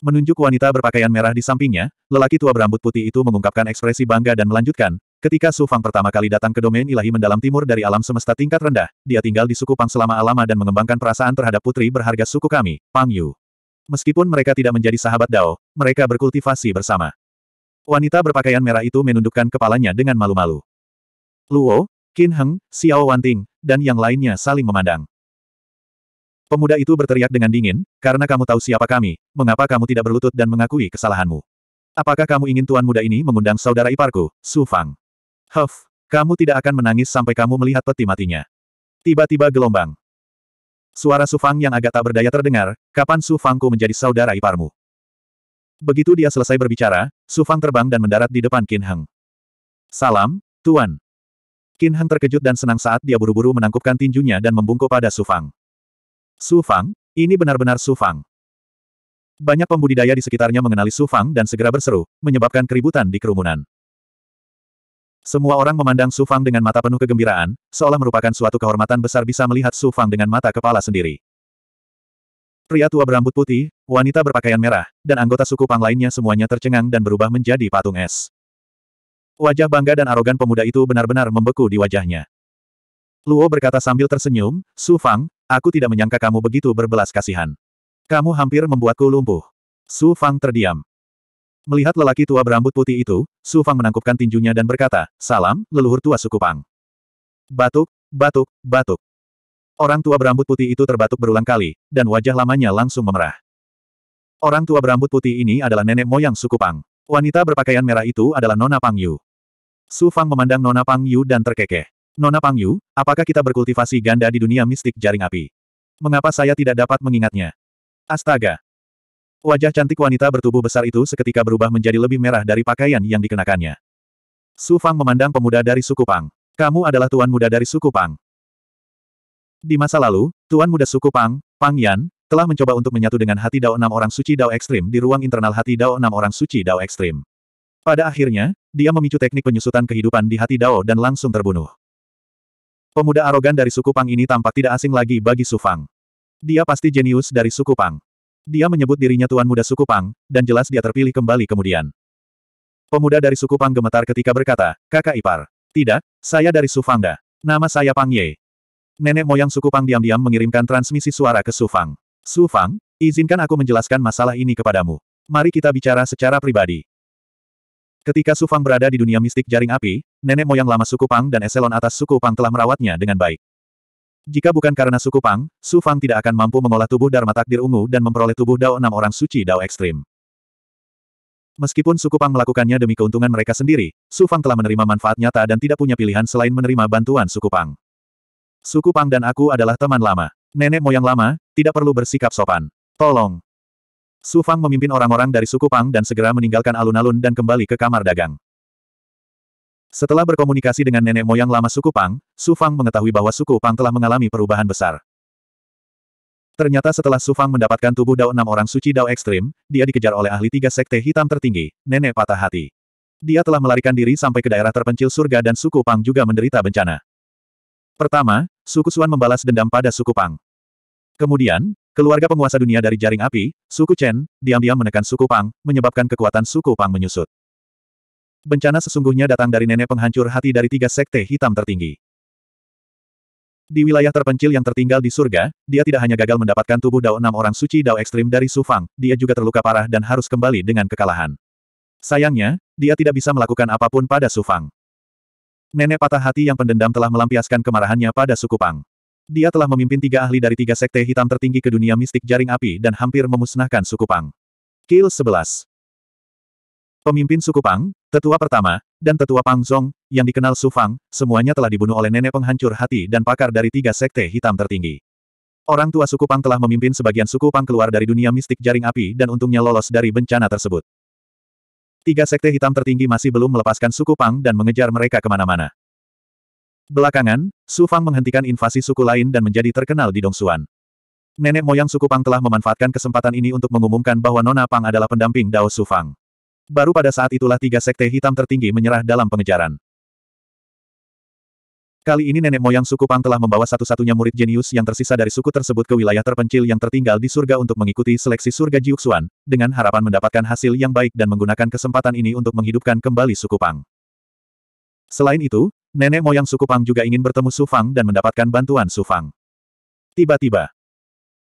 Menunjuk wanita berpakaian merah di sampingnya, lelaki tua berambut putih itu mengungkapkan ekspresi bangga dan melanjutkan, Ketika Su Fang pertama kali datang ke domain ilahi mendalam timur dari alam semesta tingkat rendah, dia tinggal di suku Pang selama lama dan mengembangkan perasaan terhadap putri berharga suku kami, Pang Yu. Meskipun mereka tidak menjadi sahabat Dao, mereka berkultivasi bersama. Wanita berpakaian merah itu menundukkan kepalanya dengan malu-malu. Luo, Qin Heng, Xiao Wanting, dan yang lainnya saling memandang. Pemuda itu berteriak dengan dingin, karena kamu tahu siapa kami, mengapa kamu tidak berlutut dan mengakui kesalahanmu. Apakah kamu ingin tuan muda ini mengundang saudara iparku, Su Fang? Huff, kamu tidak akan menangis sampai kamu melihat peti matinya. Tiba-tiba gelombang. Suara Su Fang yang agak tak berdaya terdengar, kapan Su Fangku menjadi saudara iparmu? Begitu dia selesai berbicara, Su Fang terbang dan mendarat di depan Qin Heng. Salam, Tuan. Qin Heng terkejut dan senang saat dia buru-buru menangkupkan tinjunya dan membungkuk pada Su Fang. Su Fang, ini benar-benar Su Fang. Banyak pembudidaya di sekitarnya mengenali Su Fang dan segera berseru, menyebabkan keributan di kerumunan. Semua orang memandang Su Fang dengan mata penuh kegembiraan, seolah merupakan suatu kehormatan besar bisa melihat Su Fang dengan mata kepala sendiri. Pria tua berambut putih, wanita berpakaian merah, dan anggota suku Pang lainnya semuanya tercengang dan berubah menjadi patung es. Wajah bangga dan arogan pemuda itu benar-benar membeku di wajahnya. Luo berkata sambil tersenyum, Su Fang, aku tidak menyangka kamu begitu berbelas kasihan. Kamu hampir membuatku lumpuh. Su Fang terdiam. Melihat lelaki tua berambut putih itu, Su Fang menangkupkan tinjunya dan berkata, Salam, leluhur tua suku Pang. Batuk, batuk, batuk. Orang tua berambut putih itu terbatuk berulang kali, dan wajah lamanya langsung memerah. Orang tua berambut putih ini adalah nenek moyang suku Pang. Wanita berpakaian merah itu adalah Nona Pang Yu. Su Fang memandang Nona Pang Yu dan terkekeh. Nona Pang Yu, apakah kita berkultivasi ganda di dunia mistik jaring api? Mengapa saya tidak dapat mengingatnya? Astaga, Wajah cantik wanita bertubuh besar itu seketika berubah menjadi lebih merah dari pakaian yang dikenakannya. Su Fang memandang pemuda dari suku Pang. Kamu adalah tuan muda dari suku Pang. Di masa lalu, tuan muda suku Pang, Pang Yan, telah mencoba untuk menyatu dengan hati Dao enam orang suci Dao ekstrim di ruang internal hati Dao enam orang suci Dao ekstrim. Pada akhirnya, dia memicu teknik penyusutan kehidupan di hati Dao dan langsung terbunuh. Pemuda arogan dari suku Pang ini tampak tidak asing lagi bagi Su Fang. Dia pasti jenius dari suku Pang. Dia menyebut dirinya Tuan Muda Suku Pang, dan jelas dia terpilih kembali kemudian. Pemuda dari Suku Pang gemetar ketika berkata, kakak ipar. Tidak, saya dari Sufangda. Nama saya Pang Ye. Nenek moyang Suku Pang diam-diam mengirimkan transmisi suara ke Sufang. Sufang, izinkan aku menjelaskan masalah ini kepadamu. Mari kita bicara secara pribadi. Ketika Sufang berada di dunia mistik jaring api, nenek moyang lama Suku Pang dan eselon atas Suku Pang telah merawatnya dengan baik. Jika bukan karena suku Pang, Su Fang tidak akan mampu mengolah tubuh Dharma Takdir Ungu dan memperoleh tubuh Dao enam orang suci Dao Ekstrim. Meskipun suku Pang melakukannya demi keuntungan mereka sendiri, Su Fang telah menerima manfaat nyata dan tidak punya pilihan selain menerima bantuan suku Pang. Suku Pang dan aku adalah teman lama. Nenek moyang lama, tidak perlu bersikap sopan. Tolong. Su Fang memimpin orang-orang dari suku Pang dan segera meninggalkan alun-alun dan kembali ke kamar dagang. Setelah berkomunikasi dengan nenek moyang lama suku Pang, Su Fang mengetahui bahwa suku Pang telah mengalami perubahan besar. Ternyata setelah Su Fang mendapatkan tubuh Dao enam orang suci Dao ekstrim, dia dikejar oleh ahli tiga sekte hitam tertinggi, nenek patah hati. Dia telah melarikan diri sampai ke daerah terpencil surga dan suku Pang juga menderita bencana. Pertama, suku Suan membalas dendam pada suku Pang. Kemudian, keluarga penguasa dunia dari jaring api, suku Chen, diam-diam menekan suku Pang, menyebabkan kekuatan suku Pang menyusut bencana sesungguhnya datang dari nenek penghancur hati dari tiga sekte hitam tertinggi. Di wilayah terpencil yang tertinggal di surga, dia tidak hanya gagal mendapatkan tubuh Dao enam orang suci Dao ekstrim dari Sufang, dia juga terluka parah dan harus kembali dengan kekalahan. Sayangnya, dia tidak bisa melakukan apapun pada Sufang. Nenek patah hati yang pendendam telah melampiaskan kemarahannya pada suku Pang. Dia telah memimpin tiga ahli dari tiga sekte hitam tertinggi ke dunia mistik jaring api dan hampir memusnahkan suku Pang. Kill 11. Pemimpin suku Pang, tetua pertama, dan tetua Pang Zong, yang dikenal Su Fang, semuanya telah dibunuh oleh nenek penghancur hati dan pakar dari tiga sekte hitam tertinggi. Orang tua suku Pang telah memimpin sebagian suku Pang keluar dari dunia mistik jaring api dan untungnya lolos dari bencana tersebut. Tiga sekte hitam tertinggi masih belum melepaskan suku Pang dan mengejar mereka kemana-mana. Belakangan, Su Fang menghentikan invasi suku lain dan menjadi terkenal di Dongsuan. Nenek moyang suku Pang telah memanfaatkan kesempatan ini untuk mengumumkan bahwa Nona Pang adalah pendamping Dao Su Fang. Baru pada saat itulah tiga sekte hitam tertinggi menyerah dalam pengejaran. Kali ini nenek moyang suku Pang telah membawa satu-satunya murid jenius yang tersisa dari suku tersebut ke wilayah terpencil yang tertinggal di surga untuk mengikuti seleksi surga Jiuxuan, dengan harapan mendapatkan hasil yang baik dan menggunakan kesempatan ini untuk menghidupkan kembali suku Pang. Selain itu, nenek moyang suku Pang juga ingin bertemu Su Fang dan mendapatkan bantuan Su Fang. Tiba-tiba,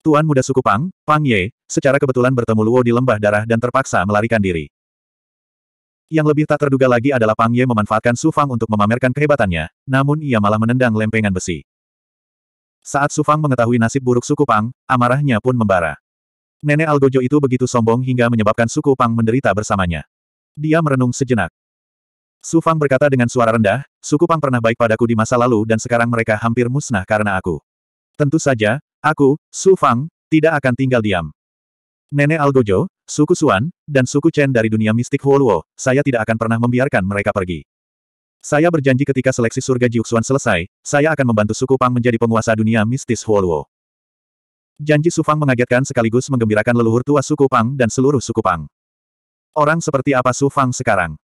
Tuan muda suku Pang, Pang Ye, secara kebetulan bertemu Luo di lembah darah dan terpaksa melarikan diri. Yang lebih tak terduga lagi adalah Pang Ye memanfaatkan Su Fang untuk memamerkan kehebatannya, namun ia malah menendang lempengan besi. Saat Su Fang mengetahui nasib buruk suku Pang, amarahnya pun membara. Nenek Algojo itu begitu sombong hingga menyebabkan suku Pang menderita bersamanya. Dia merenung sejenak. Su Fang berkata dengan suara rendah, suku Pang pernah baik padaku di masa lalu dan sekarang mereka hampir musnah karena aku. Tentu saja, aku, Su Fang, tidak akan tinggal diam. Nenek Algojo, suku Suan, dan suku Chen dari dunia mistik Huoluo, saya tidak akan pernah membiarkan mereka pergi. Saya berjanji ketika seleksi surga Jiuxuan selesai, saya akan membantu suku Pang menjadi penguasa dunia mistis Huoluo. Janji Sufang mengagetkan sekaligus menggembirakan leluhur tua suku Pang dan seluruh suku Pang. Orang seperti apa Sufang sekarang?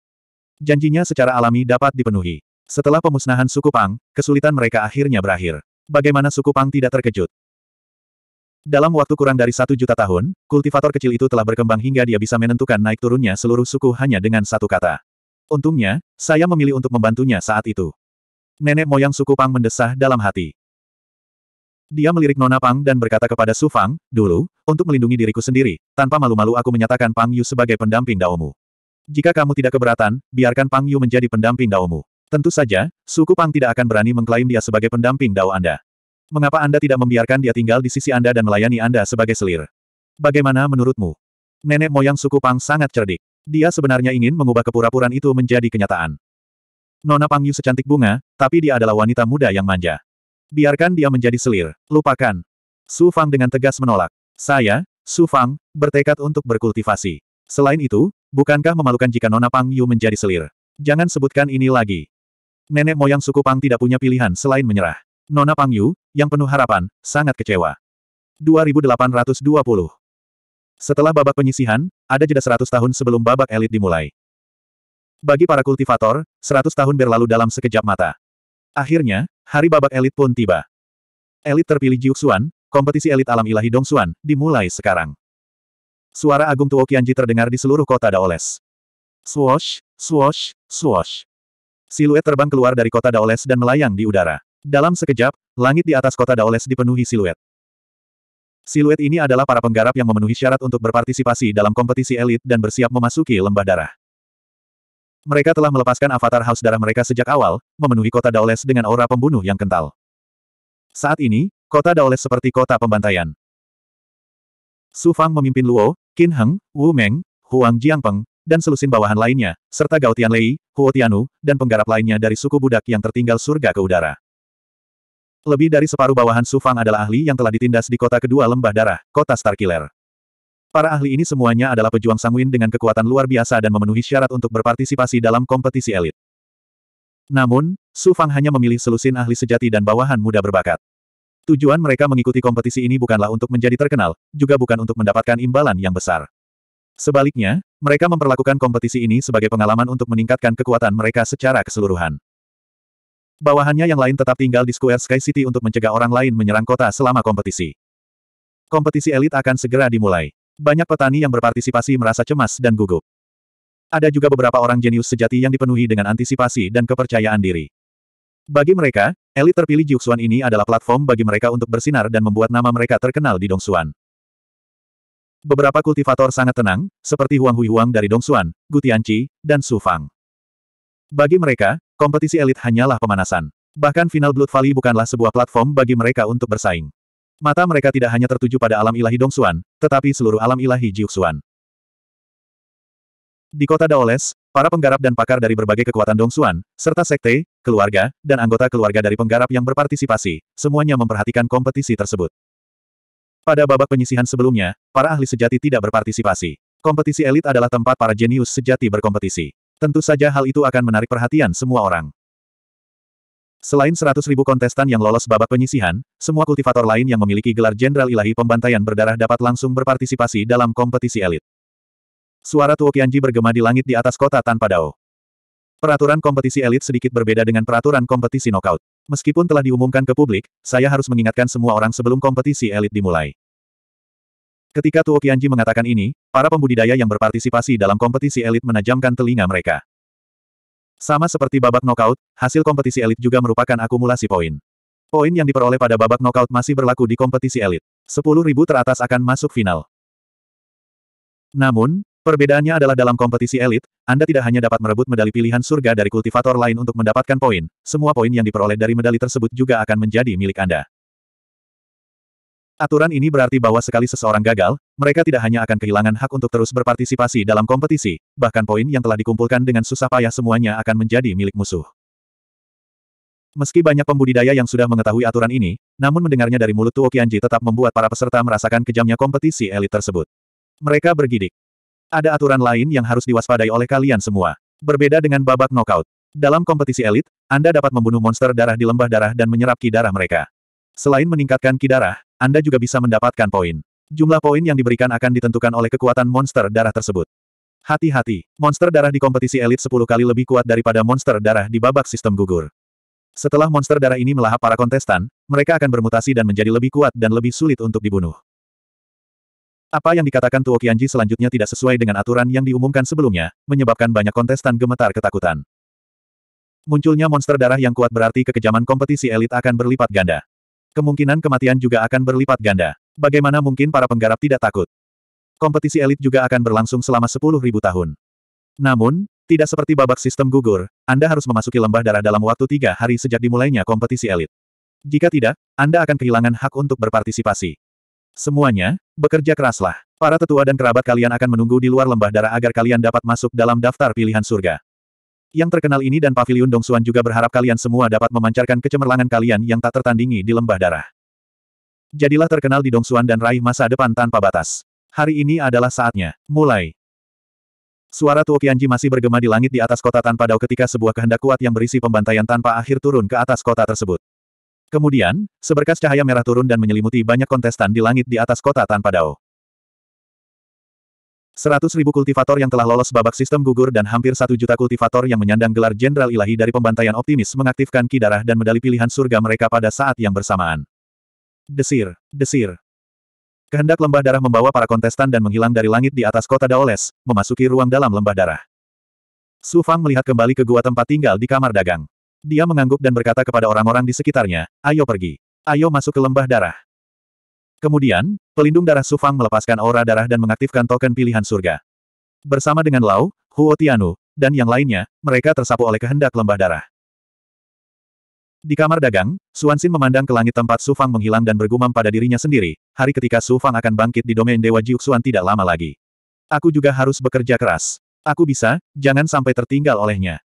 Janjinya secara alami dapat dipenuhi. Setelah pemusnahan suku Pang, kesulitan mereka akhirnya berakhir. Bagaimana suku Pang tidak terkejut? Dalam waktu kurang dari satu juta tahun, kultivator kecil itu telah berkembang hingga dia bisa menentukan naik turunnya seluruh suku hanya dengan satu kata. Untungnya, saya memilih untuk membantunya saat itu. Nenek moyang suku Pang mendesah dalam hati. Dia melirik Nona Pang dan berkata kepada Su Fang, dulu, untuk melindungi diriku sendiri, tanpa malu-malu aku menyatakan Pang Yu sebagai pendamping Daomu. Jika kamu tidak keberatan, biarkan Pang Yu menjadi pendamping Daomu. Tentu saja, suku Pang tidak akan berani mengklaim dia sebagai pendamping Dao Anda. Mengapa Anda tidak membiarkan dia tinggal di sisi Anda dan melayani Anda sebagai selir? Bagaimana menurutmu? Nenek moyang suku Pang sangat cerdik. Dia sebenarnya ingin mengubah kepura-puraan itu menjadi kenyataan. Nona Pang Yu secantik bunga, tapi dia adalah wanita muda yang manja. Biarkan dia menjadi selir, lupakan. Su Fang dengan tegas menolak. Saya, Su Fang, bertekad untuk berkultivasi. Selain itu, bukankah memalukan jika Nona Pang Yu menjadi selir? Jangan sebutkan ini lagi. Nenek moyang suku Pang tidak punya pilihan selain menyerah. Nona Pang Yu, yang penuh harapan, sangat kecewa. 2820 Setelah babak penyisihan, ada jeda 100 tahun sebelum babak elit dimulai. Bagi para kultivator, 100 tahun berlalu dalam sekejap mata. Akhirnya, hari babak elit pun tiba. Elit terpilih Jiuxuan, kompetisi elit alam ilahi Dongxuan, dimulai sekarang. Suara Agung Tuo Qianji terdengar di seluruh kota Daoles. Swosh, swosh, swosh. Siluet terbang keluar dari kota Daoles dan melayang di udara. Dalam sekejap, langit di atas kota Daoles dipenuhi siluet. Siluet ini adalah para penggarap yang memenuhi syarat untuk berpartisipasi dalam kompetisi elit dan bersiap memasuki lembah darah. Mereka telah melepaskan avatar haus darah mereka sejak awal, memenuhi kota Daoles dengan aura pembunuh yang kental. Saat ini, kota Daoles seperti kota pembantaian. Su Fang memimpin Luo, Qin Heng, Wu Meng, Huang Jiangpeng, dan selusin bawahan lainnya, serta Gao Lei, Huo Tianu, dan penggarap lainnya dari suku budak yang tertinggal surga ke udara. Lebih dari separuh bawahan Sufang adalah ahli yang telah ditindas di kota kedua lembah darah, kota Starkiller. Para ahli ini semuanya adalah pejuang sangwin dengan kekuatan luar biasa dan memenuhi syarat untuk berpartisipasi dalam kompetisi elit. Namun, Su Fang hanya memilih selusin ahli sejati dan bawahan muda berbakat. Tujuan mereka mengikuti kompetisi ini bukanlah untuk menjadi terkenal, juga bukan untuk mendapatkan imbalan yang besar. Sebaliknya, mereka memperlakukan kompetisi ini sebagai pengalaman untuk meningkatkan kekuatan mereka secara keseluruhan. Bawahannya yang lain tetap tinggal di Square Sky City untuk mencegah orang lain menyerang kota selama kompetisi. Kompetisi elit akan segera dimulai. Banyak petani yang berpartisipasi merasa cemas dan gugup. Ada juga beberapa orang jenius sejati yang dipenuhi dengan antisipasi dan kepercayaan diri. Bagi mereka, elit terpilih Jiuxuan ini adalah platform bagi mereka untuk bersinar dan membuat nama mereka terkenal di Dongsuan. Beberapa kultivator sangat tenang, seperti Huang Huihuang dari Dongsuan, Tianqi, dan Su Fang. Bagi mereka, kompetisi elit hanyalah pemanasan. Bahkan final Blood Valley bukanlah sebuah platform bagi mereka untuk bersaing. Mata mereka tidak hanya tertuju pada alam ilahi Dong Xuan, tetapi seluruh alam ilahi Jiuxuan. Di kota Daoles, para penggarap dan pakar dari berbagai kekuatan Dong Xuan serta sekte, keluarga, dan anggota keluarga dari penggarap yang berpartisipasi, semuanya memperhatikan kompetisi tersebut. Pada babak penyisihan sebelumnya, para ahli sejati tidak berpartisipasi. Kompetisi elit adalah tempat para jenius sejati berkompetisi. Tentu saja hal itu akan menarik perhatian semua orang. Selain 100.000 kontestan yang lolos babak penyisihan, semua kultivator lain yang memiliki gelar Jenderal Ilahi Pembantaian Berdarah dapat langsung berpartisipasi dalam kompetisi elit. Suara Tuo Qianji bergema di langit di atas kota tanpa dao. Peraturan kompetisi elit sedikit berbeda dengan peraturan kompetisi knockout. Meskipun telah diumumkan ke publik, saya harus mengingatkan semua orang sebelum kompetisi elit dimulai. Ketika Tuo Qianji mengatakan ini, para pembudidaya yang berpartisipasi dalam kompetisi elit menajamkan telinga mereka. Sama seperti babak knockout, hasil kompetisi elit juga merupakan akumulasi poin. Poin yang diperoleh pada babak knockout masih berlaku di kompetisi elit. 10.000 teratas akan masuk final. Namun, Perbedaannya adalah dalam kompetisi elit, Anda tidak hanya dapat merebut medali pilihan surga dari kultivator lain untuk mendapatkan poin, semua poin yang diperoleh dari medali tersebut juga akan menjadi milik Anda. Aturan ini berarti bahwa sekali seseorang gagal, mereka tidak hanya akan kehilangan hak untuk terus berpartisipasi dalam kompetisi, bahkan poin yang telah dikumpulkan dengan susah payah semuanya akan menjadi milik musuh. Meski banyak pembudidaya yang sudah mengetahui aturan ini, namun mendengarnya dari mulut Tuo Qianji tetap membuat para peserta merasakan kejamnya kompetisi elit tersebut. Mereka bergidik. Ada aturan lain yang harus diwaspadai oleh kalian semua. Berbeda dengan babak knockout. Dalam kompetisi elit, Anda dapat membunuh monster darah di lembah darah dan menyerap ki darah mereka. Selain meningkatkan ki darah, anda juga bisa mendapatkan poin. Jumlah poin yang diberikan akan ditentukan oleh kekuatan monster darah tersebut. Hati-hati, monster darah di kompetisi elit 10 kali lebih kuat daripada monster darah di babak sistem gugur. Setelah monster darah ini melahap para kontestan, mereka akan bermutasi dan menjadi lebih kuat dan lebih sulit untuk dibunuh. Apa yang dikatakan Tuo Qianji selanjutnya tidak sesuai dengan aturan yang diumumkan sebelumnya, menyebabkan banyak kontestan gemetar ketakutan. Munculnya monster darah yang kuat berarti kekejaman kompetisi elit akan berlipat ganda. Kemungkinan kematian juga akan berlipat ganda. Bagaimana mungkin para penggarap tidak takut? Kompetisi elit juga akan berlangsung selama 10.000 tahun. Namun, tidak seperti babak sistem gugur, Anda harus memasuki lembah darah dalam waktu tiga hari sejak dimulainya kompetisi elit. Jika tidak, Anda akan kehilangan hak untuk berpartisipasi. Semuanya, bekerja keraslah. Para tetua dan kerabat kalian akan menunggu di luar lembah darah agar kalian dapat masuk dalam daftar pilihan surga. Yang terkenal ini dan Paviliun Dongsuan juga berharap kalian semua dapat memancarkan kecemerlangan kalian yang tak tertandingi di lembah darah. Jadilah terkenal di Dongsuan dan raih masa depan tanpa batas. Hari ini adalah saatnya. Mulai. Suara Tuo Qianji masih bergema di langit di atas kota tanpa dao ketika sebuah kehendak kuat yang berisi pembantaian tanpa akhir turun ke atas kota tersebut. Kemudian, seberkas cahaya merah turun dan menyelimuti banyak kontestan di langit di atas kota tanpa dao. Seratus ribu kultivator yang telah lolos babak sistem gugur dan hampir satu juta kultivator yang menyandang gelar Jenderal Ilahi dari pembantaian optimis mengaktifkan kidarah dan medali pilihan surga mereka pada saat yang bersamaan. Desir, desir. Kehendak lembah darah membawa para kontestan dan menghilang dari langit di atas kota Daoles, memasuki ruang dalam lembah darah. Su Fang melihat kembali ke gua tempat tinggal di kamar dagang. Dia mengangguk dan berkata kepada orang-orang di sekitarnya, ayo pergi. Ayo masuk ke lembah darah. Kemudian, pelindung darah Sufang melepaskan aura darah dan mengaktifkan token pilihan surga. Bersama dengan Lau, Huo Tianu, dan yang lainnya, mereka tersapu oleh kehendak lembah darah. Di kamar dagang, Suansin memandang ke langit tempat Sufang menghilang dan bergumam pada dirinya sendiri, hari ketika Sufang akan bangkit di domain Dewa Jiuxuan tidak lama lagi. Aku juga harus bekerja keras. Aku bisa, jangan sampai tertinggal olehnya.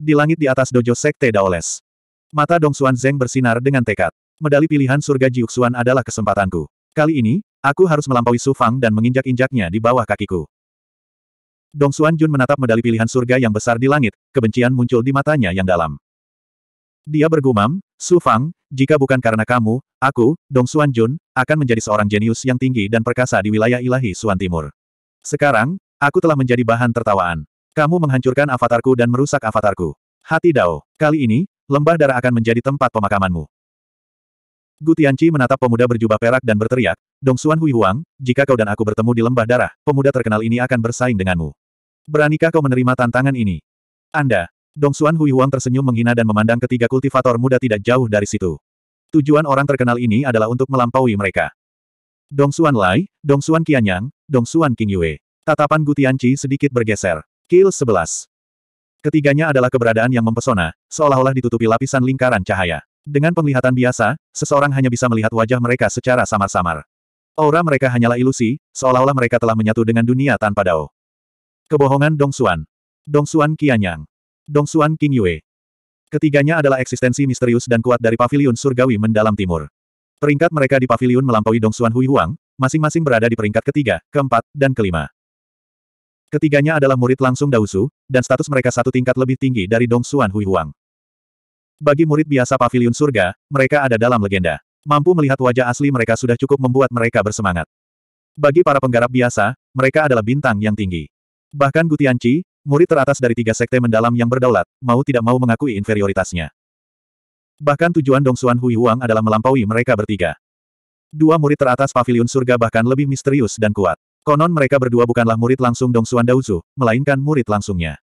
Di langit di atas dojo Sekte Daoles. Mata Dong Xuan Zeng bersinar dengan tekad medali pilihan surga Jiuxuan adalah kesempatanku. Kali ini, aku harus melampaui Su Fang dan menginjak-injaknya di bawah kakiku. Dong Xuan Jun menatap medali pilihan surga yang besar di langit, kebencian muncul di matanya yang dalam. Dia bergumam, Su Fang, jika bukan karena kamu, aku, Dong Xuan Jun, akan menjadi seorang jenius yang tinggi dan perkasa di wilayah ilahi Suan Timur. Sekarang, aku telah menjadi bahan tertawaan. Kamu menghancurkan avatarku dan merusak avatarku. Hati Dao, kali ini, lembah darah akan menjadi tempat pemakamanmu. Gu Tianqi menatap pemuda berjubah perak dan berteriak, Dong Xuan Hui Huang, jika kau dan aku bertemu di lembah darah, pemuda terkenal ini akan bersaing denganmu. Beranikah kau menerima tantangan ini? Anda. Dong Xuan Hui Huang tersenyum menghina dan memandang ketiga kultivator muda tidak jauh dari situ. Tujuan orang terkenal ini adalah untuk melampaui mereka. Dong Xuan Lai, Dong Xuan Qianyang, Dong Xuan King Yue. Tatapan Gu Tianqi sedikit bergeser. Kill 11. Ketiganya adalah keberadaan yang mempesona, seolah-olah ditutupi lapisan lingkaran cahaya. Dengan penglihatan biasa, seseorang hanya bisa melihat wajah mereka secara samar-samar. Aura mereka hanyalah ilusi, seolah-olah mereka telah menyatu dengan dunia tanpa dao. Kebohongan Dong Xuan, Dong Xuan Qianyang. Dong Xuan King Yue. Ketiganya adalah eksistensi misterius dan kuat dari Paviliun surgawi mendalam timur. Peringkat mereka di Paviliun melampaui Dong Xuan Hui Huang, masing-masing berada di peringkat ketiga, keempat, dan kelima. Ketiganya adalah murid langsung Dausu, dan status mereka satu tingkat lebih tinggi dari Dong Xuan Hui Huang. Bagi murid biasa pavilion surga, mereka ada dalam legenda. Mampu melihat wajah asli mereka sudah cukup membuat mereka bersemangat. Bagi para penggarap biasa, mereka adalah bintang yang tinggi. Bahkan Gutianci, murid teratas dari tiga sekte mendalam yang berdaulat, mau tidak mau mengakui inferioritasnya. Bahkan tujuan Dong Dongsuan Hui Huang adalah melampaui mereka bertiga. Dua murid teratas pavilion surga bahkan lebih misterius dan kuat. Konon mereka berdua bukanlah murid langsung Dong Dongsuan Daozu, melainkan murid langsungnya.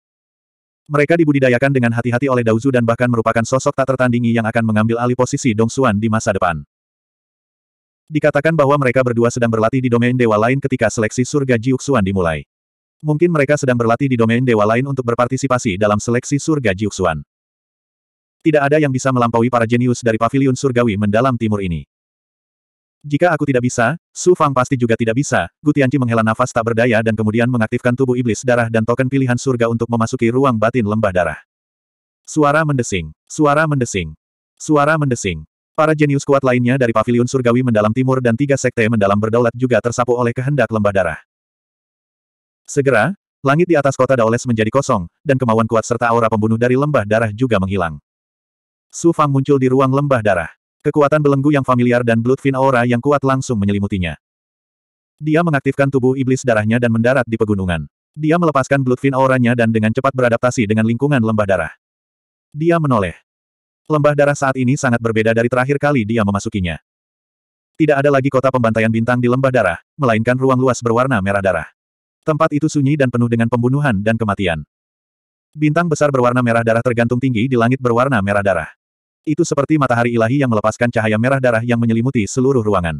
Mereka dibudidayakan dengan hati-hati oleh Daozu dan bahkan merupakan sosok tak tertandingi yang akan mengambil alih posisi Dong Xuan di masa depan. Dikatakan bahwa mereka berdua sedang berlatih di domain dewa lain ketika seleksi surga Jiuxuan dimulai. Mungkin mereka sedang berlatih di domain dewa lain untuk berpartisipasi dalam seleksi surga Jiuxuan. Tidak ada yang bisa melampaui para jenius dari Paviliun surgawi mendalam timur ini. Jika aku tidak bisa, Su Fang pasti juga tidak bisa. Gutianci menghela nafas tak berdaya dan kemudian mengaktifkan tubuh iblis darah dan token pilihan surga untuk memasuki ruang batin lembah darah. Suara mendesing. Suara mendesing. Suara mendesing. Para jenius kuat lainnya dari Paviliun surgawi mendalam timur dan tiga sekte mendalam berdaulat juga tersapu oleh kehendak lembah darah. Segera, langit di atas kota Daoles menjadi kosong, dan kemauan kuat serta aura pembunuh dari lembah darah juga menghilang. Su Fang muncul di ruang lembah darah. Kekuatan belenggu yang familiar dan Bloodfin aura yang kuat langsung menyelimutinya. Dia mengaktifkan tubuh iblis darahnya dan mendarat di pegunungan. Dia melepaskan Bloodfin auranya dan dengan cepat beradaptasi dengan lingkungan lembah darah. Dia menoleh. Lembah darah saat ini sangat berbeda dari terakhir kali dia memasukinya. Tidak ada lagi kota pembantaian bintang di lembah darah, melainkan ruang luas berwarna merah darah. Tempat itu sunyi dan penuh dengan pembunuhan dan kematian. Bintang besar berwarna merah darah tergantung tinggi di langit berwarna merah darah. Itu seperti matahari ilahi yang melepaskan cahaya merah darah yang menyelimuti seluruh ruangan.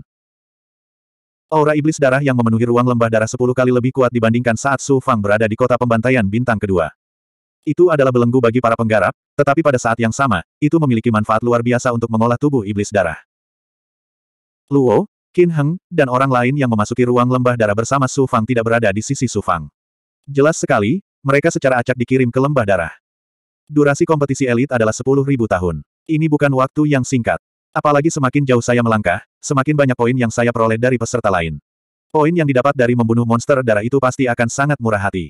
Aura iblis darah yang memenuhi ruang lembah darah sepuluh kali lebih kuat dibandingkan saat Su Fang berada di kota pembantaian bintang kedua. Itu adalah belenggu bagi para penggarap, tetapi pada saat yang sama, itu memiliki manfaat luar biasa untuk mengolah tubuh iblis darah. Luo, Qin Heng, dan orang lain yang memasuki ruang lembah darah bersama Su Fang tidak berada di sisi Su Fang. Jelas sekali, mereka secara acak dikirim ke lembah darah. Durasi kompetisi elit adalah sepuluh ribu tahun. Ini bukan waktu yang singkat. Apalagi semakin jauh saya melangkah, semakin banyak poin yang saya peroleh dari peserta lain. Poin yang didapat dari membunuh monster darah itu pasti akan sangat murah hati.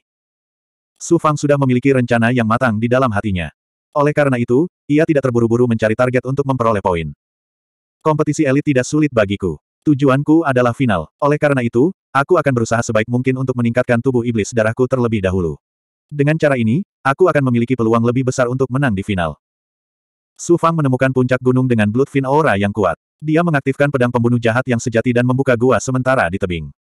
Su Fang sudah memiliki rencana yang matang di dalam hatinya. Oleh karena itu, ia tidak terburu-buru mencari target untuk memperoleh poin. Kompetisi elit tidak sulit bagiku. Tujuanku adalah final. Oleh karena itu, aku akan berusaha sebaik mungkin untuk meningkatkan tubuh iblis darahku terlebih dahulu. Dengan cara ini, aku akan memiliki peluang lebih besar untuk menang di final. Su Fang menemukan puncak gunung dengan Bloodfin aura yang kuat. Dia mengaktifkan pedang pembunuh jahat yang sejati dan membuka gua sementara di tebing.